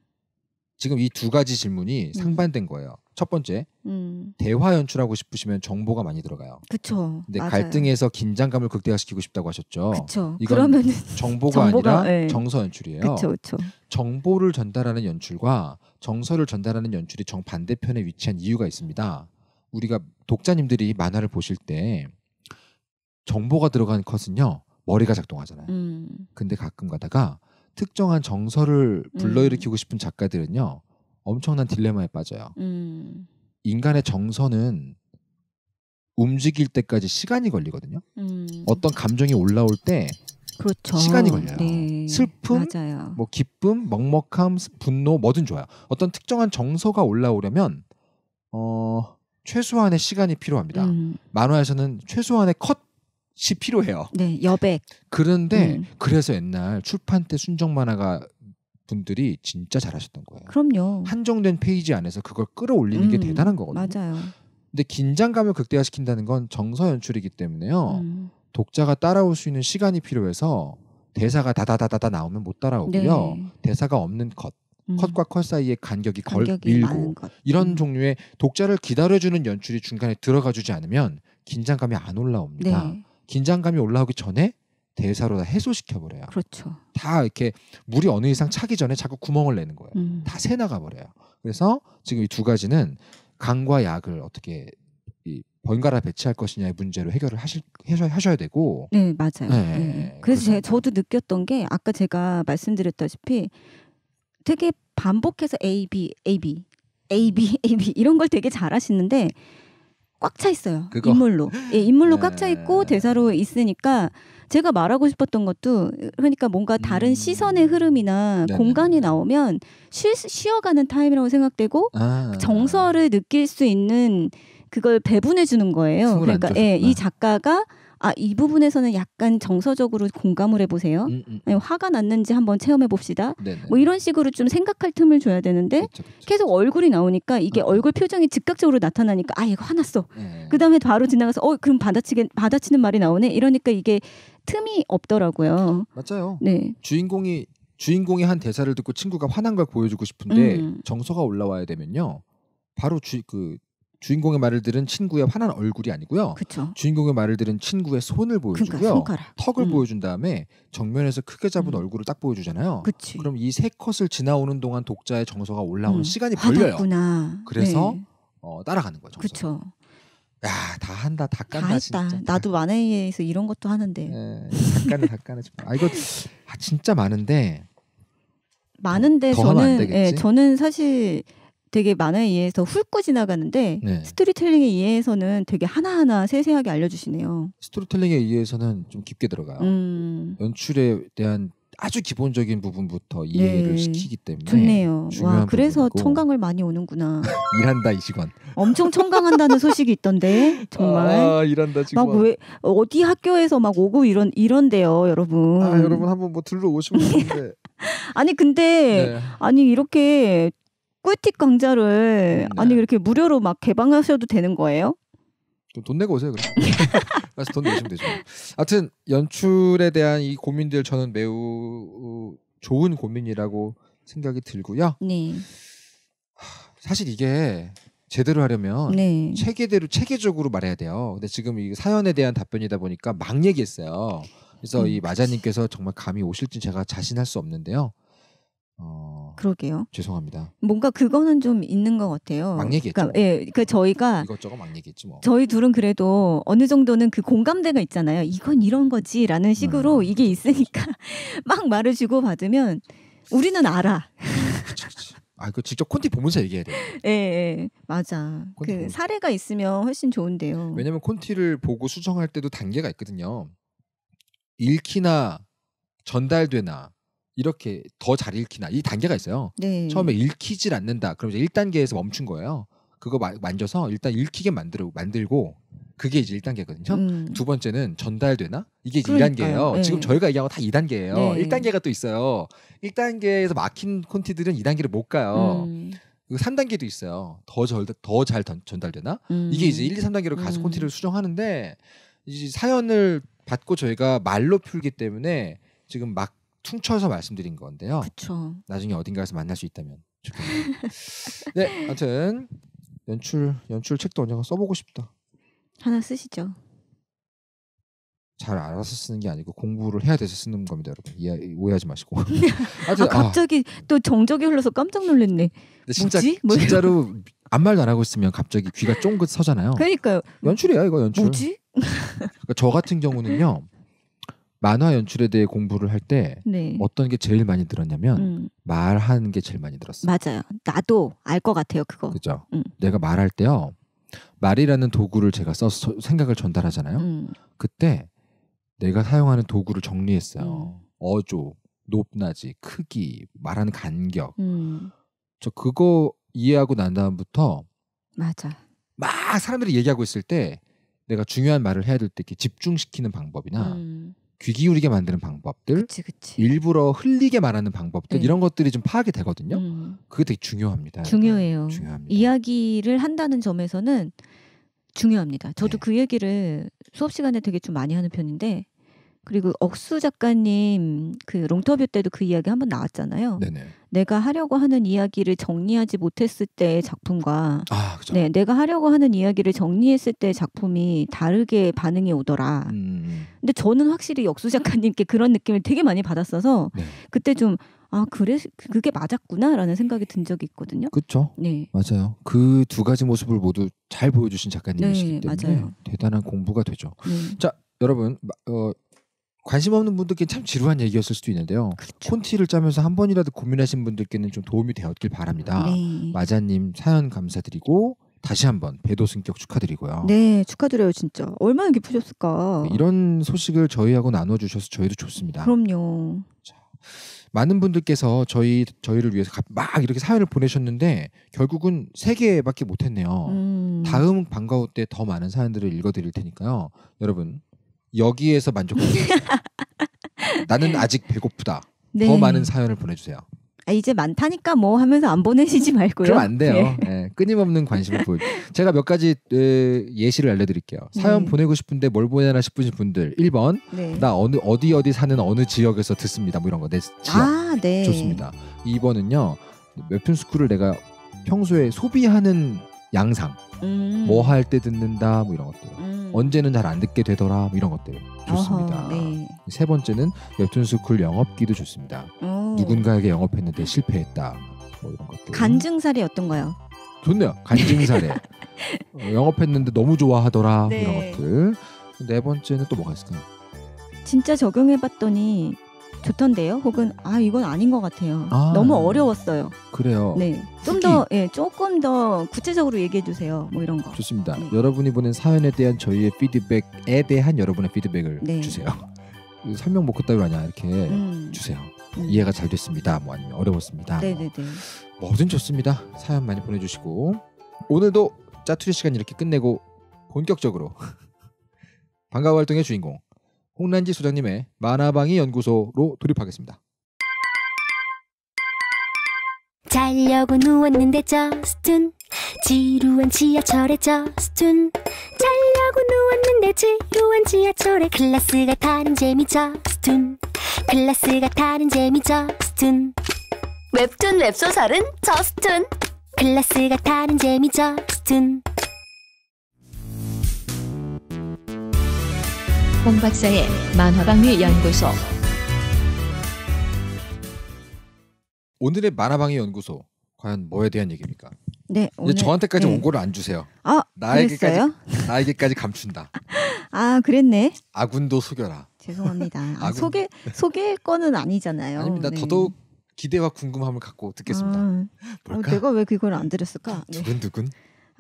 Speaker 1: 지금 이 두 가지 질문이 음. 상반된 거예요. 첫 번째, 음. 대화 연출하고 싶으시면 정보가 많이 들어가요.
Speaker 2: 그렇죠. 근데 맞아요. 갈등에서
Speaker 1: 긴장감을 극대화시키고 싶다고 하셨죠. 그렇죠. 그러면 [LAUGHS] 정보가, 정보가, 아니라 네. 정서 연출이에요. 그렇죠. 정보를 전달하는 연출과 정서를 전달하는 연출이 정 반대편에 위치한 이유가 있습니다. 우리가 독자님들이 만화를 보실 때 정보가 들어간 컷은요 머리가 작동하잖아요. 음. 근데 가끔 가다가 특정한 정서를 음. 불러일으키고 싶은 작가들은요 엄청난 딜레마에 빠져요.
Speaker 3: 음.
Speaker 1: 인간의 정서는 움직일 때까지 시간이 걸리거든요. 음. 어떤 감정이 올라올 때
Speaker 2: 그렇죠. 시간이 걸려요. 네. 슬픔, 맞아요.
Speaker 1: 뭐 기쁨, 먹먹함, 분노 뭐든 좋아요. 어떤 특정한 정서가 올라오려면 어, 최소한의 시간이 필요합니다. 음. 만화에서는 최소한의 컷이 필요해요.
Speaker 2: 네, 여백.
Speaker 1: 그런데 음. 그래서 옛날 출판 때 순정 만화가 분들이 진짜 잘하셨던 거예요. 그럼요. 한정된 페이지 안에서 그걸 끌어올리는 음, 게 대단한 거거든요. 맞아요. 근데 긴장감을 극대화시킨다는 건 정서 연출이기 때문에요. 음. 독자가 따라올 수 있는 시간이 필요해서 대사가 다다다다다 나오면 못 따라오고요. 네. 대사가 없는 컷, 음. 컷과 컷 사이의 간격이, 간격이 걸 밀고 이런 음. 종류의 독자를 기다려주는 연출이 중간에 들어가주지 않으면 긴장감이 안 올라옵니다. 네. 긴장감이 올라오기 전에 대사로 다 해소시켜 버려요. 그렇죠. 다 이렇게 물이 어느 이상 차기 전에 자꾸 구멍을 내는 거예요. 음. 다 새나가 버려요. 그래서 지금 이 두 가지는 강과 약을 어떻게 이 번갈아 배치할 것이냐의 문제로 해결을 하실 하셔야 되고. 네
Speaker 2: 맞아요. 네. 네. 네, 네. 그래서 제, 가 저도 느꼈던 게 아까 제가 말씀드렸다시피 되게 반복해서 A B A B A B A B 이런 걸 되게 잘하시는데 꽉 차 있어요. 그거. 인물로 예, 인물로 [LAUGHS] 네. 꽉차 있고 대사로 있으니까 제가 말하고 싶었던 것도 그러니까 뭔가 다른 음. 시선의 흐름이나 네네. 공간이 나오면 쉬, 쉬어가는 타임이라고 생각되고 아. 정서를 느낄 수 있는 그걸 배분해 주는 거예요. 그러니까 예, 이 아. 작가가 아이 부분에서는 약간 정서적으로 공감을 해보세요. 음, 음, 음. 아니, 화가 났는지 한번 체험해 봅시다. 네, 네, 뭐 네. 이런 식으로 좀 생각할 틈을 줘야 되는데 그쵸, 그쵸. 계속 얼굴이 나오니까 이게 어. 얼굴 표정이 즉각적으로 나타나니까 아 이거 화났어. 네. 그 다음에 바로 지나가서 어 그럼 받아치게 받아치는 말이 나오네. 이러니까 이게 틈이 없더라고요. 맞아요. 네.
Speaker 1: 주인공이 주인공이 한 대사를 듣고 친구가 화난 걸 보여주고 싶은데 음. 정서가 올라와야 되면요. 바로 주, 그 주인공의 말을 들은 친구의 환한 얼굴이 아니고요. 그쵸. 주인공의 말을 들은 친구의 손을 그러니까 보여주고요. 그러니까, 턱을 음. 보여준 다음에 정면에서 크게 잡은 음. 얼굴을 딱 보여주잖아요. 그치. 그럼 이 세 컷을 지나오는 동안 독자의 정서가 올라오는 음. 시간이 걸려요. 화났구나. 그래서 네. 어, 따라가는 거죠. 그렇죠. 야, 다 한다,
Speaker 2: 다 깐다, 다 했다. 진짜. 나도 만화에서 이런 것도 하는데. 네, 다 까네, 다 까네.
Speaker 1: 아 이거 아, 진짜 많은데.
Speaker 2: 많은데 저는 예, 저는 사실 되게 만화에 의해서 훑고 지나가는데 네. 스토리텔링에 의해서는 되게 하나하나 세세하게 알려주시네요.
Speaker 1: 스토리텔링에 의해서는 좀 깊게 들어가요. 음. 연출에 대한 아주 기본적인 부분부터 네. 이해를 네. 시키기 때문에 좋네요. 와 그래서 부분이고. 청강을
Speaker 2: 많이 오는구나. [LAUGHS]
Speaker 1: 일한다 이 직원.
Speaker 2: 엄청 청강한다는 소식이 있던데 정말. 아, 일한다 직원. 막왜 어디 학교에서 막 오고 이런 이런데요, 여러분. 아 여러분 한번 뭐 들러 오시면 [LAUGHS] 좋은데. 아니 근데 네. 아니 이렇게 꿀팁 강좌를 음, 아니 네. 이렇게 무료로 막 개방하셔도 되는 거예요?
Speaker 1: 돈 내고 오세요 그럼. [LAUGHS] 가서 돈 내시면 되죠. 하여튼 연출에 대한 이 고민들 저는 매우 좋은 고민이라고 생각이 들고요. 네. 사실 이게 제대로 하려면 네. 체계대로 체계적으로 말해야 돼요. 근데 지금 이 사연에 대한 답변이다 보니까 막 얘기했어요. 그래서 음. 이 마자님께서 정말 감이 오실지 제가 자신할 수 없는데요.
Speaker 2: 어, 그러게요.
Speaker 1: 죄송합니다.
Speaker 2: 뭔가 그거는 좀 있는 것 같아요. 막 얘기했죠. 그러니까, 예, 그 저희가 이것저것 막 얘기했지 뭐. 저희 둘은 그래도 어느 정도는 그 공감대가 있잖아요. 이건 이런 거지라는 식으로 음. 이게 있으니까 [LAUGHS] 막 말을 주고 받으면 우리는 알아.
Speaker 1: 아, 그 직접 콘티 보면서 얘기해야 돼.
Speaker 2: 예, 예, 맞아. 그 보면. 사례가 있으면 훨씬 좋은데요.
Speaker 1: 왜냐면 콘티를 보고 수정할 때도 단계가 있거든요. 읽히나 전달되나 이렇게 더 잘 읽히나 이 단계가 있어요. 네. 처음에 읽히질 않는다. 그럼 이제 1단계에서 멈춘 거예요. 그거 마, 만져서 일단 읽히게 만들고 만들고 그게 이제 1단계거든요. 음. 두 번째는 전달되나? 이게 이제 2단계예요. 네. 지금 저희가 얘기한 거다 2단계예요. 네. 1단계가 또 있어요. 1단계에서 막힌 콘티들은 2단계를 못 가요. 음. 3단계도 그 있어요. 더절더잘 전달되나? 음. 이게 이제 1, 2, 3단계로 가서 음. 콘티를 수정하는데 이제 사연을 받고 저희가 말로 풀기 때문에 지금 막 퉁쳐서 말씀드린 건데요. 그쵸. 나중에 어딘가에서 만날 수 있다면 좋겠네요. [LAUGHS] 네, 아무튼 연출 연출 책도 언젠가 써보고 싶다.
Speaker 2: 하나 쓰시죠.
Speaker 1: 잘 알아서 쓰는 게 아니고 공부를 해야 돼서 쓰는 겁니다, 여러분. 이해, 오해하지 마시고. 하여튼, [LAUGHS] [LAUGHS] 아, 갑자기
Speaker 2: 아. 또 정적이 흘러서 깜짝 놀랐네. 진짜, 뭐지? 뭐 진짜로
Speaker 1: 아무 말도 안 하고 있으면 갑자기 귀가 쫑긋 서잖아요. 그러니까요. 연출이야 이거 연출. 뭐지? 그러니까 저 같은 경우는요. 만화 연출에 대해 공부를 할때 네. 어떤 게 제일 많이 들었냐면 음. 말하는 게 제일 많이 들었어요.
Speaker 2: 맞아요. 나도 알 것 같아요, 그거. 그죠. 음.
Speaker 1: 내가 말할 때요. 말이라는 도구를 제가 써서 생각을 전달하잖아요. 음. 그때 내가 사용하는 도구를 정리했어요. 음. 어조, 높낮이, 크기, 말하는 간격. 음. 저 그거 이해하고 난 다음부터 맞아. 막 사람들이 얘기하고 있을 때 내가 중요한 말을 해야 될 때 이렇게 집중시키는 방법이나 음. 귀 기울이게 만드는 방법들, 그치, 그치. 일부러 흘리게 말하는 방법들 네. 이런 것들이 좀 파악이 되거든요. 음. 그게 되게 중요합니다.
Speaker 2: 중요해요. 중요합니다. 이야기를 한다는 점에서는 중요합니다. 저도 네. 그 얘기를 수업 시간에 되게 좀 많이 하는 편인데 그리고 억수 작가님 그 롱터뷰 때도 그 이야기 한 번 나왔잖아요. 네네. 내가 하려고 하는 이야기를 정리하지 못했을 때의 작품과 아, 그렇죠. 네, 내가 하려고 하는 이야기를 정리했을 때의 작품이 다르게 반응이 오더라. 음, 음. 근데 저는 확실히 역수 작가님께 그런 느낌을 되게 많이 받았어서 네. 그때 좀 아, 그래 그게 맞았구나라는 생각이 든 적이 있거든요. 그렇죠. 네.
Speaker 1: 맞아요. 그 두 가지 모습을 모두 잘 보여주신 작가님이시기 네, 때문에 맞아요. 대단한 공부가 되죠. 네. 자, 여러분 어, 관심 없는 분들께 참 지루한 얘기였을 수도 있는데요. 그렇죠. 콘티를 짜면서 한 번이라도 고민하신 분들께는 좀 도움이 되었길 바랍니다. 네. 마자님 사연 감사드리고 다시 한번 배도 승격 축하드리고요.
Speaker 2: 네, 축하드려요, 진짜. 얼마나 기쁘셨을까.
Speaker 1: 이런 소식을 저희하고 나눠주셔서 저희도 좋습니다.
Speaker 2: 그럼요. 자,
Speaker 1: 많은 분들께서 저희 저희를 위해서 막 이렇게 사연을 보내셨는데 결국은 세 개밖에 못했네요. 음. 다음 방과후 때 더 많은 사연들을 읽어드릴 테니까요, 여러분 여기에서 만족합니다. [LAUGHS] 나는 아직 배고프다. 네. 더 많은 사연을 보내주세요.
Speaker 2: 아, 이제 많다니까 뭐 하면서 안 보내시지 말고요. 그럼 안 돼요. 네. 네, 끊임없는 관심을 보여.
Speaker 1: 제가 몇 가지 에, 예시를 알려드릴게요. 사연 네. 보내고 싶은데 뭘 보내나 싶으신 분들 1번 나 어느 어디 어디 사는 어느 지역에서 듣습니다. 뭐 이런 거내 지역
Speaker 2: 아, 네. 좋습니다.
Speaker 1: 2번은요 웹툰 스쿨을 내가 평소에 소비하는 양상 음. 뭐할 때 듣는다 뭐 이런 것들 음. 언제는 잘 안 듣게 되더라 뭐 이런 것들
Speaker 2: 좋습니다.
Speaker 3: 어허, 네.
Speaker 1: 세 번째는 웹툰 스쿨 영업기도 좋습니다. 오. 누군가에게 영업했는데 실패했다 뭐 이런 것들 간증
Speaker 2: 사례 어떤가요?
Speaker 1: 좋네요. 간증 사례 [LAUGHS] 어, 영업했는데 너무 좋아하더라 뭐 네. 이런 것들 네 번째는 또 뭐가 있을까요?
Speaker 2: 진짜 적용해봤더니 좋던데요. 혹은 아 이건 아닌 것 같아요. 아, 너무 어려웠어요.
Speaker 3: 그래요. 네,
Speaker 2: 좀 더 예, 조금 더 구체적으로 얘기해 주세요. 뭐 이런 거.
Speaker 1: 좋습니다. 네. 여러분이 보낸 사연에 대한 저희의 피드백에 대한 여러분의 피드백을 네. 주세요. [LAUGHS] 설명 못그다위아니 이렇게 음. 주세요. 음. 이해가 잘 됐습니다. 뭐 아니면 어려웠습니다. 뭐 네네네. 뭐. 뭐든 좋습니다. 사연 많이 보내주시고 오늘도 짜투리 시간 이렇게 끝내고 본격적으로 반가워 [LAUGHS] 활동의 주인공 홍란지 소장님의 만화방위 연구소로 돌입하겠습니다.
Speaker 3: 자려고 누웠는데 저스툰 지루한 지하철에 저스툰 자려고 누웠는데 지루한 지하철에 클래스가 다른 재미 저스툰 클래스가 다른 재미 저스툰
Speaker 2: 웹툰 웹소설은
Speaker 3: 저스툰 클래스가 다른 재미 저스툰
Speaker 2: 홍 박사의 만화방위 연구소.
Speaker 1: 오늘의 만화방위 연구소 과연 뭐에 대한 얘기입니까?
Speaker 2: 네, 오늘, 저한테까지 네.
Speaker 1: 원고를 안 주세요.
Speaker 2: 아, 나에게까지 그랬어요?
Speaker 1: [LAUGHS] 나에게까지 감춘다.
Speaker 2: [LAUGHS] 아, 그랬네.
Speaker 1: 아군도 속여라.
Speaker 2: 죄송합니다. 아, 소개 소개 거는 아니잖아요. 아닙니다. 네. 더더욱
Speaker 1: 기대와 궁금함을
Speaker 3: 갖고 아, 듣겠습니다.
Speaker 2: 아, 아, 내가 왜 그걸 안 들었을까? 두근두근. 네.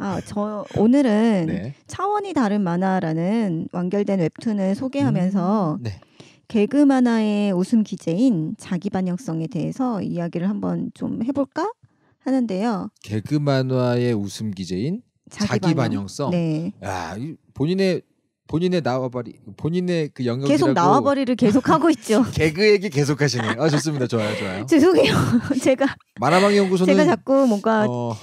Speaker 2: 아, 저 오늘은 네. 차원이 다른 만화라는 완결된 웹툰을 소개하면서 음, 네. 개그 만화의 웃음 기재인 자기 반영성에 대해서 이야기를 한번 좀 해볼까 하는데요.
Speaker 1: 개그 만화의 웃음 기제인 자기, 자기 반영. 성 네. 아, 본인의 본인의 나와버리 본인의 그 영역 계속 나와버리를
Speaker 2: 계속 하고 [LAUGHS] 있죠.
Speaker 1: 개그 얘기 계속 하시네. 아 좋습니다. 좋아요, 좋아요. [LAUGHS]
Speaker 2: 죄송해요. [LAUGHS] 제가
Speaker 1: 만화방 연구소는 제가 자꾸
Speaker 2: 뭔가 어...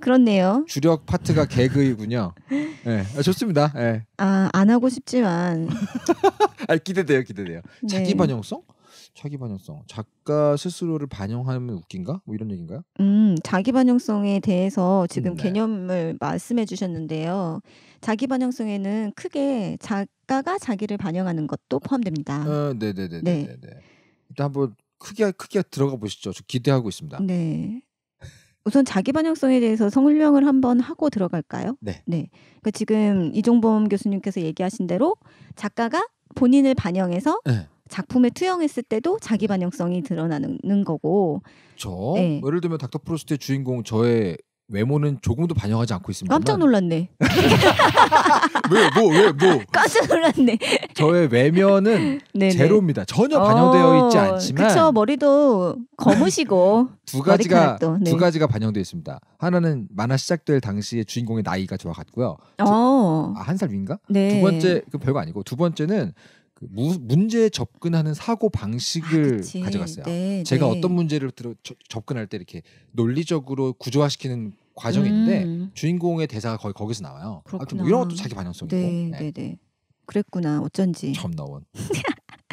Speaker 2: 그렇네요.
Speaker 1: 주력 파트가 개그이군요. 네, 좋습니다. 네. 예.
Speaker 2: 아안 하고 싶지만. [LAUGHS]
Speaker 1: 아 기대돼요, 기대돼요.
Speaker 2: 네. 자기 반영성?
Speaker 1: 자기 반영성. 작가 스스로를 반영하면 웃긴가? 뭐 이런 얘기인가요?
Speaker 2: 음, 자기 반영성에 대해서 지금 음, 네. 개념을 말씀해 주셨는데요. 자기 반영성에는 크게 작가가 자기를 반영하는 것도 포함됩니다. 어,
Speaker 1: 네네네. 네. 일단 한번 크게 크게 들어가 보시죠. 저 기대하고 있습니다.
Speaker 2: 네. 우선 자기 반영성에 대해서 성훈령을 한번 하고 들어갈까요? 네. 네. 그러니까 지금 이종범 교수님께서 얘기하신 대로 작가가 본인을 반영해서 네. 작품에 투영했을 때도 자기 반영성이 드러나는 거고. 저 그렇죠. 네.
Speaker 1: 뭐 예를 들면 닥터 프로스트의 주인공 저의 외모는 조금도 반영하지 않고 있습니다. 깜짝
Speaker 2: 놀랐네. [LAUGHS]
Speaker 1: 왜, 뭐, 왜, 뭐.
Speaker 2: 깜짝 놀랐네.
Speaker 1: 저의 외면은 [LAUGHS] 네네. 제로입니다. 전혀 반영되어 어, 있지 않지만. 그쵸,
Speaker 2: 머리도 검으시고. [LAUGHS] 두 가지가, 네. 두 가지가
Speaker 1: 반영되어 있습니다. 하나는 만화 시작될 당시의 주인공의 나이가 저와 같고요. 어. 아, 한 살 위인가? 네. 두 번째, 그 별거 아니고. 두 번째는 그 무, 문제에 접근하는 사고 방식을 아, 가져갔어요. 네, 제가 네. 어떤 문제를 들어, 저, 접근할 때 이렇게 논리적으로 구조화시키는 과정인데 음. 주인공의 대사가 거의 거기서 나와요.
Speaker 2: 그렇구 아, 뭐 이런 것도 자기 반영성이고. 네, 네, 네. 네. 그랬구나. 어쩐지. 점 나온.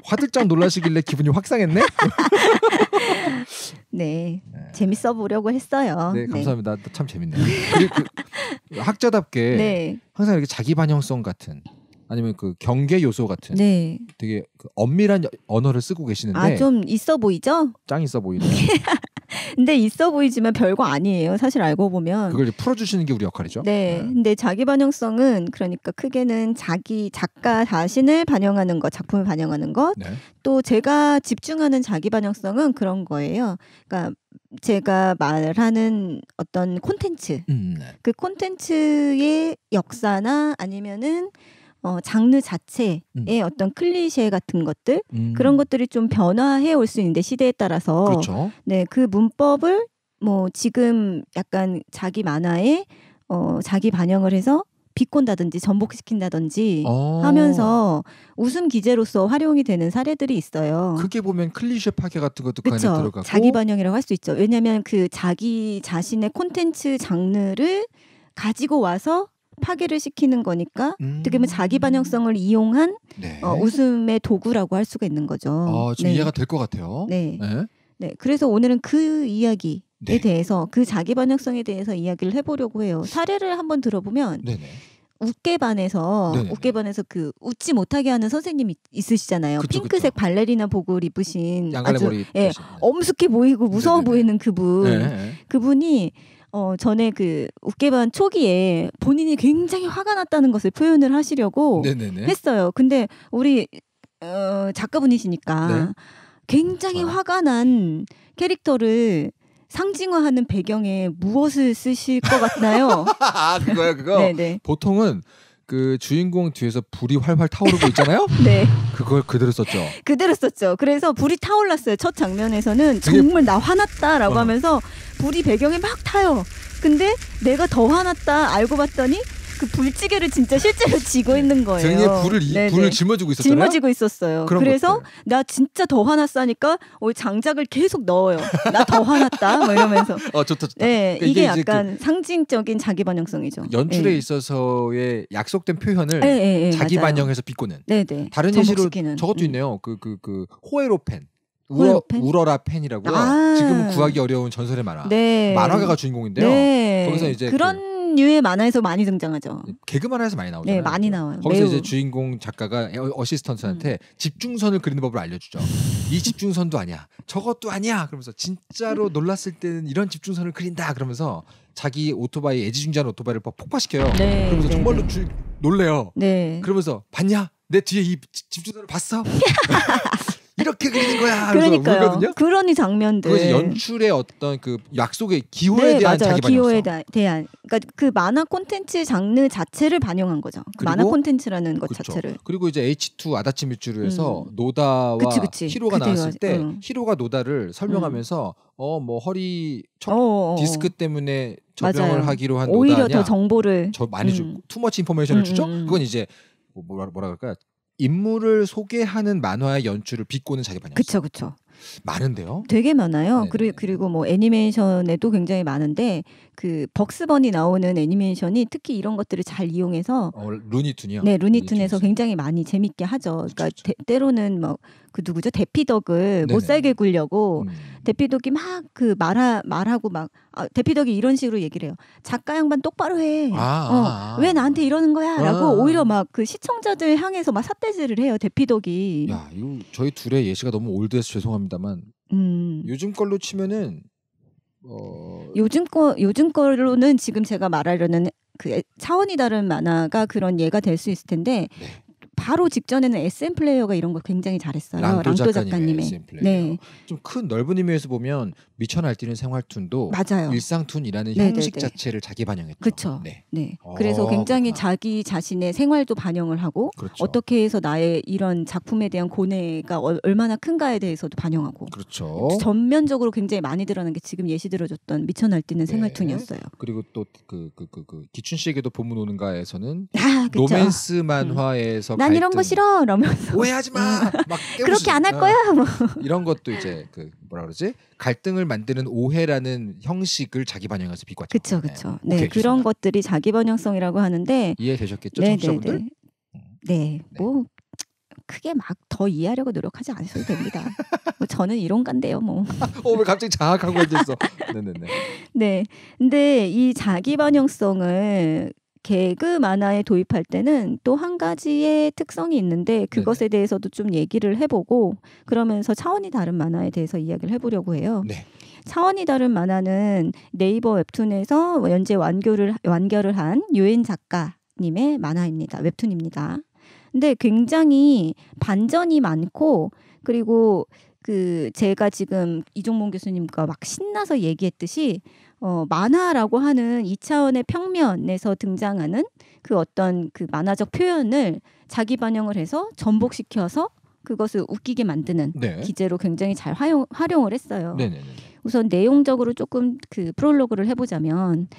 Speaker 1: 화들짝 놀라시길래 [LAUGHS] 기분이 확
Speaker 2: 상했네. [LAUGHS] 네, 네, 재밌어 보려고 했어요. 네, 네. 감사합니다.
Speaker 1: 네. 참 재밌네요. 그, [LAUGHS] 학자답게 네. 항상 이렇게 자기 반영성 같은 아니면 그 경계 요소 같은 네. 되게 그 엄밀한 언어를 쓰고 계시는데 아 좀
Speaker 2: 있어 보이죠?
Speaker 1: 짱 있어 보이네. [LAUGHS]
Speaker 2: 근데 있어 보이지만 별거 아니에요. 사실 알고 보면
Speaker 1: 그걸 풀어주시는 게 우리 역할이죠. 네.
Speaker 2: 네. 근데 자기 반영성은 그러니까 크게는 자기 작가 자신을 반영하는 것, 작품을 반영하는 것. 네. 또 제가 집중하는 자기 반영성은 그런 거예요. 그러니까 제가 말하는 어떤 콘텐츠 음, 네. 그 콘텐츠의 역사나 아니면은 어, 장르 자체의 음. 어떤 클리셰 같은 것들 음. 그런 것들이 좀 변화해 올 수 있는데 시대에 따라서 그렇죠. 네그 문법을 뭐 지금 약간 자기 만화에 어, 자기 반영을 해서 비꼰다든지 전복시킨다든지 오. 어. 하면서 웃음 기재로서 활용이 되는 사례들이 있어요. 그게 보면 클리셰 파괴 같은 것도 그쵸? 그 안에 들어가고 자기 반영이라고 할 수 있죠. 왜냐하면 그 자기 자신의 콘텐츠 장르를 가지고 와서 파괴를 시키는 거니까 음. 어떻게 보 자기 반영성을 이용한 네. 어, 웃음의 도구라고 할 수가 있는 거죠. 어, 좀 네. 이해가 될
Speaker 1: 것 같아요. 네. 네.
Speaker 2: 네. 그래서 오늘은 그 이야기에 네. 대해서 그 자기 반영성에 대해서 이야기를 해보려고 해요. 사례를 한번 들어보면 네네. 웃게 반에서 네, 네. 웃게 반에서 그 웃지 못하게 하는 선생님이 있으시잖아요. 그쵸, 핑크색 그쵸. 발레리나 복을 입으신 아주 예, 엄숙해 보이고 무서워 네네 보이는 그분. 네네. 그분이 어, 전에 그 웃개반 초기에 본인이 굉장히 화가 났다는 것을 표현을 하시려고 네네네. 했어요. 근데 우리 어, 작가분이시니까 네. 굉장히 아. 화가 난 캐릭터를 상징화하는 배경에 무엇을 쓰실 것 같나요? [LAUGHS] 아
Speaker 1: 그거요 그거. [LAUGHS] 보통은 그 주인공 뒤에서 불이 활활 타오르고 있잖아요. [LAUGHS] 네. 그걸 그대로 썼죠.
Speaker 2: 그대로 썼죠. 그래서 불이 타올랐어요. 첫 장면에서는 그게... 정말 나 화났다라고 어. 하면서 불이 배경에 막 타요. 근데 내가 더 화났다 알고 봤더니 그 불찌개를 진짜 실제로 쥐고 네. 있는 거예요. 등에 불을 네네. 불을 짊어지고 있었어요. 짊어지고 있었어요. 그래서 것들. 나 진짜 더 화났다니까 어, 장작을 계속 넣어요. 나 더 화났다. 뭐 이러면서.
Speaker 1: [LAUGHS] 어 좋다 좋다. 네, 그러니까 이게 약간
Speaker 2: 그 상징적인 자기 반영성이죠. 연출에 네.
Speaker 1: 있어서의 약속된 표현을 네, 네, 네 자기 맞아요. 반영해서 비꼬는. 네네. 다른 예시로 저것도 음. 있네요. 그 그 그 호에로펜. 우러, 펜? 우러라 펜이라고 아~ 지금 구하기 어려운 전설의 만화. 네. 만화가가 주인공인데요. 네. 거기서 이제 그 그런
Speaker 2: 그 그런 류의 만화에서 많이 등장하죠.
Speaker 1: 개그 만화에서 많이 나오죠. 네,
Speaker 2: 많이 나와요. 거기서 매우. 이제
Speaker 1: 주인공 작가가 어시스턴트한테 음.
Speaker 2: 집중선을
Speaker 1: 그리는 법을 알려주죠. 이 집중선도 아니야, 저것도 아니야. 그러면서 진짜로 놀랐을 때는 이런 집중선을 그린다. 그러면서 자기 오토바이 애지중지한 오토바이를 폭파시켜요. 네, 그러면서 네, 정말로 네. 주, 놀래요. 네. 그러면서 봤냐? 내 뒤에 이 집중선을 봤어? [LAUGHS]
Speaker 2: 이렇게 그리는 거야. 그러니까요. 그런 장면들. 그이 연출의
Speaker 1: 어떤 그 약속의 기호에 네, 대한 맞아 기호에
Speaker 2: 다, 대한. 그러니까 그 만화 콘텐츠 장르 자체를 반영한 거죠. 그 만화 콘텐츠라는 것 그쵸. 자체를.
Speaker 1: 그리고 이제 H2 아다치 밀주류에서 음. 노다와 그치, 그치. 히로가 그대가, 나왔을 때 음. 히로가 노다를 설명하면서 음. 어뭐 허리 척 어, 어, 어. 디스크 때문에 저병을 맞아요. 하기로 한 노다냐. 오히려 더
Speaker 2: 정보를 저 많이 음. 주
Speaker 1: 투머치 인포메이션을 주죠. 음, 음. 그건 이제 뭐, 뭐, 뭐라 뭐라 할까요 인물을 소개하는 만화의 연출을 비꼬는 자기 반영. 그쵸, 그쵸. 많은데요.
Speaker 2: 되게 많아요. 네네. 그리고 그리고 뭐 애니메이션에도 굉장히 많은데 그 벅스번이 나오는 애니메이션이 특히 이런 것들을 잘 이용해서
Speaker 1: 어, 루니툰이요. 네, 루니툰에서
Speaker 2: 굉장히 많이 재밌게 하죠. 그러니까 그쵸, 그쵸. 때로는 막그 뭐 누구죠? 대피덕을 네네. 못 살게 굴려고 음. 대피덕이 막 그 말하 말하고 막 아, 대피덕이 이런 식으로 얘기를 해요. 작가 양반 똑바로 해. 아, 어, 아, 아, 아. 왜 나한테 이러는 거야?라고 아. 오히려 막 그 시청자들 향해서 막 삿대질을 해요. 대피덕이. 야,
Speaker 1: 이거 저희 둘의 예시가 너무 올드해서 죄송합니다만
Speaker 2: 음. 요즘 걸로 치면은 어... 요즘 거 요즘 거로는 지금 제가 말하려는 그 차원이 다른 만화가 그런 예가 될 수 있을 텐데 네. 바로 직전에는 SM 플레이어가 이런 걸 굉장히 잘했어요. 랑또, 작가님의, 작가님의 네.
Speaker 1: 좀 큰 넓은 의미에서 보면 미쳐 날뛰는 생활툰도 맞아요. 일상툰이라는 네네네. 형식 네, 네. 자체를 자기 반영했죠.
Speaker 2: 그렇죠. 네. 네. 어, 그래서 굉장히 자기 자신의 생활도 반영을 하고 그렇죠. 어떻게 해서 나의 이런 작품에 대한 고뇌가 얼마나 큰가에 대해서도 반영하고 그렇죠. 전면적으로 굉장히 많이 드러난 게 지금 예시 들어줬던 미쳐 날뛰는 네. 생활툰이었어요.
Speaker 1: 그리고 또그그그그 그, 그, 그 기춘 씨에게도 본문 오는가에서는
Speaker 2: 아, 그렇죠. 로맨스
Speaker 1: 만화에서 음. 난갈 이런 거
Speaker 2: 싫어 이러면서 오해하지 마. 어. 막 그렇게 안 할 거야. 뭐. 어.
Speaker 1: 이런 것도 이제 그 뭐라 그러지? 갈등을 만드는 오해라는 형식을 자기 반영해서 비꼬죠 그렇죠, 그렇죠. 네, 네 그런
Speaker 2: 것들이 자기 반영성이라고 하는데
Speaker 1: 이해되셨겠죠, 네, 네, 청취자분들?
Speaker 2: 네. 음. 네, 뭐 크게 막 더 이해하려고 노력하지 않으셔도 됩니다. 뭐 저는 이론가인데요, 뭐. [LAUGHS]
Speaker 1: 어, 왜 갑자기 자학하고 앉았어? 네네네. [LAUGHS]
Speaker 2: 네, 근데 이 자기 반영성을 개그 만화에 도입할 때는 또 한 가지의 특성이 있는데 네. 그것에 네 대해서도 좀 얘기를 해보고 그러면서 차원이 다른 만화에 대해서 이야기를 해보려고 해요. 네. 차원이 다른 만화는 네이버 웹툰에서 연재 완결을 완결을 한 유엔 작가님의 만화입니다. 웹툰입니다. 근데 굉장히 반전이 많고 그리고 그 제가 지금 이종문 교수님과 막 신나서 얘기했듯이 어, 만화라고 하는 이차원의 평면에서 등장하는 그 어떤 그 만화적 표현을 자기 반영을 해서 전복시켜서 그것을 웃기게 만드는 네. 기재로 굉장히 잘 활용, 활용을 했어요. 네네네. 우선 내용적으로 조금 그 프롤로그를 해보자면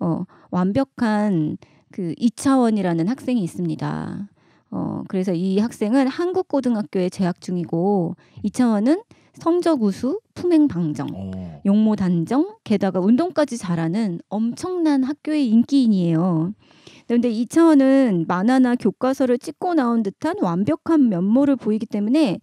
Speaker 2: 어, 완벽한 그 2차원이라는 학생이 있습니다. 어, 그래서 이 학생은 한국고등학교에 재학 중이고 2차원은 성적 우수, 품행 방정, 오. 용모 단정, 게다가 운동까지 잘하는 엄청난 학교의 인기인이에요. 그런데 이차원은 만화나 교과서를 찍고 나온 듯한 완벽한 면모를 보이기 때문에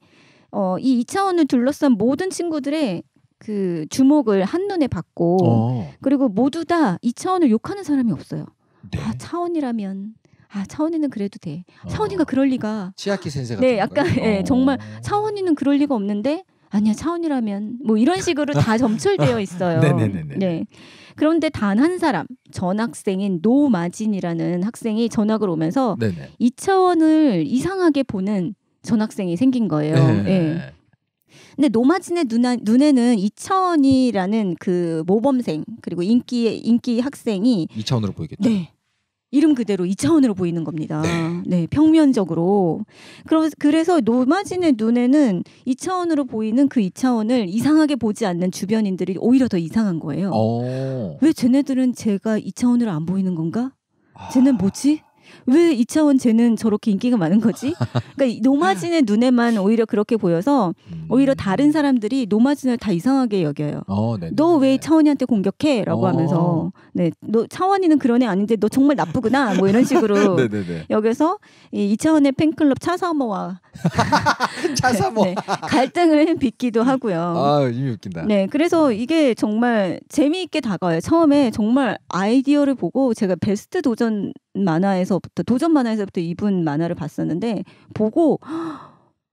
Speaker 2: 어, 이 이차원을 둘러싼 모든 친구들의 그 주목을 한눈에 받고 오. 어. 그리고 모두 다 이차원을 욕하는 사람이 없어요. 네. 아, 차원이라면 아 차원이는 그래도 돼. 어. 차원이가 그럴 리가.
Speaker 1: 치아키 센세 같은. 네, 약간 예,
Speaker 2: 네, 정말 어. 차원이는 그럴 리가 없는데 아니야 차원이라면 뭐 이런 식으로 다 [LAUGHS] 점철되어 있어요. 네네네. 네. 그런데 단 한 사람 전학생인 노마진이라는 학생이 전학을 오면서 이 차원을 이상하게 보는 전학생이 생긴 거예요. 네. 네. 근데 노마진의 눈에, 눈에는 이차원이라는 그 모범생 그리고 인기 인기 학생이
Speaker 1: 이차원으로 보이겠죠.
Speaker 2: 네. 이름 그대로 2차원으로 보이는 겁니다. 네. 네, 평면적으로. 그러, 그래서 노마진의 눈에는 2차원으로 보이는 그2차원을 이상하게 보지 않는 주변인들이 오히려 더 이상한 거예요. 오. 어. 왜 쟤네들은 제가 2차원으로안 보이는 건가? 쟤는 뭐지? 왜 이차원 쟤는 저렇게 인기가 많은 거지? 그러니까 노마진의 눈에만 오히려 그렇게 보여서 음. 오히려 다른 사람들이 노마진을 다 이상하게 여겨요. 어, 너왜 차원이한테 공격해?라고 어. 하면서 네, 너 차원이는 그런 애 아닌데 너 정말 나쁘구나 뭐 이런 식으로 [LAUGHS] 여기서 이차원의 팬클럽 차사모와 [LAUGHS] 차사모 네, 갈등을 빚기도 하고요. 아 이미 웃긴다. 네, 그래서 이게 정말 재미있게 다가와요. 처음에 정말 아이디어를 보고 제가 베스트 도전 만화에서 만부터 도전 만화에서부터 이분 만화를 봤었는데 보고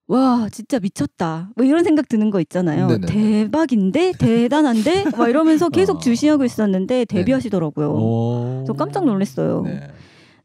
Speaker 2: 와 진짜 미쳤다 뭐 이런 생각 드는 거 있잖아요 네네. 대박인데 대단한데 막 이러면서 계속 [LAUGHS] 아. 주시하고 있었는데 데뷔하시더라고요 저 깜짝 놀랐어요 네.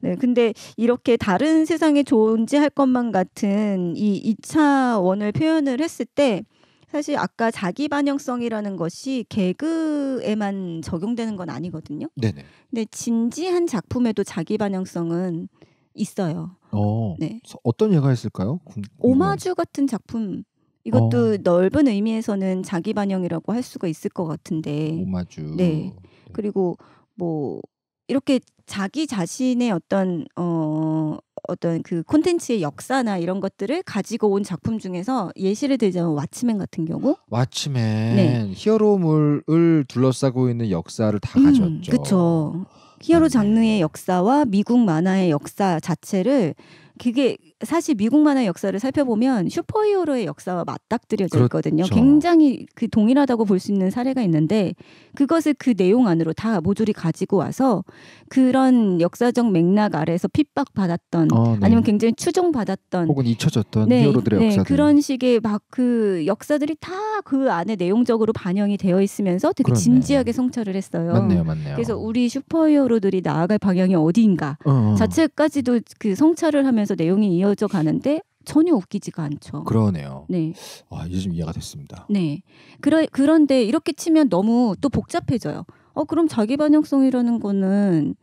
Speaker 2: 네, 근데 이렇게 다른 세상에 존재할 것만 같은 이 2차원을 표현을 했을 때 사실 아까 자기 반영성이라는 것이 개그에만 적용되는 건 아니거든요. 네네. 근데 진지한 작품에도 자기 반영성은 있어요.
Speaker 1: 어, 네. 어떤 예가 있을까요?
Speaker 2: 오마주 같은 작품 이것도 어. 넓은 의미에서는 자기 반영이라고 할 수가 있을 것 같은데. 오마주. 네. 네. 그리고 뭐 이렇게 자기 자신의 어떤 어 어떤 그 콘텐츠의 역사나 이런 것들을 가지고 온 작품 중에서 예시를 들자면 왓츠맨 같은 경우
Speaker 1: 왓츠맨 네. 히어로물을 둘러싸고 있는 역사를 다 음, 가졌죠. 그렇죠.
Speaker 2: 히어로 네. 장르의 역사와 미국 만화의 역사 자체를 그게 사실 미국 만화 역사를 살펴보면 슈퍼히어로의 역사와 맞닥뜨려져 그렇죠. 있거든요. 굉장히 그 동일하다고 볼 수 있는 사례가 있는데 그것을 그 내용 안으로 다 모조리 가지고 와서 그런 역사적 맥락 아래서 핍박받았던 어, 아, 네. 아니면 굉장히 추종받았던
Speaker 1: 혹은 잊혀졌던 네, 히어로들의 네, 역사들 그런
Speaker 2: 식의 막 그 역사들이 다 그 안에 내용적으로 반영이 되어 있으면서 되게 그렇네. 진지하게 성찰을 했어요. 맞네요, 맞네요. 그래서 우리 슈퍼히어로들이 나아갈 방향이 어디인가 어, 어. 자체까지도 그 성찰을 하면서 하면서 내용이 이어져 가는데 전혀 웃기지가 않죠. 그러네요. 네. 아,
Speaker 1: 이제 이해가 됐습니다.
Speaker 2: 네. 그러, 그런데 이렇게 치면 너무 또 복잡해져요. 어, 그럼 자기 반영성이라는 거는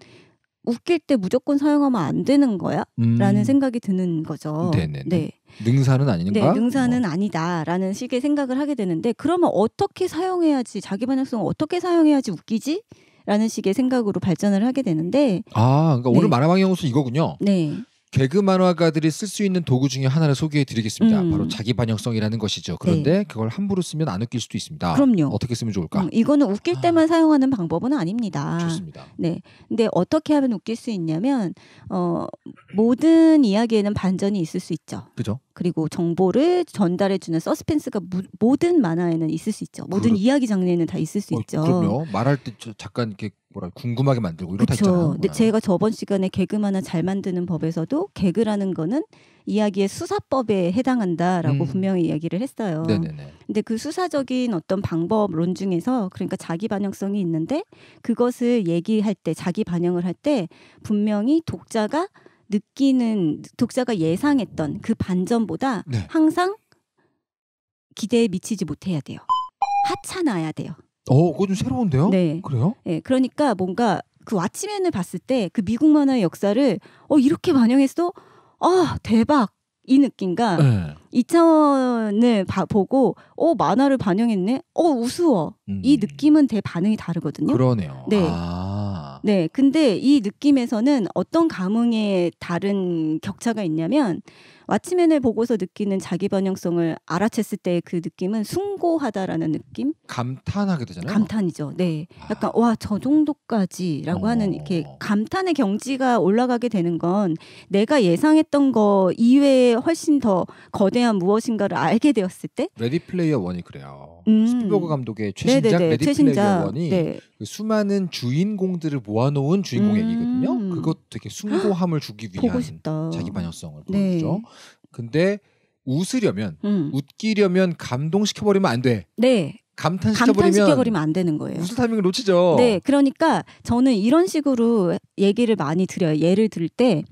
Speaker 2: 웃길 때 무조건 사용하면 안 되는 거야? 음. 라는 생각이 드는 거죠. 네네 네.
Speaker 1: 능사는 아닌가? 네, 능사는
Speaker 2: 어. 아니다라는 식의 생각을 하게 되는데 그러면 어떻게 사용해야지 자기 반영성 어떻게 사용해야지 웃기지? 라는 식의 생각으로 발전을 하게 되는데
Speaker 1: 아, 그러니까 네. 오늘 마라방 연구 이거군요. 네. 개그 만화가들이 쓸 수 있는 도구 중에 하나를 소개해 드리겠습니다. 음. 바로 자기 반영성이라는 것이죠. 그런데 네. 그걸 함부로 쓰면 안 웃길 수도 있습니다. 그럼요. 어떻게 쓰면 좋을까? 음,
Speaker 2: 이거는 웃길 아. 때만 아. 사용하는 방법은 아닙니다. 좋습니다. 네. 근데 어떻게 하면 웃길 수 있냐면 어, 모든 이야기에는 반전이 있을 수 있죠. 그죠? 그리고 정보를 전달해주는 서스펜스가 무, 모든 만화에는 있을 수 있죠. 모든 그 이야기 장르에는 다 있을 수 어, 있죠. 그럼요.
Speaker 1: 말할 때 잠깐 이렇게 뭐라 궁금하게 만들고 이런 그렇죠. 근데 네.
Speaker 2: 제가 저번 시간에 개그만화 잘 만드는 법에서도 개그라는 거는 이야기의 수사법에 해당한다라고 음. 분명히 이야기를 했어요. 네네네. 근데 그 수사적인 어떤 방법론 중에서 그러니까 자기 반영성이 있는데 그것을 얘기할 때 자기 반영을 할 때 분명히 독자가 느끼는 독자가 예상했던 그 반전보다 네. 항상 기대에 미치지 못해야 돼요. 하찮아야 돼요.
Speaker 1: 어, 그거 좀 새로운데요? 네.
Speaker 3: 그래요?
Speaker 2: 네, 그러니까 뭔가 그 왓츠맨을 봤을 때 그 미국 만화의 역사를 어 이렇게 반영했어? 아 대박 이 느낌과 네. 이 차원을 봐, 보고 어 만화를 반영했네? 어 우스워 음. 이 느낌은 대 반응이 다르거든요. 그러네요. 네. 아. 네, 근데 이 느낌에서는 어떤 감흥에 다른 격차가 있냐면 왓츠맨을 보고서 느끼는 자기 반영성을 알아챘을 때의그 느낌은 숭고하다라는 느낌?
Speaker 1: 감탄하게
Speaker 2: 되잖아요. 감탄이죠. 네, 아. 약간 아. 와저 정도까지라고 어. 하는 이렇게 감탄의 경지가 올라가게 되는 건 내가 예상했던 거 이외에 훨씬 더 거대한 무엇인가를 알게 되었을 때.
Speaker 1: 레디 플레이어 원이 그래요. 음. 스피버그 감독의 최신작 네네네. 레디 최신작. 플레이어 원이 네. 그 수많은 주인공들을 모아놓은 주인공 음. 얘기거든요. 그것 되게 숭고함을 주기 위한 자기 반영성을 네. 보여주죠. 네. 근데 웃으려면 음. 웃기려면 감동시켜버리면 안 돼. 네. 감탄시켜버리면, 감탄안
Speaker 2: 되는 거예요. 웃을 타이밍을
Speaker 1: 놓치죠. 네,
Speaker 2: 그러니까 저는 이런 식으로 얘기를 많이 드려요. 예를 들 때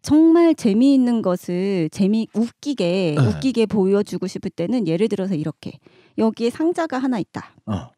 Speaker 2: 정말 재미있는 것을 재미 웃기게 어. 웃기게 보여주고 싶을 때는 예를 들어서 이렇게 여기에 상자가 하나 있다. 어.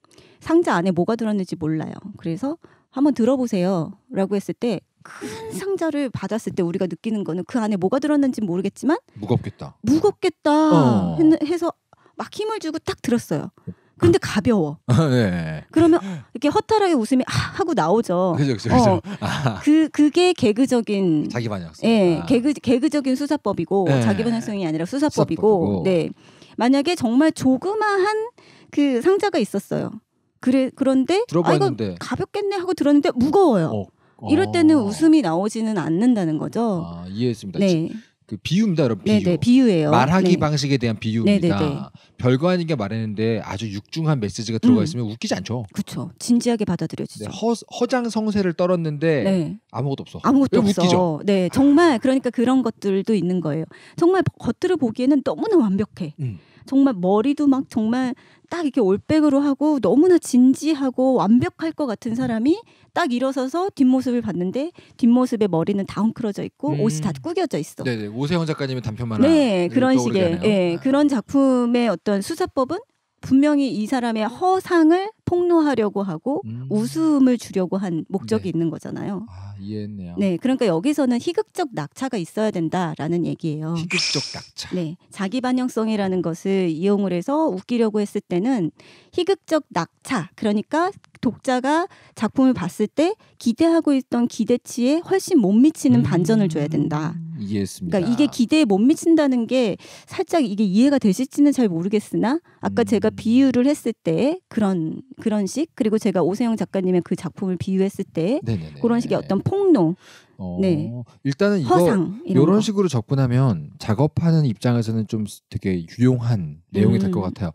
Speaker 2: 상자 안에 뭐가 들었는지 몰라요. 그래서 한번 들어보세요라고 했을 때큰 상자를 받았을 때 우리가 느끼는 거는 그 안에 뭐가 들었는지 모르겠지만
Speaker 1: 무겁겠다.
Speaker 2: 무겁겠다 어. 해서 막 힘을 주고 딱 들었어요. 근데 가벼워. [LAUGHS] 네. 그러면 이렇게 허탈하게 웃음이 아 하고 나오죠. 그죠, 그죠, 그죠. 어, 아. 그 그게 개그적인 자기 반역성. 예, 아. 개그 개그적인 수사법이고 네. 자기 반역성이 아니라 수사법이고, 수사법이고. 네. 만약에 정말 조그마한 그 상자가 있었어요. 그래 그런데 아 이거 가볍겠네 하고 들었는데 무거워요. 어. 이럴 어. 때는 어. 웃음이 나오지는 않는다는 거죠. 아,
Speaker 1: 이해했습니다. 네. 그 비유입니다, 여러분.
Speaker 2: 네, 네, 비유. 네네, 비유예요. 말하기 네.
Speaker 1: 방식에 대한 비유입니다. 네네네. 네, 별거 아닌 게 말했는데 아주 육중한 메시지가 들어가 음. 있으면 웃기지 않죠.
Speaker 2: 그렇죠. 진지하게 받아들여지죠. 네,
Speaker 1: 허, 장 성세를 떨었는데 네. 아무것도 없어. 아무것도 없어. 웃기죠?
Speaker 2: 네, 정말 그러니까 그런 것들도 있는 거예요. 정말 겉으로 보기에는 너무나 완벽해. 음. 정말 머리도 막 정말 딱 이렇게 올백으로 하고 너무나 진지하고 완벽할 것 같은 사람이 딱 일어서서 뒷모습을 봤는데 뒷모습에 머리는 다운크러져 있고 음. 옷이 다 꾸겨져 있어. 네네
Speaker 1: 오세훈 작가님의 단편 만화. 네, 네 그런 식의 예,
Speaker 2: 네. 그런 작품의 어떤 수사법은 분명히 이 사람의 허상을 폭로하려고 하고 음. 웃음을 주려고 한 목적이 네. 있는 거잖아요. 아, 이해했네요. 네, 그러니까 여기서는 희극적 낙차가 있어야 된다라는 얘기예요. 희극적 낙차. 네, 자기 반영성이라는 것을 이용을 해서 웃기려고 했을 때는 희극적 낙차, 그러니까 독자가 작품을 봤을 때 기대하고 있던 기대치에 훨씬 못 미치는 음. 반전을 줘야 음. 된다.
Speaker 1: 이해했습니다. 그러니까 이게
Speaker 2: 기대에 못 미친다는 게 살짝 이게 이해가 되실지는 잘 모르겠으나 아까 음. 제가 비유를 했을 때 그런 그런 식 그리고 제가 오세영 작가님의 그 작품을 비유했을 때 네네네. 그런 식의 어떤 폭로 어, 네.
Speaker 1: 일단은 이거 런 이런 식으로 접근하면 작업하는 입장에서는 좀 되게 유용한 내용이 음. 될것 같아요.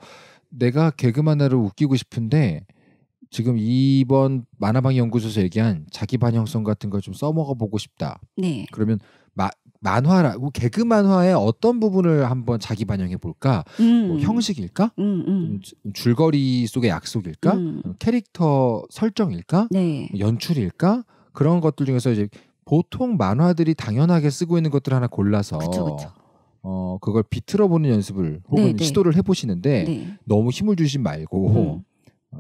Speaker 1: 내가 개그만화를 웃기고 싶은데 지금 이번 만화방 연구소에서 얘기한 자기 반영성 같은 걸 좀 써먹어 보고 싶다. 네. 그러면 만화라고 개그 만화의 어떤 부분을 한번 자기 반영해 볼까? 뭐 음. 뭐 형식일까? 음, 음. 줄거리 속의 약속일까? 음. 캐릭터 설정일까? 네. 뭐 연출일까? 그런 것들 중에서 이제 보통 만화들이 당연하게 쓰고 있는 것들 하나 골라서 그쵸, 그쵸. 어 그걸 비틀어 보는 연습을 혹은 네, 네. 시도를 해 보시는데 네. 너무 힘을 주지 말고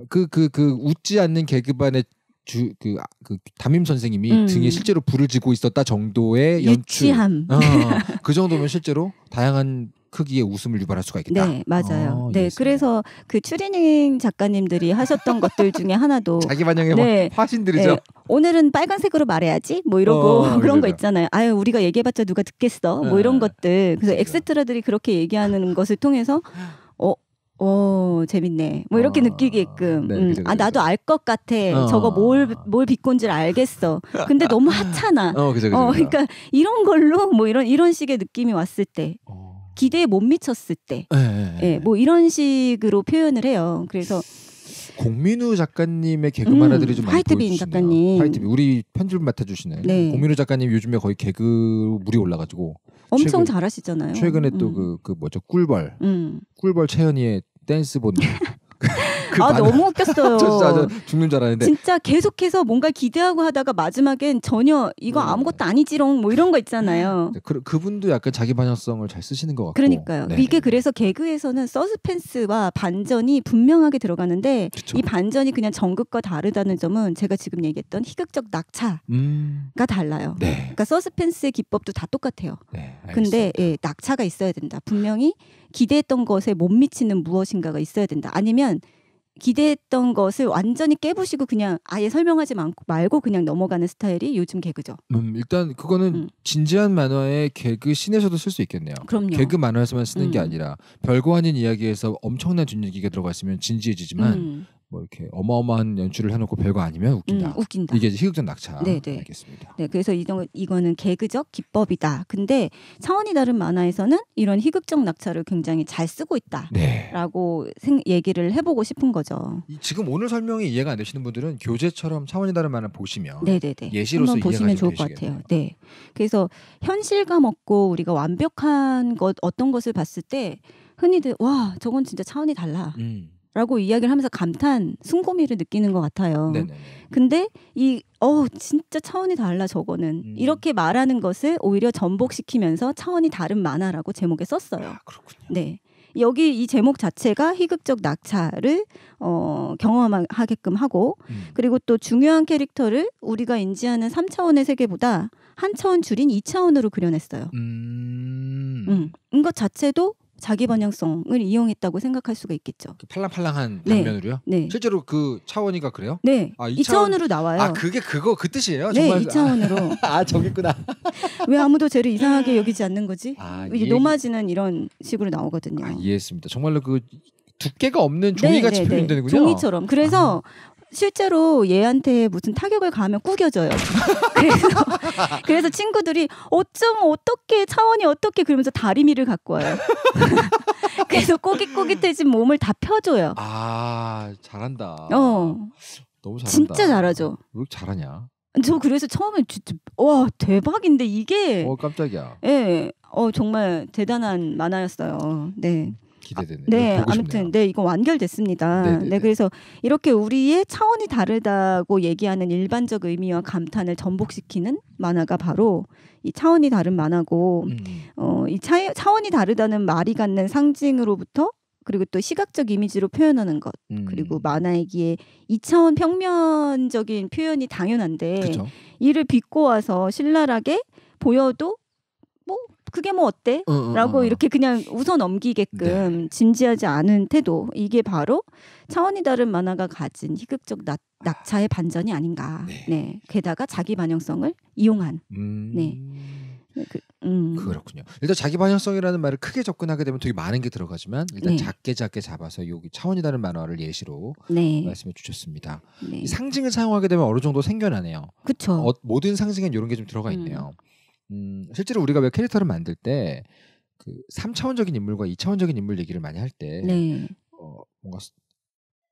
Speaker 1: 그 그그 음. 그, 그 웃지 않는 개그반의 주그그 아, 그 담임 선생님이 음. 등에 실제로 불을 쥐고 있었다 정도의 연출 함 어, 어, 어. [LAUGHS] 그 정도면 실제로 다양한 크기의 웃음을 유발할 수가 있겠다. 네, 맞아요. 아,
Speaker 2: 네, 그래서 그 추리닝 작가님들이 하셨던 것들 중에 하나도 [LAUGHS] 자기 반영의 네, 화신들이죠. 네, 오늘은 빨간색으로 말해야지 뭐 이러고 어, [LAUGHS] 그런 그래요. 거 있잖아요. 아유 우리가 얘기해봤자 누가 듣겠어 뭐 이런 네. 것들. 그래서 엑세트라들이 그렇게 얘기하는 것을 통해서 오 재밌네 뭐 이렇게 아, 느끼게끔 네, 음. 그죠, 그죠, 아 나도 알 것 같아 어. 저거 뭘뭘 비꼰줄 알겠어 근데 아. 너무 하찮아 어, 그죠, 어 그러니까 이런 걸로 뭐 이런 이런 식의 느낌이 왔을 때 어. 기대에 못 미쳤을 때뭐 예 네, 네, 이런 식으로 표현을 해요 그래서
Speaker 1: 공민우 작가님의 개그 만화들이 음, 좀 많이 화이트빈
Speaker 2: 작가님. 화이트빈
Speaker 1: 우리 편집 맡아주시네. 네. 공민우 작가님 요즘에 거의 개그 물이 올라가지고 엄청 최근,
Speaker 2: 잘하시잖아요. 최근에 음. 또그
Speaker 1: 그 뭐죠 꿀벌 음. 꿀벌 채연이의 댄스 본 [LAUGHS]
Speaker 2: 그 아, 반응. 너무 웃겼어요. [LAUGHS] 저 진짜 저
Speaker 1: 죽는 줄 알았는데. 진짜
Speaker 2: 계속해서 뭔가 기대하고 하다가 마지막엔 전혀 이거 음. 아무것도 아니지롱 뭐 이런 거 있잖아요. 음.
Speaker 1: 그, 그분도 약간 자기 반영성을잘 쓰시는 것 같고.
Speaker 2: 그러니까요. 네네. 이게 그래서 개그에서는 서스펜스와 반전이 분명하게 들어가는데 그쵸. 이 반전이 그냥 정극과 다르다는 점은 제가 지금 얘기했던 희극적 낙차가
Speaker 3: 음.
Speaker 2: 달라요. 네. 그러니까 서스펜스의 기법도 다 똑같아요. 네, 근데 예, 낙차가 있어야 된다. 분명히 기대했던 것에 못 미치는 무엇인가가 있어야 된다. 아니면 기대했던 것을 완전히 깨부시고 그냥 아예 설명하지 말고 그냥 넘어가는 스타일이 요즘 개그죠.
Speaker 1: 음, 일단 그거는 음. 진지한 만화의 개그 신에서도 쓸 수 있겠네요. 그럼요. 개그 만화에서만 쓰는 음. 게 아니라 별거 아닌 이야기에서 엄청난 뒷얘기가 들어갔으면 진지해지지만 음. 뭐 이렇게 어마어마한 연출을 해놓고 별거 아니면 웃긴다. 음, 웃긴다. 이게 희극적 낙차. 네네.
Speaker 2: 네. 알겠습니다. 네, 그래서 이런 이거는 개그적 기법이다. 근데 차원이 다른 만화에서는 이런 희극적 낙차를 굉장히 잘 쓰고 있다라고 네. 생, 얘기를 해보고 싶은 거죠.
Speaker 1: 이, 지금 오늘 설명이 이해가 안 되시는 분들은 교재처럼 차원이 다른 만화 보시면 네네네. 네, 네. 예시로서 보시면 좋을 것 같아요.
Speaker 2: 네, 그래서 현실감 없고 우리가 완벽한 것 어떤 것을 봤을 때 흔히들 와 저건 진짜 차원이 달라. 음. 라고 이야기를 하면서 감탄, 숭고미를 느끼는 것 같아요. 네네. 근데 이, 어, 진짜 차원이 달라, 저거는. 음. 이렇게 말하는 것을 오히려 전복시키면서 차원이 다른 만화라고 제목에 썼어요. 아, 그렇군요. 네. 여기 이 제목 자체가 희극적 낙차를 어, 경험하게끔 하고 음. 그리고 또 중요한 캐릭터를 우리가 인지하는 3차원의 세계보다 한 차원 줄인 2차원으로 그려냈어요.
Speaker 3: 음.
Speaker 2: 음. 음. 것 자체도 자기 반향성을 이용했다고 생각할 수가 있겠죠. 그
Speaker 1: 팔랑팔랑한 네. 면으로요 네. 실제로 그 차원이가 그래요? 네. 아, 2차원... 으로 나와요. 아, 그게 그거 그 뜻이에요? 네, 정말... 2차원으로. [LAUGHS] 아, 저기구나.
Speaker 2: 왜 아무도 쟤를 이상하게 [LAUGHS] 여기지 않는 거지? 아, 이게 예... 노마지는 이런 식으로 나오거든요. 아,
Speaker 1: 이해했습니다. 정말로 그 두께가 없는 네, 종이같이 네, 네, 표현되는군요. 종이처럼.
Speaker 2: 그래서 아. 실제로 얘한테 무슨 타격을 가하면 꾸겨져요. [LAUGHS] 그래서 그래서 친구들이 어쩜 어떻게 차원이 어떻게 그러면서 다리미를 갖고 와요. [LAUGHS] 그래서 꼬깃꼬깃해진 몸을 다 펴줘요.
Speaker 1: 아 잘한다. 어 너무 잘한다. 진짜 잘하죠. 왜 잘하냐?
Speaker 2: 저 그래서 처음에 진짜 와 대박인데 이게. 어 깜짝이야. 예. 네, 어 정말 대단한 만화였어요. 네. 기대되네. 아, 네, 아무튼 네 이거 완결됐습니다. 네네네. 네, 네, 네 그래서 이렇게 우리의 차원이 다르다고 얘기하는 일반적 의미와 감탄을 전복시키는 만화가 바로 이 차원이 다른 만화고 음. 어이 차원이 다르다는 말이 갖는 상징으로부터 그리고 또 시각적 이미지로 표현하는 것 음. 그리고 만화이기에 이차원 평면적인 표현이 당연한데 그쵸? 이를 비꼬아서 신랄하게 보여도 뭐 그게 뭐 어때? 어, 어, 어 라고 어. 이렇게 그냥 웃어 네. 넘기게끔 네. 진지하지 않은 태도. 이게 바로 차원이 다른 만화가 가진 희극적 낙, 차의 반전이 아닌가. 네. 네. 게다가 자기 반영성을 이용한. 음... 네. 네. 그, 음. 그렇군요.
Speaker 1: 일단 자기 반영성이라는 말을 크게 접근하게 되면 되게 많은 게 들어가지만 일단 네. 작게 작게 잡아서 여기 차원이 다른 만화를 예시로 네. 말씀해 주셨습니다. 네. 상징을 사용하게 되면 어느 정도 생겨나네요. 그렇죠. 어, 모든 상징엔 이런 게 좀 들어가 음. 있네요. 음. 음, 실제로 우리가 왜 캐릭터를 만들 때그 3차원적인 인물과 2차원적인 인물 얘기를 많이 할때 네. 어, 뭔가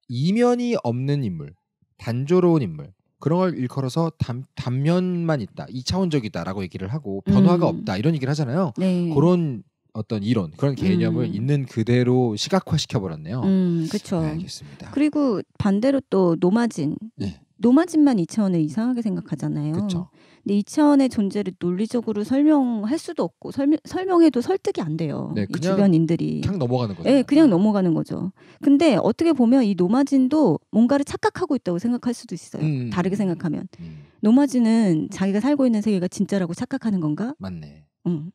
Speaker 1: 이면이 없는 인물, 단조로운 인물 그런 걸 일컬어서 단, 단면만 있다, 2차원적이다라고 얘기를 하고 변화가 음. 없다 이런 얘기를 하잖아요. 네. 그런 어떤 이론 그런 개념을 음. 있는 그대로 시각화 시켜버렸네요.
Speaker 2: 음, 그죠 네, 알겠습니다. 그리고 반대로 또 노마진, 네. 노마진만 2차원을 이상하게 생각하잖아요. 그렇죠. 근데 이치원의 존재를 논리적으로 설명할 수도 없고 설명, 설명해도 설득이 안 돼요. 네, 이 주변인들이 그냥 넘어가는 거죠. 네, 그냥 넘어가는 거죠. 근데 어떻게 보면 이 노마진도 뭔가를 착각하고 있다고 생각할 수도 있어요. 음. 음, 음. 다르게 생각하면 음. 노마진은 자기가 살고 있는 세계가 진짜라고 착각하는 건가? 맞네.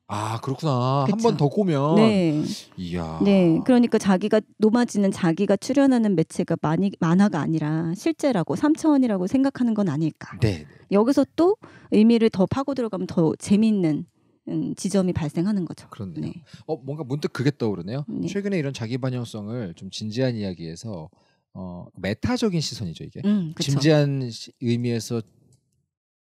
Speaker 1: 아 그렇구나 한 번더 꼬면 네. 이야 네
Speaker 2: 그러니까 자기가 노마지는 자기가 출연하는 매체가 많이 만화가 아니라 실제라고 3차원이라고 생각하는 건 아닐까 네, 네. 여기서 또 의미를 더 파고 들어가면 더 재미있는 음, 지점이 발생하는 거죠.
Speaker 1: 그렇네요. 네. 어 뭔가 문득 그게 떠오르네요. 네. 최근에 이런 자기 반영성을 좀 진지한 이야기에서 어 메타적인 시선이죠 이게 음, 진지한 시, 의미에서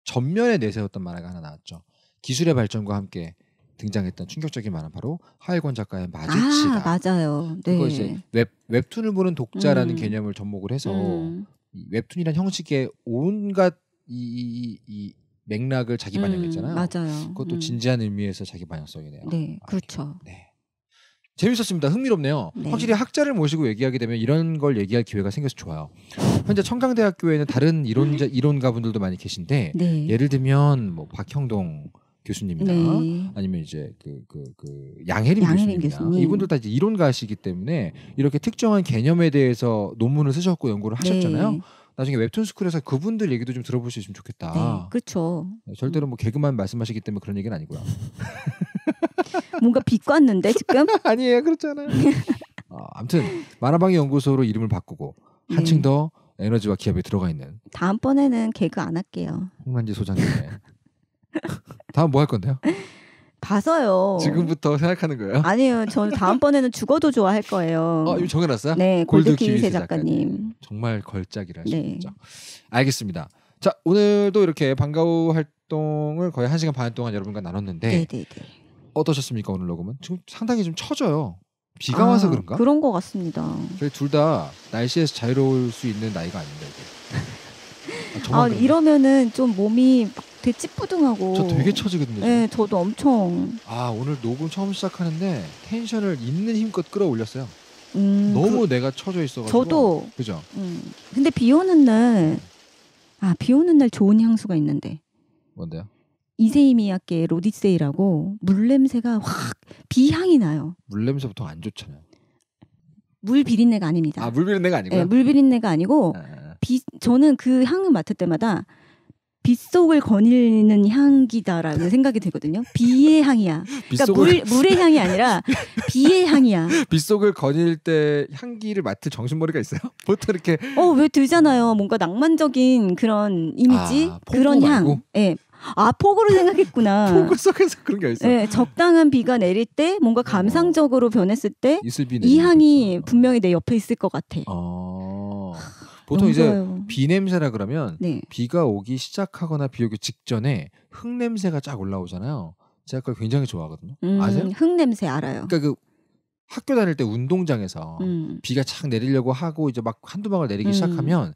Speaker 1: 전면에 내세웠던 만화가 하나 나왔죠. 기술의 발전과 함께 등장했던 충격적인 만화 바로 하일권 작가의 마주치다.
Speaker 2: 아, 맞아요. 네. 그거 이제
Speaker 1: 웹 웹툰을 보는 독자라는 음. 개념을 접목을 해서 음. 웹툰이란 형식의 온갖 이, 이, 이 맥락을 자기 음, 반영했잖아요. 맞아요. 그것도 음. 진지한 의미에서 자기 반영성이네요.
Speaker 2: 네, 아, 그렇죠. 네.
Speaker 1: 재밌었습니다. 흥미롭네요. 네. 확실히 학자를 모시고 얘기하게 되면 이런 걸 얘기할 기회가 생겨서 좋아요. 현재 청강대학교에는 다른 이론자 이론가분들도 많이 계신데 네. 예를 들면 뭐 박형동 교수님이나 네. 아니면 이제 그 그그 그, 그 양혜림, 양혜림 교수님 이분들 다 이제 이론가시기 때문에 이렇게 특정한 개념에 대해서 논문을 쓰셨고 연구를 네. 하셨잖아요. 네. 나중에 웹툰 스쿨에서 그분들 얘기도 좀 들어볼 수 있으면 좋겠다. 네,
Speaker 2: 그렇죠.
Speaker 1: 절대로 뭐 개그만 말씀하시기 때문에 그런 얘기는 아니고요.
Speaker 2: [LAUGHS] 뭔가 비꼬았는데 지금? [LAUGHS] 아니에요, 그렇잖아요. 어,
Speaker 1: 아무튼 만화방의 연구소로 이름을 바꾸고 네. 한층 더 에너지와 기업에 들어가 있는.
Speaker 2: 다음번에는 개그 안 할게요.
Speaker 1: 홍만지 소장님의 [LAUGHS] 다음 뭐 할 건데요?
Speaker 2: 봐서요.
Speaker 1: 지금부터 생각하는 거예요?
Speaker 2: 아니요, 저 [LAUGHS] 다음번에는 죽어도 좋아할 거예요. 어, 이거 정해놨어요? 네, 골드 기세 작가님. 작가님.
Speaker 1: 정말 걸작이라 하시죠. 네. 알겠습니다. 자, 오늘도 이렇게 반가워 활동을 거의 한 시간 반 동안 여러분과 나눴는데 네네네. 네, 네. 어떠셨습니까 오늘 녹음은? 지금 상당히 좀 처져요. 비가 아, 와서 그런가? 그런
Speaker 2: 것 같습니다.
Speaker 1: 저희 둘다 날씨에서 자유로울 수 있는 나이가 아닌데
Speaker 2: [LAUGHS] 아, 아 이러면은 좀 몸이 되게 찌뿌둥하고. 저 되게 처지거든요. 네, 저도 엄청.
Speaker 1: 아 오늘 녹음 처음 시작하는데 텐션을 있는 힘껏 끌어올렸어요.
Speaker 2: 음, 너무 그,
Speaker 1: 내가 처져 있어가지고. 저도. 그죠.
Speaker 2: 음. 근데 비 오는 날, 아비 오는 날 좋은 향수가 있는데. 뭔데요? 이세이미야께 로디세이라고 물 냄새가 확 비향이 나요.
Speaker 1: 물 냄새부터 안 좋잖아요.
Speaker 2: 물 비린내가 아닙니다.
Speaker 1: 아물 비린내가 아니고요. 네, 물
Speaker 2: 비린내가 아니고 아, 아, 아. 비 저는 그 향을 맡을 때마다 빗속을 거닐는 향기다라는 네. 생각이 들거든요. 비의 향이야. 그러니까 물, [LAUGHS] 물의 향이 아니라 비의 향이야.
Speaker 1: 빗속을 거닐 때 향기를 맡을 정신머리가 있어요? [LAUGHS] 보통 이렇게
Speaker 2: 어 왜 들잖아요. 뭔가 낭만적인 그런 이미지 아, 그런 향. 예. 네. 아, 아폭우로 생각했구나. [LAUGHS] 폭우
Speaker 3: 속에서 그런 게 있어. 네, 예,
Speaker 2: 적당한 비가 내릴 때 뭔가 어. 감상적으로 변했을 때 이 향이 분명히 내 옆에 있을 것 같아. 어...
Speaker 1: 보통 이제 비 냄새라 그러면 네. 비가 오기 시작하거나 비 오기 직전에 흙 냄새가 쫙 올라오잖아요. 제가 그걸 굉장히 좋아하거든요. 음, 아세요?
Speaker 2: 흙 냄새 알아요.
Speaker 1: 그러니까 그 학교 다닐 때 운동장에서 음. 비가 착 내리려고 하고 이제 막 한두 방울 내리기 음. 시작하면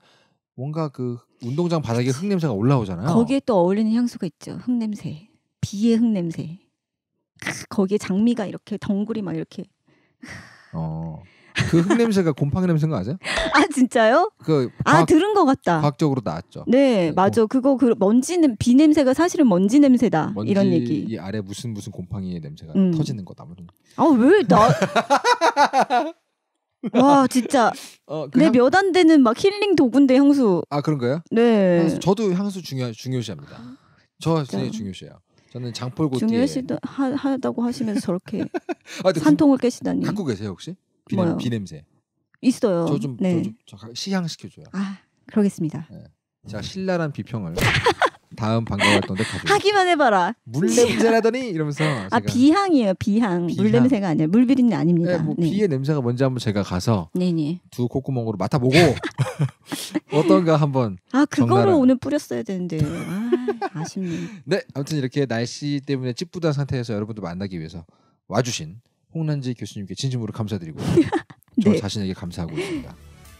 Speaker 1: 뭔가 그 운동장 바닥에 흙 냄새가 올라오잖아요. 거기에
Speaker 2: 또 어울리는 향수가 있죠. 흙 냄새. 비의 흙 냄새. 거기에 장미가 이렇게 덩굴이 막 이렇게
Speaker 1: 어. 그 흙냄새가 곰팡이 냄새인 거 아세요?
Speaker 2: 아 진짜요?
Speaker 1: 그 아, 과학, 아, 들은 것 같다. 과학적으로 나왔죠.
Speaker 2: 네, 네 맞아. 그거 그 먼지는 비 냄새가 사실은 먼지 냄새다. 먼지 이런 얘기.
Speaker 1: 이 아래 무슨 무슨 곰팡이의 냄새가 음. 터지는
Speaker 2: 거다. 아왜 아, 나? [LAUGHS] 와 진짜
Speaker 1: 어, 그 내몇
Speaker 2: 안 되는 막 힐링 도구인데 향수. 아 그런
Speaker 1: 거요? 네. 향수, 저도 향수 중요 중요시합니다. 저 진짜 중요시해요. 저는 장폴 고띠 중요시
Speaker 2: 하, 다고 하시면서 저렇게 [LAUGHS] 아, 산통을 그 깨시다니. 갖고 계세요 혹시? 비, 뭐요? 비 냄새. 있어요. 저좀 네.
Speaker 1: 저 좀, 시향 네. 시켜줘요.
Speaker 2: 아 그러겠습니다. 네.
Speaker 1: 자 신랄한 비평을 [LAUGHS] 다음 반가웠던 데 가져.
Speaker 2: 하기만 해봐라. 물 냄새라더니
Speaker 1: 이러면서 아
Speaker 2: 비향이에요 비향. 비향. 물 냄새가 아니라 물 비린내 아닙니다. 네, 뭐 네. 비의 냄새가 뭔지
Speaker 1: 한번 제가 가서 네네. 두 콧구멍으로 맡아보고 [LAUGHS] 어떤가 한번. 아 그거를 오늘
Speaker 2: 뿌렸어야 되는데 아, 쉽네네
Speaker 1: [LAUGHS] 아무튼 이렇게 날씨 때문에 찌뿌단 상태에서 여러분들 만나기 위해서 와주신 홍란지 교수님께 진심으로 감사드리고 저 [LAUGHS] 네. 자신에게 감사하고 있습니다.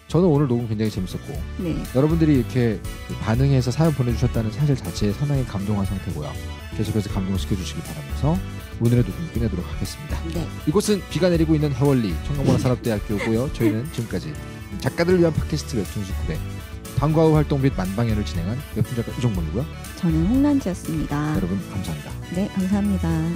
Speaker 1: 저는 오늘 녹음 굉장히 재밌었고 네. 여러분들이 이렇게 반응해서 사연 보내주셨다는 사실 자체에 상당히 감동한 상태고요. 계속해서 감동시켜 주시기 바라면서 오늘의 녹음 끝내도록 하겠습니다. 네. 이곳은 비가 내리고 있는 해월리 청강문화 산업대학교고요. 저희는 지금까지 작가들을 위한 팟캐스트 웹툰 스쿨의 방과 후 활동 및 만방연을 진행한 웹툰 작가 이종범이고요.
Speaker 2: 저는 홍란지였습니다. 여러분 감사합니다. 네, 감사합니다.